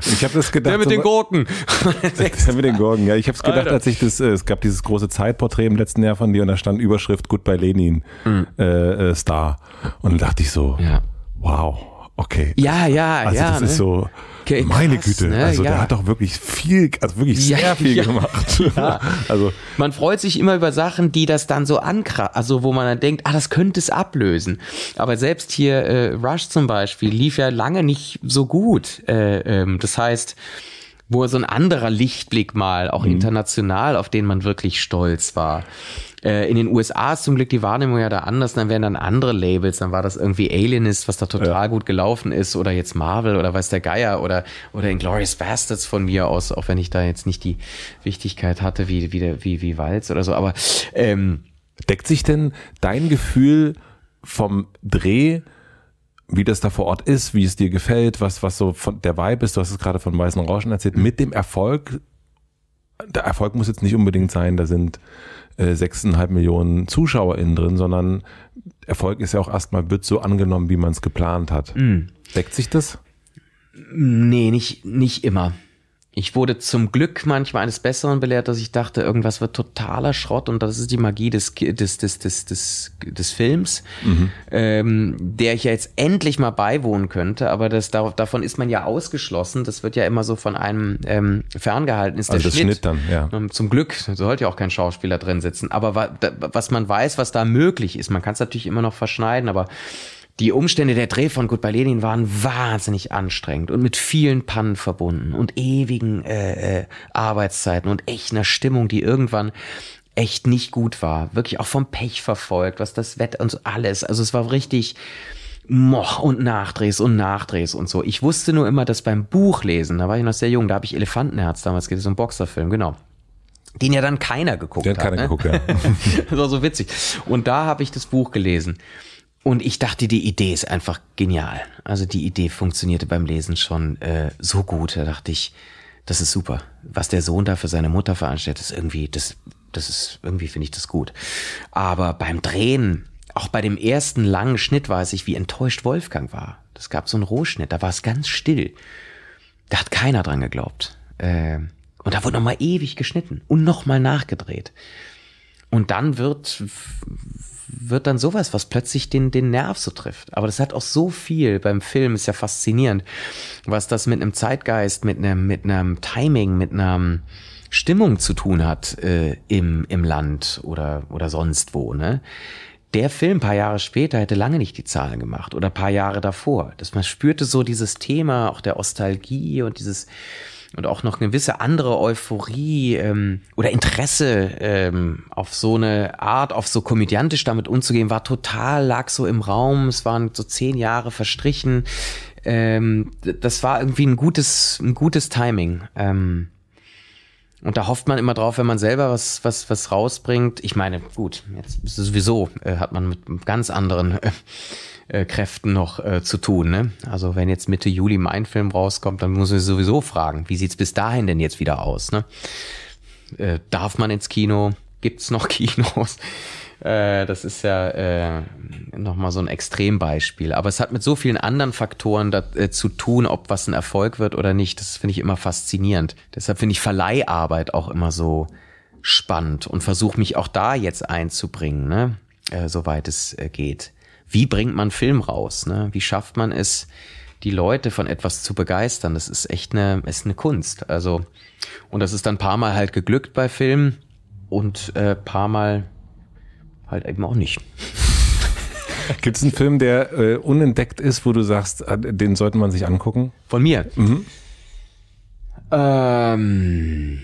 ich habe das gedacht. Der mit den Gurken. [LAUGHS] der mit den Gurken, ja. Ich habe es gedacht, Alter. als ich das, äh, es gab dieses große Zeitporträt im letzten Jahr von dir und da stand Überschrift Gut bei Lenin mhm. äh, äh Star. Und dann dachte ich so, ja. wow, okay. Ja, ja, also ja. Das ne? ist so. Okay, Meine krass, Güte, ne? also ja. der hat doch wirklich viel, also wirklich ja, sehr viel ja, gemacht. [LAUGHS] also man freut sich immer über Sachen, die das dann so ankra, also wo man dann denkt, ah, das könnte es ablösen. Aber selbst hier äh, Rush zum Beispiel lief ja lange nicht so gut. Äh, ähm, das heißt, wo so ein anderer Lichtblick mal, auch mhm. international, auf den man wirklich stolz war. Äh, in den USA ist zum Glück die Wahrnehmung ja da anders. Dann wären dann andere Labels. Dann war das irgendwie Alienist, was da total ja. gut gelaufen ist. Oder jetzt Marvel oder weiß der Geier. Oder, oder Inglourious Bastards von mir aus. Auch wenn ich da jetzt nicht die Wichtigkeit hatte wie, wie, der, wie, wie Walz oder so. Aber ähm, deckt sich denn dein Gefühl vom Dreh wie das da vor Ort ist, wie es dir gefällt, was, was so von der Vibe ist, du hast es gerade von Weißen Rauschen erzählt, mhm. mit dem Erfolg, der Erfolg muss jetzt nicht unbedingt sein, da sind äh, sechseinhalb Millionen ZuschauerInnen drin, sondern Erfolg ist ja auch erstmal, wird so angenommen, wie man es geplant hat. Mhm. Deckt sich das? Nee, nicht, nicht immer ich wurde zum Glück manchmal eines Besseren belehrt, dass ich dachte, irgendwas wird totaler Schrott und das ist die Magie des, des, des, des, des, des Films, mhm. ähm, der ich ja jetzt endlich mal beiwohnen könnte, aber das, davon ist man ja ausgeschlossen. Das wird ja immer so von einem ähm, ferngehalten. Ist also der das Schnitt. Schnitt dann, ja. Ähm, zum Glück sollte ja auch kein Schauspieler drin sitzen. Aber was man weiß, was da möglich ist, man kann es natürlich immer noch verschneiden, aber die Umstände der Dreh von Goodbye Lenin waren wahnsinnig anstrengend und mit vielen Pannen verbunden und ewigen äh, äh, Arbeitszeiten und echt einer Stimmung, die irgendwann echt nicht gut war. Wirklich auch vom Pech verfolgt, was das Wetter und so alles. Also es war richtig moch und Nachdrehs und Nachdrehs und so. Ich wusste nur immer, dass beim Buchlesen, da war ich noch sehr jung, da habe ich Elefantenherz damals gelesen, so ein Boxerfilm, genau den ja dann keiner geguckt den hat. Den keiner ne? geguckt, ja. [LAUGHS] das war so witzig. Und da habe ich das Buch gelesen. Und ich dachte, die Idee ist einfach genial. Also die Idee funktionierte beim Lesen schon äh, so gut. Da dachte ich, das ist super. Was der Sohn da für seine Mutter veranstaltet, ist irgendwie, das, das ist, irgendwie finde ich das gut. Aber beim Drehen, auch bei dem ersten langen Schnitt weiß ich, wie enttäuscht Wolfgang war. Das gab so einen Rohschnitt, da war es ganz still. Da hat keiner dran geglaubt. Äh, und da wurde nochmal ewig geschnitten und nochmal nachgedreht. Und dann wird wird dann sowas, was plötzlich den, den Nerv so trifft. Aber das hat auch so viel beim Film, ist ja faszinierend, was das mit einem Zeitgeist, mit einem, mit einem Timing, mit einem ähm, Stimmung zu tun hat äh, im, im Land oder, oder sonst wo. Ne? Der Film paar Jahre später hätte lange nicht die Zahlen gemacht oder paar Jahre davor. Dass man spürte so dieses Thema auch der Ostalgie und dieses und auch noch eine gewisse andere Euphorie ähm, oder Interesse ähm, auf so eine Art, auf so komödiantisch damit umzugehen, war total, lag so im Raum. Es waren so zehn Jahre verstrichen. Ähm, das war irgendwie ein gutes, ein gutes Timing. Ähm, und da hofft man immer drauf, wenn man selber was, was, was rausbringt. Ich meine, gut, jetzt sowieso äh, hat man mit ganz anderen äh, äh, Kräften noch äh, zu tun. Ne? Also wenn jetzt Mitte Juli mein Film rauskommt, dann muss ich sowieso fragen, wie sieht's bis dahin denn jetzt wieder aus? Ne? Äh, darf man ins Kino? Gibt's noch [LAUGHS] Kinos? Äh, das ist ja äh, nochmal so ein Extrembeispiel. Aber es hat mit so vielen anderen Faktoren da, äh, zu tun, ob was ein Erfolg wird oder nicht. Das finde ich immer faszinierend. Deshalb finde ich Verleiharbeit auch immer so spannend und versuche mich auch da jetzt einzubringen, ne? äh, soweit es äh, geht wie bringt man Film raus? Ne? Wie schafft man es, die Leute von etwas zu begeistern? Das ist echt eine, ist eine Kunst. Also, und das ist dann paar Mal halt geglückt bei Filmen und äh, paar Mal halt eben auch nicht. [LAUGHS] Gibt es einen Film, der äh, unentdeckt ist, wo du sagst, ah, den sollte man sich angucken? Von mir? Mhm. Ähm,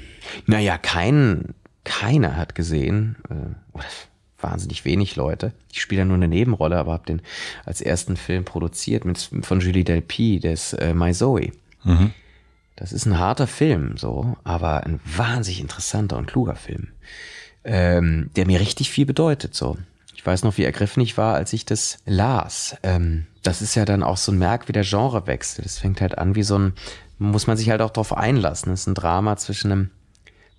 naja, kein, keiner hat gesehen. Äh, wahnsinnig wenig Leute. Ich spiele ja nur eine Nebenrolle, aber habe den als ersten Film produziert mit, von Julie Delpy, des äh, My Zoe. Mhm. Das ist ein harter Film, so, aber ein wahnsinnig interessanter und kluger Film, ähm, der mir richtig viel bedeutet, so. Ich weiß noch, wie ergriffen ich war, als ich das las. Ähm, das ist ja dann auch so ein Merk wie merkwürdiger Genrewechsel. Das fängt halt an wie so ein, muss man sich halt auch drauf einlassen. Das ist ein Drama zwischen einem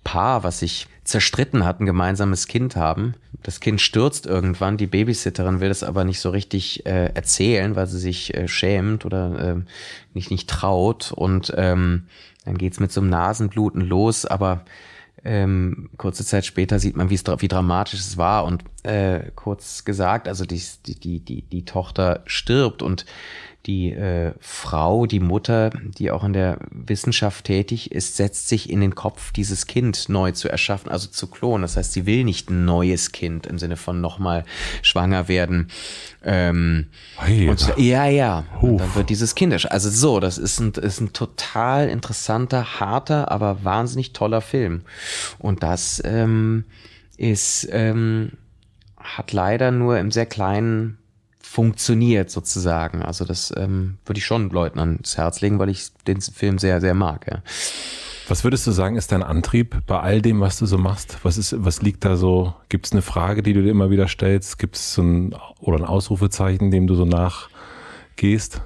Paar, was sich zerstritten hat, ein gemeinsames Kind haben. Das Kind stürzt irgendwann, die Babysitterin will das aber nicht so richtig äh, erzählen, weil sie sich äh, schämt oder äh, nicht, nicht traut. Und ähm, dann es mit so einem Nasenbluten los, aber ähm, kurze Zeit später sieht man, wie dramatisch es war. Und äh, kurz gesagt, also die, die, die, die Tochter stirbt und die äh, Frau, die Mutter, die auch in der Wissenschaft tätig ist, setzt sich in den Kopf, dieses Kind neu zu erschaffen, also zu klonen. Das heißt, sie will nicht ein neues Kind im Sinne von nochmal schwanger werden. Ähm, hey, und, ja, ja. Und dann wird dieses kindisch. Also so, das ist ein, ist ein total interessanter, harter, aber wahnsinnig toller Film. Und das ähm, ist, ähm, hat leider nur im sehr kleinen funktioniert sozusagen. Also das ähm, würde ich schon Leuten ans Herz legen, weil ich den Film sehr, sehr mag. Ja. Was würdest du sagen, ist dein Antrieb bei all dem, was du so machst? Was ist, was liegt da so? Gibt es eine Frage, die du dir immer wieder stellst? Gibt es so ein oder ein Ausrufezeichen, dem du so nachgehst?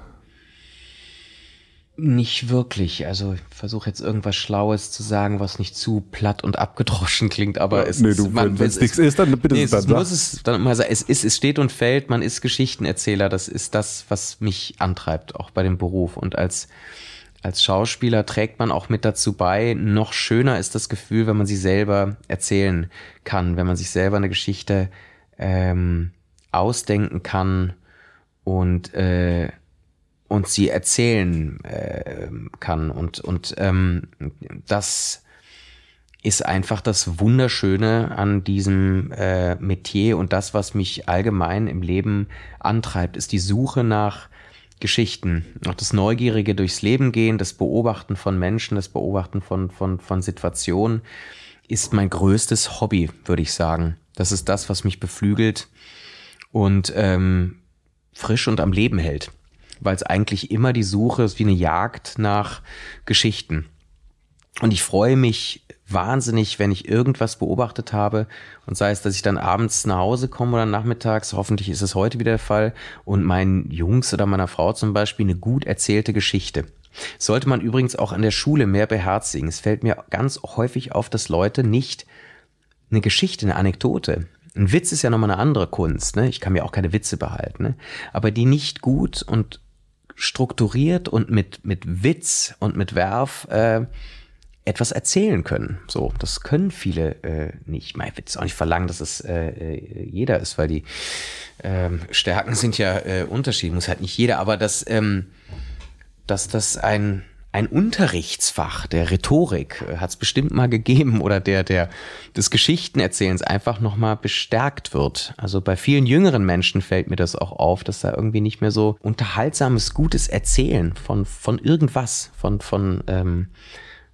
Nicht wirklich. Also ich versuche jetzt irgendwas Schlaues zu sagen, was nicht zu platt und abgedroschen klingt, aber ja, es nee, ist, wenn es nichts ist, dann bitte nee, es dann, muss es dann mal sagen, es ist, es steht und fällt, man ist Geschichtenerzähler, das ist das, was mich antreibt, auch bei dem Beruf. Und als, als Schauspieler trägt man auch mit dazu bei, noch schöner ist das Gefühl, wenn man sie selber erzählen kann, wenn man sich selber eine Geschichte ähm, ausdenken kann und äh, und sie erzählen äh, kann. Und, und ähm, das ist einfach das Wunderschöne an diesem äh, Metier und das, was mich allgemein im Leben antreibt, ist die Suche nach Geschichten, auch das Neugierige durchs Leben gehen, das Beobachten von Menschen, das Beobachten von, von, von Situationen ist mein größtes Hobby, würde ich sagen. Das ist das, was mich beflügelt und ähm, frisch und am Leben hält weil es eigentlich immer die Suche ist wie eine Jagd nach Geschichten. Und ich freue mich wahnsinnig, wenn ich irgendwas beobachtet habe und sei es, dass ich dann abends nach Hause komme oder nachmittags, hoffentlich ist es heute wieder der Fall, und meinen Jungs oder meiner Frau zum Beispiel eine gut erzählte Geschichte. Sollte man übrigens auch an der Schule mehr beherzigen. Es fällt mir ganz häufig auf, dass Leute nicht eine Geschichte, eine Anekdote, ein Witz ist ja nochmal eine andere Kunst, ne? ich kann mir auch keine Witze behalten, ne? aber die nicht gut und strukturiert und mit, mit Witz und mit Werf äh, etwas erzählen können. So, das können viele äh, nicht. Mein Witz auch nicht verlangen, dass es äh, äh jeder ist, weil die ähm, Stärken sind ja äh, unterschiedlich. Muss halt nicht jeder, aber dass, ähm, dass das ein ein Unterrichtsfach der Rhetorik äh, hat es bestimmt mal gegeben oder der, der des Geschichtenerzählens einfach nochmal bestärkt wird. Also bei vielen jüngeren Menschen fällt mir das auch auf, dass da irgendwie nicht mehr so unterhaltsames, gutes Erzählen von, von irgendwas, von, von ähm,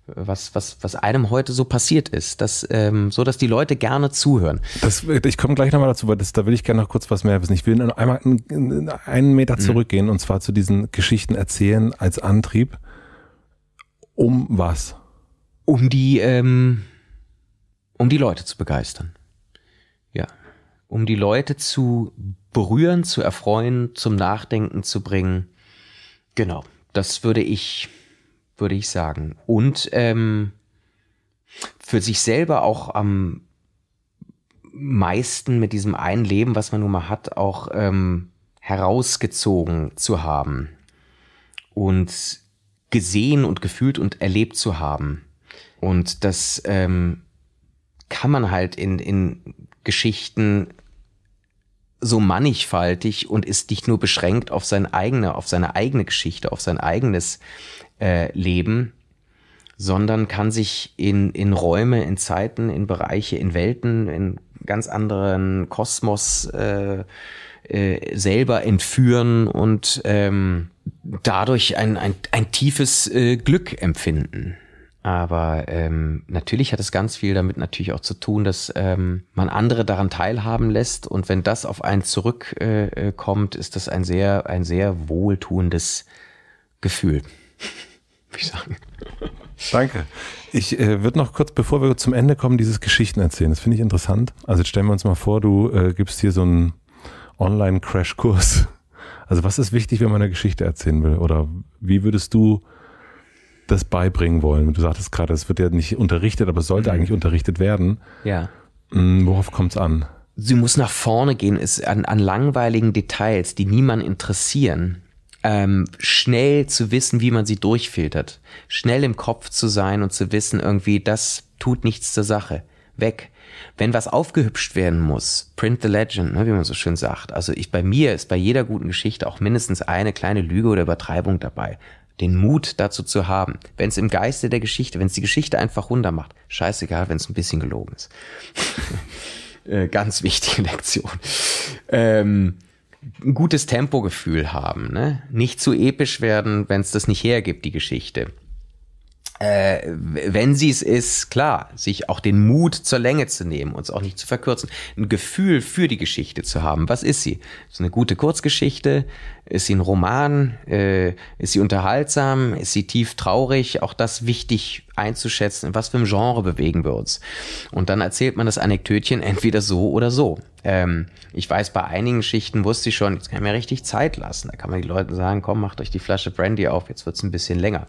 was, was, was einem heute so passiert ist, dass, ähm, so dass die Leute gerne zuhören. Das, äh, ich komme gleich nochmal dazu, weil das, da will ich gerne noch kurz was mehr wissen. Ich will einmal einen, einen Meter mhm. zurückgehen mhm. und zwar zu diesen Geschichten erzählen als Antrieb. Um was? Um die, ähm, um die Leute zu begeistern. Ja. Um die Leute zu berühren, zu erfreuen, zum Nachdenken zu bringen. Genau. Das würde ich, würde ich sagen. Und ähm, für sich selber auch am meisten mit diesem einen Leben, was man nun mal hat, auch ähm, herausgezogen zu haben. Und gesehen und gefühlt und erlebt zu haben. Und das ähm, kann man halt in, in Geschichten so mannigfaltig und ist nicht nur beschränkt auf sein eigene, auf seine eigene Geschichte, auf sein eigenes äh, Leben, sondern kann sich in, in Räume, in Zeiten, in Bereiche, in Welten, in ganz anderen Kosmos äh, äh, selber entführen und ähm, dadurch ein, ein, ein tiefes äh, Glück empfinden. Aber ähm, natürlich hat es ganz viel damit natürlich auch zu tun, dass ähm, man andere daran teilhaben lässt. Und wenn das auf einen zurückkommt, äh, äh ist das ein sehr, ein sehr wohltuendes Gefühl. [LAUGHS] Würde ich sagen. Danke. Ich äh, würde noch kurz, bevor wir zum Ende kommen, dieses Geschichten erzählen. Das finde ich interessant. Also jetzt stellen wir uns mal vor, du äh, gibst hier so einen Online-Crash-Kurs also was ist wichtig, wenn man eine Geschichte erzählen will? Oder wie würdest du das beibringen wollen? Du sagtest gerade, es wird ja nicht unterrichtet, aber es sollte mhm. eigentlich unterrichtet werden. Ja. Hm, worauf kommt es an? Sie muss nach vorne gehen, ist an, an langweiligen Details, die niemand interessieren. Ähm, schnell zu wissen, wie man sie durchfiltert. Schnell im Kopf zu sein und zu wissen, irgendwie, das tut nichts zur Sache. Weg. Wenn was aufgehübscht werden muss, print the legend, ne, wie man so schön sagt. Also ich, bei mir ist bei jeder guten Geschichte auch mindestens eine kleine Lüge oder Übertreibung dabei. Den Mut dazu zu haben, wenn es im Geiste der Geschichte, wenn es die Geschichte einfach runter macht, scheißegal, wenn es ein bisschen gelogen ist. [LAUGHS] Äh, ganz wichtige Lektion. Ähm, ein gutes Tempogefühl haben, ne? nicht zu episch werden, wenn es das nicht hergibt, die Geschichte äh, wenn sie es ist, klar, sich auch den Mut zur Länge zu nehmen, uns auch nicht zu verkürzen, ein Gefühl für die Geschichte zu haben. Was ist sie? Ist eine gute Kurzgeschichte, ist sie ein Roman? Äh, ist sie unterhaltsam? Ist sie tief traurig? Auch das wichtig einzuschätzen, in was für einem Genre bewegen wir uns. Und dann erzählt man das Anekdötchen entweder so oder so. Ähm, ich weiß, bei einigen Schichten wusste ich schon, jetzt kann ich mir richtig Zeit lassen. Da kann man die Leute sagen, komm, macht euch die Flasche Brandy auf, jetzt wird es ein bisschen länger.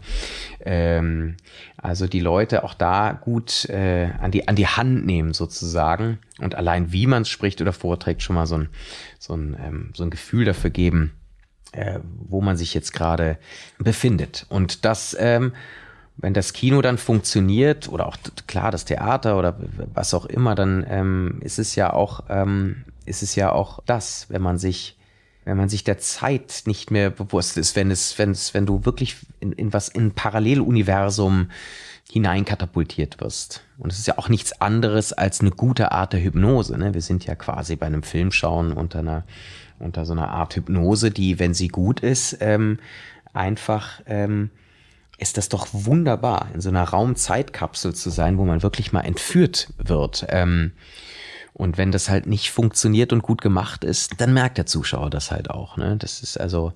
Ähm, also die Leute auch da gut äh, an, die, an die Hand nehmen sozusagen und allein wie man es spricht oder vorträgt, schon mal so ein, so ein, ähm, so ein Gefühl dafür geben äh, wo man sich jetzt gerade befindet. Und das, ähm, wenn das Kino dann funktioniert oder auch klar das Theater oder was auch immer, dann ähm, ist es ja auch, ähm, ist es ja auch das, wenn man sich wenn man sich der Zeit nicht mehr bewusst ist, wenn es, wenn es, wenn du wirklich in, in was, in ein Paralleluniversum hineinkatapultiert wirst. Und es ist ja auch nichts anderes als eine gute Art der Hypnose. Ne? Wir sind ja quasi bei einem Film schauen unter einer unter so einer Art Hypnose, die, wenn sie gut ist, ähm, einfach ähm, ist das doch wunderbar, in so einer Raumzeitkapsel zu sein, wo man wirklich mal entführt wird. Ähm, und wenn das halt nicht funktioniert und gut gemacht ist, dann merkt der Zuschauer das halt auch. Ne? Das ist also,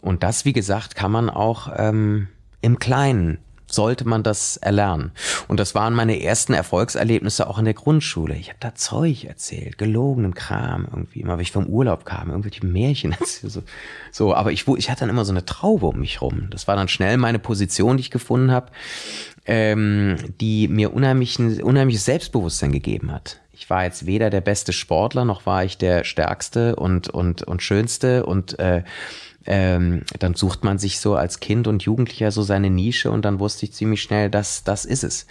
und das, wie gesagt, kann man auch ähm, im Kleinen sollte man das erlernen. Und das waren meine ersten Erfolgserlebnisse auch in der Grundschule. Ich habe da Zeug erzählt, gelogenen Kram irgendwie, immer wenn ich vom Urlaub kam, irgendwelche Märchen. [LAUGHS] So, so, aber ich, ich hatte dann immer so eine Traube um mich rum. Das war dann schnell meine Position, die ich gefunden habe, ähm, die mir unheimlichen, unheimliches Selbstbewusstsein gegeben hat ich war jetzt weder der beste Sportler noch war ich der stärkste und und und schönste und äh, ähm, dann sucht man sich so als Kind und Jugendlicher so seine Nische und dann wusste ich ziemlich schnell, dass das ist es.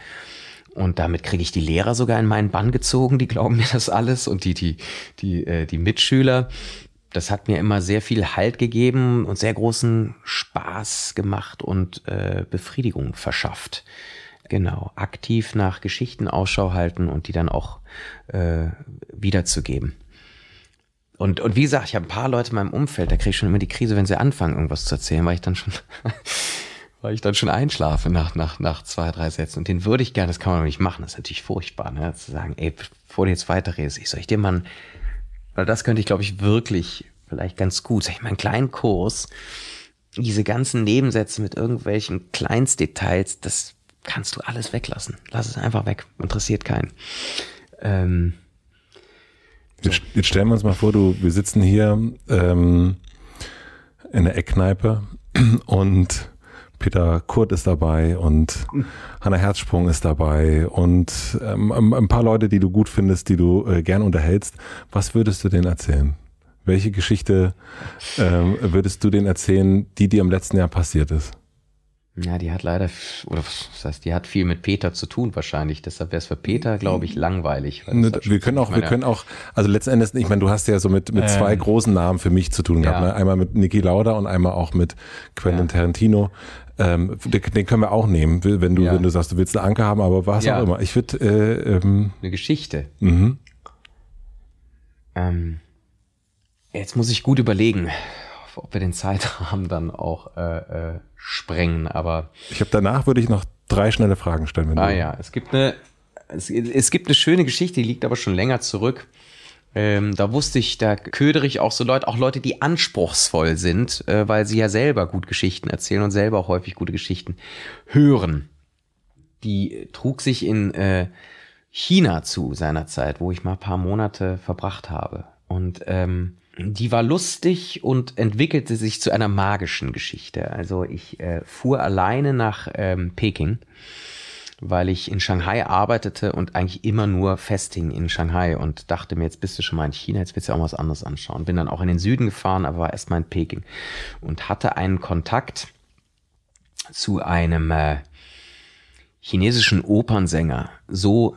Und damit kriege ich die Lehrer sogar in meinen Bann gezogen, die glauben mir das alles und die, die, die, äh, die Mitschüler. Das hat mir immer sehr viel Halt gegeben und sehr großen Spaß gemacht und äh, Befriedigung verschafft. Genau, aktiv nach Geschichten Ausschau halten und die dann auch äh, wiederzugeben und, und wie gesagt, ich habe ein paar Leute in meinem Umfeld, da kriege ich schon immer die Krise, wenn sie anfangen, irgendwas zu erzählen, weil ich dann schon, [LAUGHS] weil ich dann schon einschlafe nach, nach, nach zwei, drei Sätzen. Und den würde ich gerne, das kann man aber nicht machen, das ist natürlich furchtbar, ne? zu sagen, ey, bevor du jetzt weiterredest, ich soll ich dir mal, weil das könnte ich, glaube ich, wirklich vielleicht ganz gut, sag ich mal, einen kleinen Kurs, diese ganzen Nebensätze mit irgendwelchen Kleinstdetails, das kannst du alles weglassen. Lass es einfach weg, interessiert keinen. Ähm, Jetzt, jetzt stellen wir uns mal vor, du, wir sitzen hier ähm, in der Eckkneipe [CLEARS THROAT] und Peter Kurt ist dabei und Hanna Herzsprung ist dabei und ähm, ein paar Leute, die du gut findest, die du äh, gern unterhältst. Was würdest du denen erzählen? Welche Geschichte ähm, würdest du denen erzählen, die dir im letzten Jahr passiert ist? Ja, die hat leider, oder was heißt, die hat viel mit Peter zu tun wahrscheinlich. Deshalb wäre es für Peter, glaube ich, langweilig. Ne, wir können auch, meine, wir können auch, also letzten Endes, ich meine, du hast ja so mit, mit ähm, zwei großen Namen für mich zu tun gehabt. Ja. Ne? Einmal mit Niki Lauda und einmal auch mit Quentin ja. Tarantino. Ähm, den, den, können wir auch nehmen, wenn du, ja. wenn du sagst, du willst einen Anker haben, aber was auch immer. Ich würde äh, ähm, eine Geschichte. Mhm. Ähm, jetzt muss ich gut überlegen, ob wir den Zeitrahmen dann auch äh, äh, sprengen, aber. Ich habe danach würde ich noch drei schnelle Fragen stellen. Wenn ah du... ja, es gibt eine, es, es, gibt eine schöne Geschichte, die liegt aber schon länger zurück. Ähm, da wusste ich, da ködere ich auch so Leute, auch Leute, die anspruchsvoll sind, äh, weil sie ja selber gut Geschichten erzählen und selber auch häufig gute Geschichten hören. Die trug sich in äh, China zu seiner Zeit, wo ich mal ein paar Monate verbracht habe. Und ähm, die war lustig und entwickelte sich zu einer magischen Geschichte. Also ich äh, fuhr alleine nach ähm, Peking, weil ich in Shanghai arbeitete und eigentlich immer nur festhing in Shanghai und dachte mir, jetzt bist du schon mal in China, jetzt willst du auch mal was anderes anschauen. Bin dann auch in den Süden gefahren, aber war erst mal in Peking und hatte einen Kontakt zu einem äh, chinesischen Opernsänger. So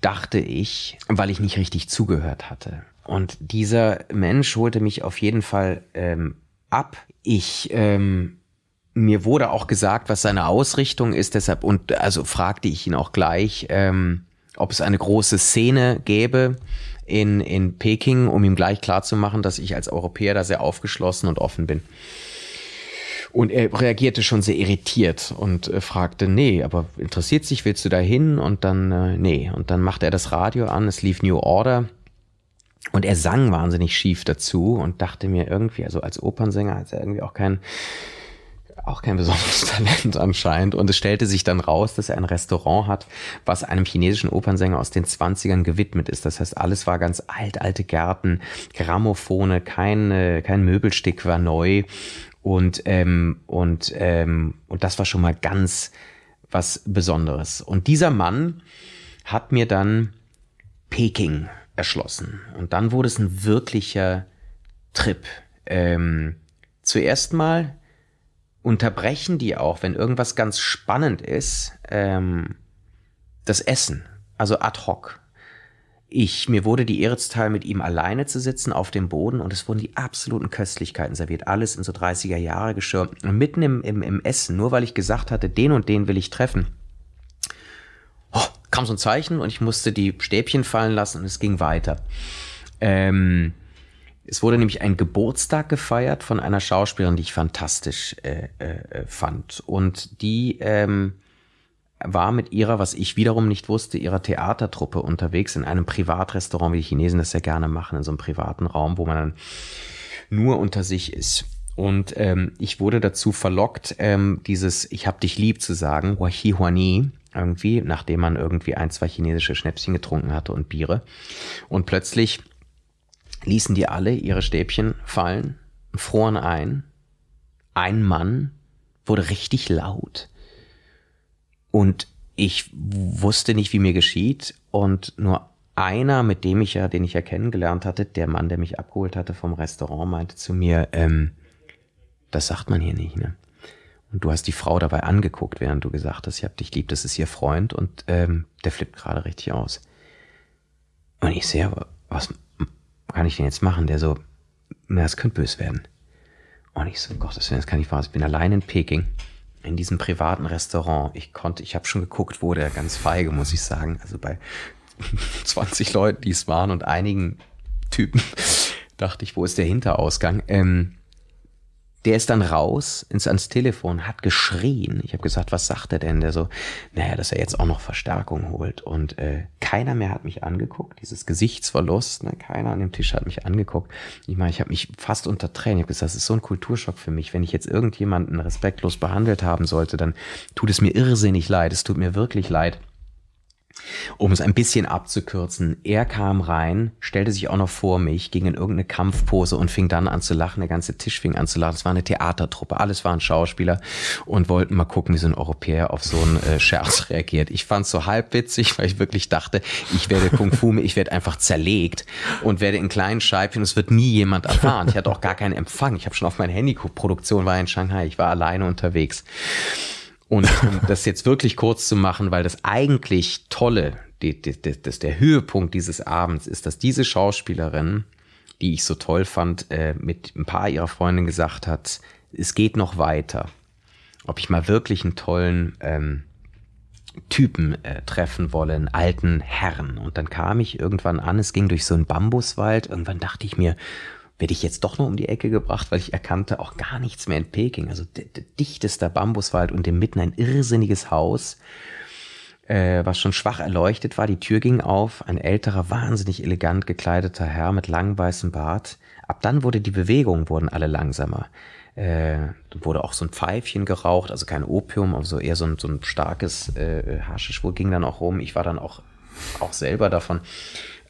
dachte ich, weil ich nicht richtig zugehört hatte. Und dieser Mensch holte mich auf jeden Fall ähm, ab. Ich ähm, mir wurde auch gesagt, was seine Ausrichtung ist, deshalb und also fragte ich ihn auch gleich, ähm, ob es eine große Szene gäbe in, in Peking, um ihm gleich klarzumachen, dass ich als Europäer da sehr aufgeschlossen und offen bin. Und er reagierte schon sehr irritiert und äh, fragte, nee, aber interessiert sich, willst du da hin? Und dann, äh, nee. Und dann machte er das Radio an, es lief New Order und er sang wahnsinnig schief dazu und dachte mir irgendwie, also als Opernsänger hat er irgendwie auch kein, auch kein besonderes [LAUGHS] Talent anscheinend. Und es stellte sich dann raus, dass er ein Restaurant hat, was einem chinesischen Opernsänger aus den 20ern gewidmet ist. Das heißt, alles war ganz alt, alte Gärten, Grammophone, kein, kein Möbelstück war neu. Und, ähm, und, ähm, und das war schon mal ganz was Besonderes. Und dieser Mann hat mir dann Peking erschlossen. Und dann wurde es ein wirklicher Trip. Ähm, zuerst mal unterbrechen die auch, wenn irgendwas ganz spannend ist, ähm, das Essen, also ad hoc. Ich, mir wurde die Ehre zuteil, mit ihm alleine zu sitzen auf dem Boden und es wurden die absoluten Köstlichkeiten serviert. Alles in so 30er Jahre Geschirr. Und mitten im, im, im Essen, nur weil ich gesagt hatte, den und den will ich treffen, kam so ein Zeichen und ich musste die Stäbchen fallen lassen und es ging weiter. Ähm, es wurde nämlich ein Geburtstag gefeiert von einer Schauspielerin, die ich fantastisch äh, äh, äh fand. Und die ähm, war mit ihrer, was ich wiederum nicht wusste, ihrer Theatertruppe unterwegs in einem Privatrestaurant, wie die Chinesen das ja gerne machen, in so einem privaten Raum, wo man dann nur unter sich ist. Und ähm, ich wurde dazu verlockt, ähm, dieses Ich hab dich lieb zu sagen, Wahi Huani, irgendwie, nachdem man irgendwie ein, zwei chinesische Schnäpschen getrunken hatte und Biere. Und plötzlich ließen die alle ihre Stäbchen fallen, froren ein. Ein Mann wurde richtig laut. Und ich wusste nicht, wie mir geschieht. Und nur einer, mit dem ich ja, den ich ja kennengelernt hatte, der Mann, der mich abgeholt hatte vom Restaurant, meinte zu mir, ähm, das sagt man hier nicht, ne? Und du hast die Frau dabei angeguckt, während du gesagt hast, ich hab dich lieb, das ist ihr Freund und ähm, der flippt gerade richtig aus. Und ich sehe was kann ich denn jetzt machen? Der so, na, es könnte böse werden. Und ich so, Gottes Willen, das kann ich wahr Ich bin allein in Peking, in diesem privaten Restaurant. Ich konnte, ich habe schon geguckt, wo der ganz feige, muss ich sagen. Also bei 20 [LAUGHS] Leuten, die es waren und einigen Typen, [LAUGHS] dachte ich, wo ist der Hinterausgang? Ähm, der ist dann raus ins, ans Telefon, hat geschrien. Ich habe gesagt, was sagt er denn? Der so, naja, dass er jetzt auch noch Verstärkung holt. Und äh, keiner mehr hat mich angeguckt, dieses Gesichtsverlust, ne? keiner an dem Tisch hat mich angeguckt. Ich meine, ich habe mich fast unter Tränen, ich habe gesagt, das ist so ein Kulturschock für mich. Wenn ich jetzt irgendjemanden respektlos behandelt haben sollte, dann tut es mir irrsinnig leid, es tut mir wirklich leid. Um es ein bisschen abzukürzen, er kam rein, stellte sich auch noch vor mich, ging in irgendeine Kampfpose und fing dann an zu lachen. Der ganze Tisch fing an zu lachen. Es war eine Theatertruppe, alles waren Schauspieler und wollten mal gucken, wie so ein Europäer auf so einen äh, Scherz [LAUGHS] reagiert. Ich fand es so halbwitzig, weil ich wirklich dachte, ich werde Kung Fu, ich werde einfach zerlegt und werde in kleinen Scheibchen. Es wird nie jemand erfahren. Ich hatte auch gar keinen Empfang. Ich habe schon auf mein Handy geguckt. Produktion war in Shanghai. Ich war alleine unterwegs. Und [LAUGHS] um das jetzt wirklich kurz zu machen, weil das eigentlich Tolle, die, die, das, der Höhepunkt dieses Abends ist, dass diese Schauspielerin, die ich so toll fand, äh, mit ein paar ihrer Freundinnen gesagt hat, es geht noch weiter. Ob ich mal wirklich einen tollen ähm, Typen äh, treffen wollen, alten Herren. Und dann kam ich irgendwann an, es ging durch so einen Bambuswald. Irgendwann dachte ich mir, werde ich jetzt doch nur um die Ecke gebracht, weil ich erkannte auch gar nichts mehr in Peking. Also dichtester Bambuswald und inmitten ein irrsinniges Haus, äh, was schon schwach erleuchtet war. Die Tür ging auf, ein älterer, wahnsinnig elegant gekleideter Herr mit langem weißem Bart. Ab dann wurde die Bewegung, wurden alle langsamer. Äh, wurde auch so ein Pfeifchen geraucht, also kein Opium, aber so eher so ein, so ein starkes äh, Haschisch ging dann auch rum. Ich war dann auch, auch selber davon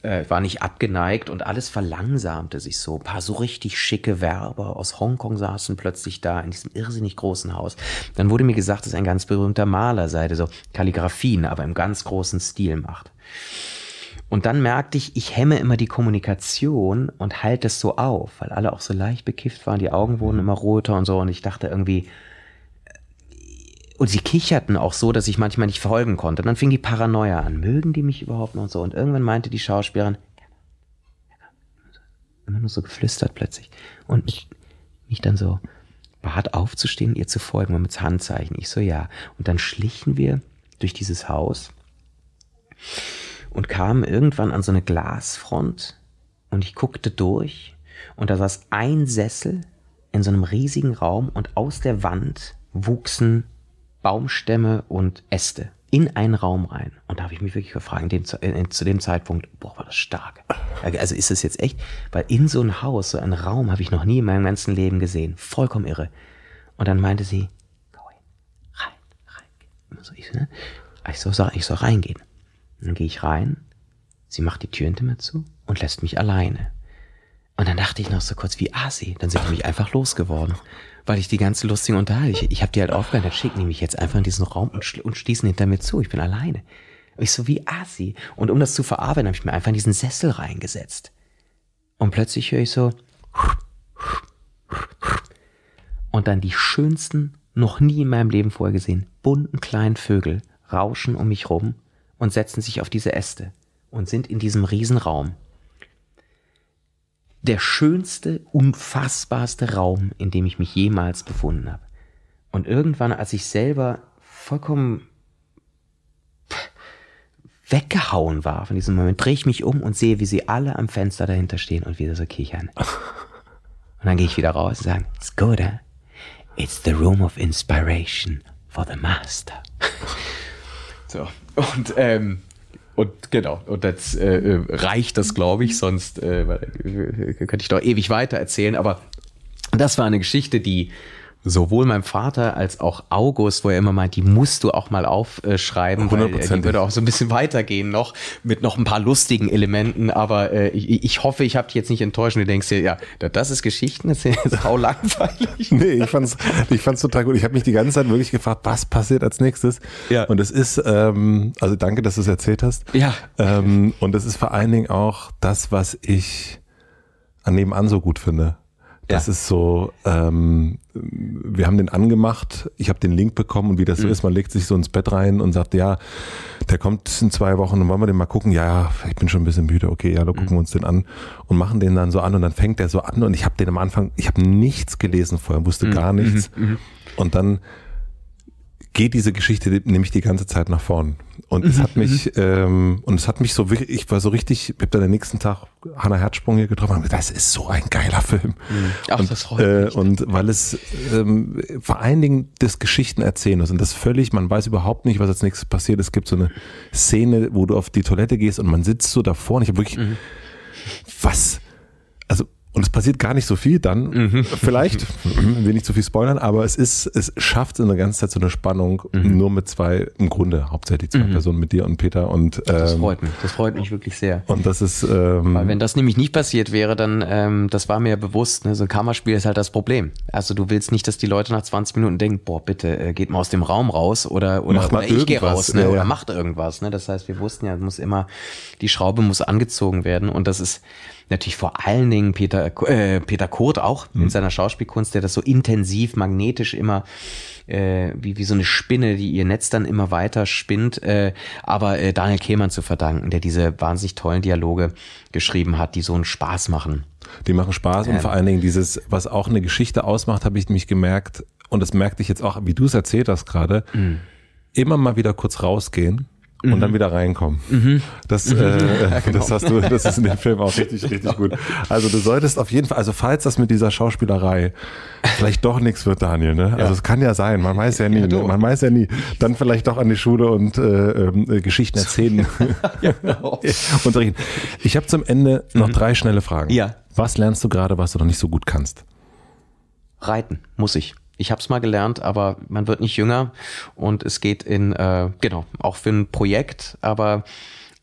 äh, war nicht abgeneigt und alles verlangsamte sich so. Ein paar so richtig schicke Werber aus Hongkong saßen plötzlich da in diesem irrsinnig großen Haus. Dann wurde mir gesagt, dass ein ganz berühmter Maler sei, der so Kalligraphien, aber im ganz großen Stil macht. Und dann merkte ich, ich hemme immer die Kommunikation und halte es so auf, weil alle auch so leicht bekifft waren, die Augen wurden mhm. immer roter und so. Und ich dachte irgendwie, und sie kicherten auch so, dass ich manchmal nicht folgen konnte. Und dann fing die Paranoia an. Mögen die mich überhaupt noch so? Und irgendwann meinte die Schauspielerin, immer nur so geflüstert plötzlich. Und mich, mich dann so bat aufzustehen, ihr zu folgen, und mit Handzeichen. Ich so, ja. Und dann schlichen wir durch dieses Haus und kamen irgendwann an so eine Glasfront und ich guckte durch und da saß ein Sessel in so einem riesigen Raum und aus der Wand wuchsen Baumstämme und Äste in einen Raum rein. Und da habe ich mich wirklich gefragt, in dem, in, zu dem Zeitpunkt, boah, war das stark. Äh, also ist das jetzt echt? Weil in so ein Haus, so ein Raum habe ich noch nie in meinem ganzen Leben gesehen. Vollkommen irre. Und dann meinte sie, go hin, rein, rein. Also ich, ne? Ah, ich, soll, ich soll reingehen. dann gehe ich rein, sie macht die Tür hinter mir zu und lässt mich alleine. Und dann dachte ich noch so kurz, wie assi. Dann sind sie mich einfach losgeworden weil ich die ganze lustige unterhalte. ich, ich habe die halt aufgehört, dann schicken die mich jetzt einfach in diesen Raum und, schl und schließen hinter mir zu. Ich bin alleine. Und ich so wie assi. Und um das zu verarbeiten, habe ich mir einfach in diesen Sessel reingesetzt. Und plötzlich höre ich so und dann die schönsten, noch nie in meinem Leben vorher gesehen, bunten kleinen Vögel rauschen um mich rum und setzen sich auf diese Äste und sind in diesem Riesenraum der schönste, unfassbarste Raum, in dem ich mich jemals befunden habe. Und irgendwann, als ich selber vollkommen weggehauen war von diesem Moment, drehe ich mich um und sehe, wie sie alle am Fenster dahinter stehen und wieder so kichern. Und dann gehe ich wieder raus und sage, it's good, eh? It's the room of inspiration for the master. So, und ähm, und genau, und jetzt äh, äh, reicht das, glaube ich, sonst äh, könnte ich doch ewig weiter erzählen. Aber das war eine Geschichte, die sowohl meinem Vater als auch August, wo er immer meint, die musst du auch mal aufschreiben, weil äh, die würde auch so ein bisschen [LAUGHS] weitergehen noch mit noch ein paar lustigen Elementen. Aber äh, ich, ich, hoffe, ich habe dich jetzt nicht enttäuscht und du denkst dir, ja, das ist Geschichten, das ist sau langweilig. [LAUGHS] nee, ich fand's, ich fand's total gut. Ich habe mich die ganze Zeit wirklich gefragt, was passiert als nächstes? Ja. Und es ist, ähm, also danke, dass du es erzählt hast. Ja. Ähm, und es ist vor allen Dingen auch das, was ich an nebenan so gut finde. Das ja. ist so, ähm, wir haben den angemacht, ich habe den Link bekommen und wie das so mhm. ist, man legt sich so ins Bett rein und sagt, ja, der kommt in zwei Wochen und wollen wir den mal gucken? Ja, ich bin schon ein bisschen müde, okay, ja, dann gucken mhm. wir uns den an und machen den dann so an und dann fängt der so an und ich habe den am Anfang, ich habe nichts gelesen vorher, wusste mhm. gar nichts mhm. Mhm. und dann geht diese Geschichte nämlich die ganze Zeit nach vorn. Und es hat mhm, mich, mhm. ähm, und es hat mich so wirklich, ich war so richtig, ich habe dann den nächsten Tag Hanna Herzsprung hier getroffen und das ist so ein geiler Film. Mhm. Ach, und, das freut äh, und weil es ähm, vor allen Dingen das Geschichtenerzählen ist und das völlig, man weiß überhaupt nicht, was als nächstes passiert. Es gibt so eine Szene, wo du auf die Toilette gehst und man sitzt so davor und ich habe wirklich, mhm. was? Also und es passiert gar nicht so viel dann, mhm. vielleicht, [LAUGHS] will nicht zu viel spoilern, aber es ist, es schafft in der ganzen Zeit so eine Spannung, mhm. nur mit zwei, im Grunde hauptsächlich zwei mhm. Personen, mit dir und Peter und. Ähm, das freut mich, das freut mich wirklich sehr. Und das ist. Ähm, Weil wenn das nämlich nicht passiert wäre, dann, ähm, das war mir ja bewusst, ne, so ein Kammerspiel ist halt das Problem. Also du willst nicht, dass die Leute nach 20 Minuten denken, boah, bitte, äh, geht mal aus dem Raum raus oder, oder, oder ich gehe raus, ne, ja, ja. oder macht irgendwas, ne. Das heißt, wir wussten ja, muss immer, die Schraube muss angezogen werden und das ist, natürlich vor allen Dingen Peter, äh, Peter Kurt auch mhm. in seiner Schauspielkunst, der das so intensiv, magnetisch immer, äh, wie, wie so eine Spinne, die ihr Netz dann immer weiter spinnt, äh, aber äh, Daniel Kehlmann zu verdanken, der diese wahnsinnig tollen Dialoge geschrieben hat, die so einen Spaß machen. Die machen Spaß und ähm. vor allen Dingen dieses, was auch eine Geschichte ausmacht, habe ich mich gemerkt, und das merkte ich jetzt auch, wie du es erzählt hast gerade, mhm. immer mal wieder kurz rausgehen und dann mhm. wieder reinkommen. Mhm. Das, mhm. äh, [LAUGHS] ja, genau. das hast du, das ist in dem Film auch richtig, richtig gut. Also du solltest auf jeden Fall, also falls das mit dieser Schauspielerei vielleicht doch nichts wird, Daniel, ne? Also es kann ja sein, man weiß ja nie, ja, ne? man weiß ja nie. Dann vielleicht doch an die Schule und äh, ähm, äh, Geschichten erzählen. [LAUGHS] ja, genau. [LAUGHS] Unterrichten. Ich habe zum Ende noch mhm. drei schnelle Fragen. Ja. Was lernst du gerade, was du noch nicht so gut kannst? Reiten, muss ich. Ich habe es mal gelernt, aber man wird nicht jünger und es geht in, äh, genau, auch für ein Projekt, aber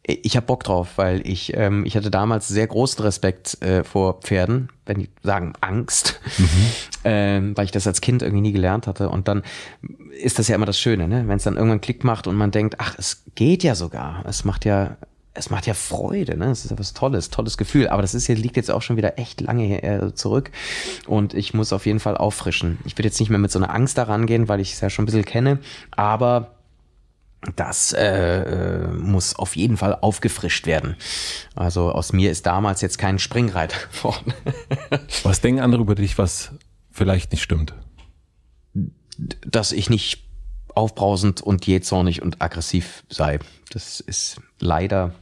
ich habe Bock drauf, weil ich, ähm, ich hatte damals sehr großen Respekt äh, vor Pferden, wenn die sagen Angst, mhm. [LAUGHS] ähm, weil ich das als Kind irgendwie nie gelernt hatte. Und dann ist das ja immer das Schöne, ne? wenn es dann irgendwann Klick macht und man denkt, ach, es geht ja sogar. Es macht ja es macht ja Freude, ne? Es ist ja was Tolles, tolles Gefühl. Aber das ist ja, liegt jetzt auch schon wieder echt lange äh, zurück. Und ich muss auf jeden Fall auffrischen. Ich will jetzt nicht mehr mit so einer Angst daran gehen, weil ich es ja schon ein bisschen kenne. Aber das äh, äh, muss auf jeden Fall aufgefrischt werden. Also aus mir ist damals jetzt kein Springreiter [LAUGHS] geworden. was denken andere über dich, was vielleicht nicht stimmt? Dass ich nicht aufbrausend und jähzornig und aggressiv sei. Das ist leider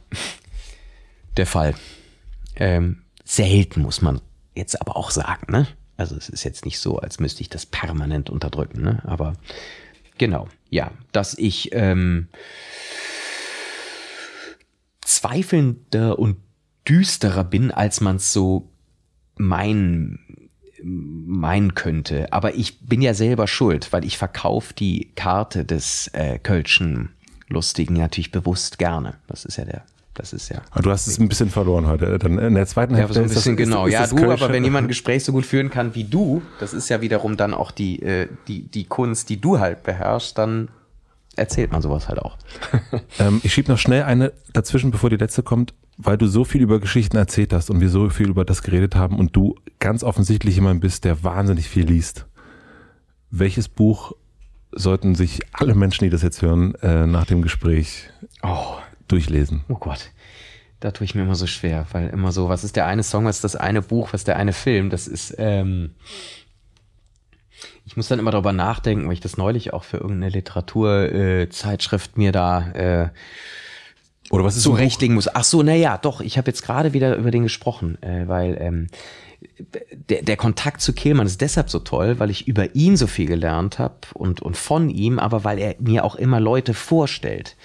der Fall. Ähm, selten muss man jetzt aber auch sagen. Ne? Also es ist jetzt nicht so, als müsste ich das permanent unterdrücken. Ne? Aber genau, ja, dass ich ähm, zweifelnder und düsterer bin, als man es so meinen meinen könnte. Aber ich bin ja selber schuld, weil ich verkaufe die Karte des äh, Kölschen Lustigen natürlich bewusst gerne. Das ist ja der das ist ja. Aber ah, du hast es ein bisschen verloren heute. Äh, dann äh, in der zweiten Hälfte. ja, so ein bisschen das, genau. Ist, ist ja, du, Kölsche. aber wenn jemand ein [LAUGHS] Gespräch so gut führen kann wie du, das ist ja wiederum dann auch die, äh, die, die Kunst, die du halt beherrschst, dann erzählt man sowas halt auch. [LAUGHS] ähm, ich schiebe noch schnell eine dazwischen, bevor die letzte kommt weil du so viel über Geschichten erzählt hast und wir so viel über das geredet haben und du ganz offensichtlich jemand bist, der wahnsinnig viel liest. Welches Buch sollten sich alle Menschen, die das jetzt hören, äh, nach dem Gespräch oh. durchlesen? Oh Gott, da tue ich mir immer so schwer, weil immer so, was ist der eine Song, was ist das eine Buch, was ist der eine Film? Das ist, ähm, ich muss dann immer darüber nachdenken, weil ich das neulich auch für irgendeine Literaturzeitschrift äh, mir da äh, oder was ist rechtlegen muss. Ach so, naja, doch, ich habe jetzt gerade wieder über den gesprochen, äh, weil ähm, der, der Kontakt zu Kehlmann ist deshalb so toll, weil ich über ihn so viel gelernt habe und, und von ihm, aber weil er mir auch immer Leute vorstellt.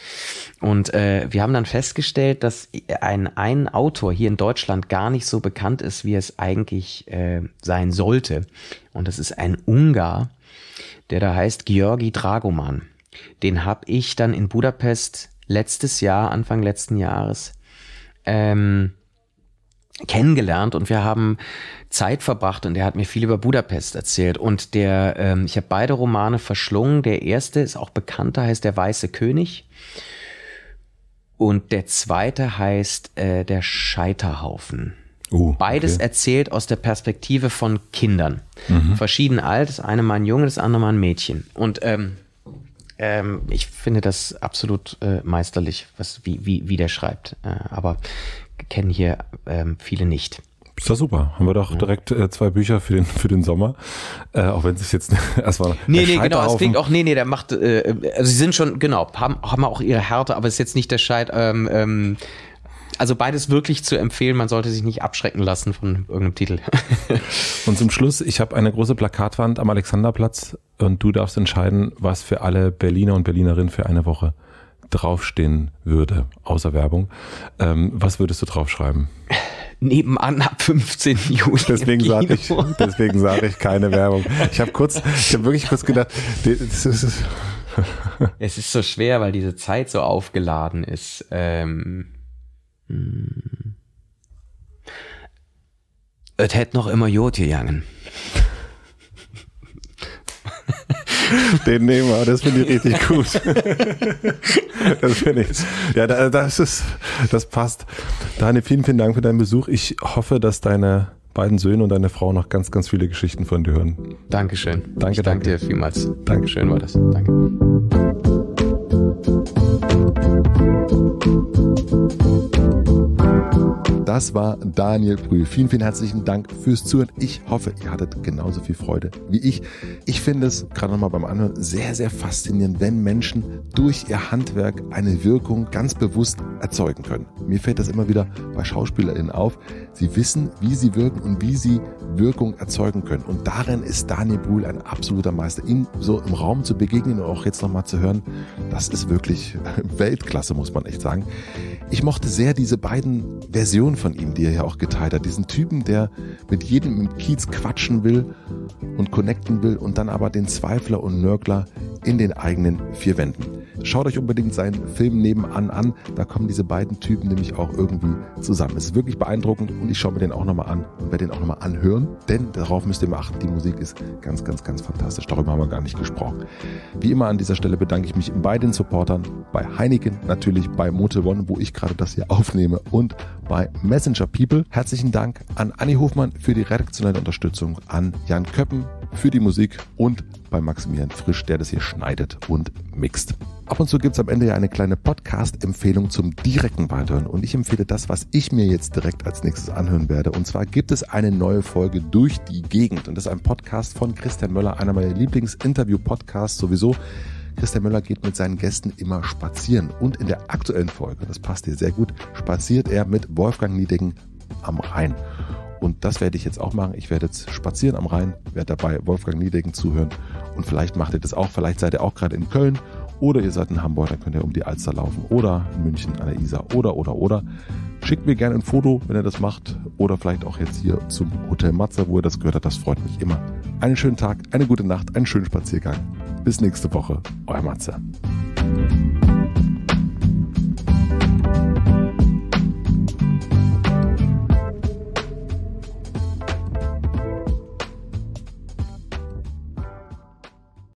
Und äh, wir haben dann festgestellt, dass ein, ein Autor hier in Deutschland gar nicht so bekannt ist, wie es eigentlich äh, sein sollte. Und das ist ein Ungar, der da heißt Georgi Dragoman. Den habe ich dann in Budapest letztes Jahr, Anfang letzten Jahres, ähm, kennengelernt und wir haben Zeit verbracht und er hat mir viel über Budapest erzählt und der ähm, ich habe beide Romane verschlungen der erste ist auch bekannter heißt der weiße König und der zweite heißt äh, der Scheiterhaufen oh, beides okay. erzählt aus der Perspektive von Kindern mhm. verschieden alt das eine mal ein Junge das andere mal ein Mädchen und ähm, ähm, ich finde das absolut äh, meisterlich, was, wie, wie, wie der schreibt. Äh, aber kennen hier ähm, viele nicht. Ist doch super. Haben wir doch direkt äh, zwei Bücher für den, für den Sommer. Äh, auch wenn es jetzt [LAUGHS] erstmal. Nee, nee, genau. Es klingt auch, nee, nee, der macht, äh, also sie sind schon, genau, haben, haben auch ihre Härte, aber es ist jetzt nicht der Scheit, ähm, ähm, also beides wirklich zu empfehlen. Man sollte sich nicht abschrecken lassen von irgendeinem Titel. [LAUGHS] und zum Schluss, ich habe eine große Plakatwand am Alexanderplatz und du darfst entscheiden, was für alle Berliner und Berlinerinnen für eine Woche draufstehen würde, außer Werbung. Ähm, was würdest du draufschreiben? nebenan ab 15. Juli. Deswegen sage ich, [LAUGHS] deswegen ich keine Werbung. Ich habe kurz, ich habe wirklich kurz gedacht, es ist so schwer, weil diese Zeit so aufgeladen ist. Ähm, hm. Es hätte noch immer Jod gegangen. Den nehmen wir, das finde ich richtig gut. das finde ich. Ja, das ist, das passt. Daniel, vielen, vielen Dank für deinen Besuch. Ich hoffe, dass deine beiden Söhne und deine Frau noch ganz, ganz viele Geschichten von dir hören. Dankeschön. Danke, ich danke. Danke dir vielmals. Dankeschön war das. Danke. Das war Daniel Brühl. Vielen, vielen herzlichen Dank fürs Zuhören. Ich hoffe, ihr hattet genauso viel Freude wie ich. Ich finde es gerade nochmal beim Anhören sehr, sehr faszinierend, wenn Menschen durch ihr Handwerk eine Wirkung ganz bewusst erzeugen können. Mir fällt das immer wieder bei SchauspielerInnen auf. Sie wissen, wie sie wirken und wie sie Wirkung erzeugen können. Und darin ist Daniel Brühl ein absoluter Meister. Ihm so im Raum zu begegnen und auch jetzt nochmal zu hören, das ist wirklich [LAUGHS] Weltklasse, muss man echt sagen. Ich mochte sehr diese beiden Versionen von ihm, die er ja auch geteilt hat. Diesen Typen, der mit jedem im Kiez quatschen will und connecten will und dann aber den Zweifler und Nörgler in den eigenen vier Wänden. Schaut euch unbedingt seinen Film nebenan an, da kommen diese beiden Typen nämlich auch irgendwie zusammen. Es ist wirklich beeindruckend und ich schaue mir den auch nochmal an und werde den auch nochmal anhören, denn darauf müsst ihr mal achten, die Musik ist ganz, ganz, ganz fantastisch. Darüber haben wir gar nicht gesprochen. Wie immer an dieser Stelle bedanke ich mich bei den Supportern, bei Heineken natürlich, bei Motel One, wo ich gerade das hier aufnehme und bei Messenger People. Herzlichen Dank an Anni Hofmann für die redaktionelle Unterstützung, an Jan Köppen für die Musik und bei Maximilian Frisch, der das hier schneidet und mixt. Ab und zu gibt es am Ende ja eine kleine Podcast-Empfehlung zum direkten Weiterhören. Und ich empfehle das, was ich mir jetzt direkt als nächstes anhören werde. Und zwar gibt es eine neue Folge durch die Gegend. Und das ist ein Podcast von Christian Möller, einer meiner Lieblings-Interview-Podcasts sowieso. Christian Möller geht mit seinen Gästen immer spazieren. Und in der aktuellen Folge, das passt dir sehr gut, spaziert er mit Wolfgang Niedecken am Rhein. Und das werde ich jetzt auch machen. Ich werde jetzt spazieren am Rhein, werde dabei Wolfgang Niedecken zuhören. Und vielleicht macht ihr das auch. Vielleicht seid ihr auch gerade in Köln oder ihr seid in Hamburg, dann könnt ihr um die Alster laufen oder in München an der Isar oder, oder, oder. Schickt mir gerne ein Foto, wenn ihr das macht oder vielleicht auch jetzt hier zum Hotel Matze, wo ihr das gehört habt. Das freut mich immer. Einen schönen Tag, eine gute Nacht, einen schönen Spaziergang. Bis nächste Woche, euer Matze.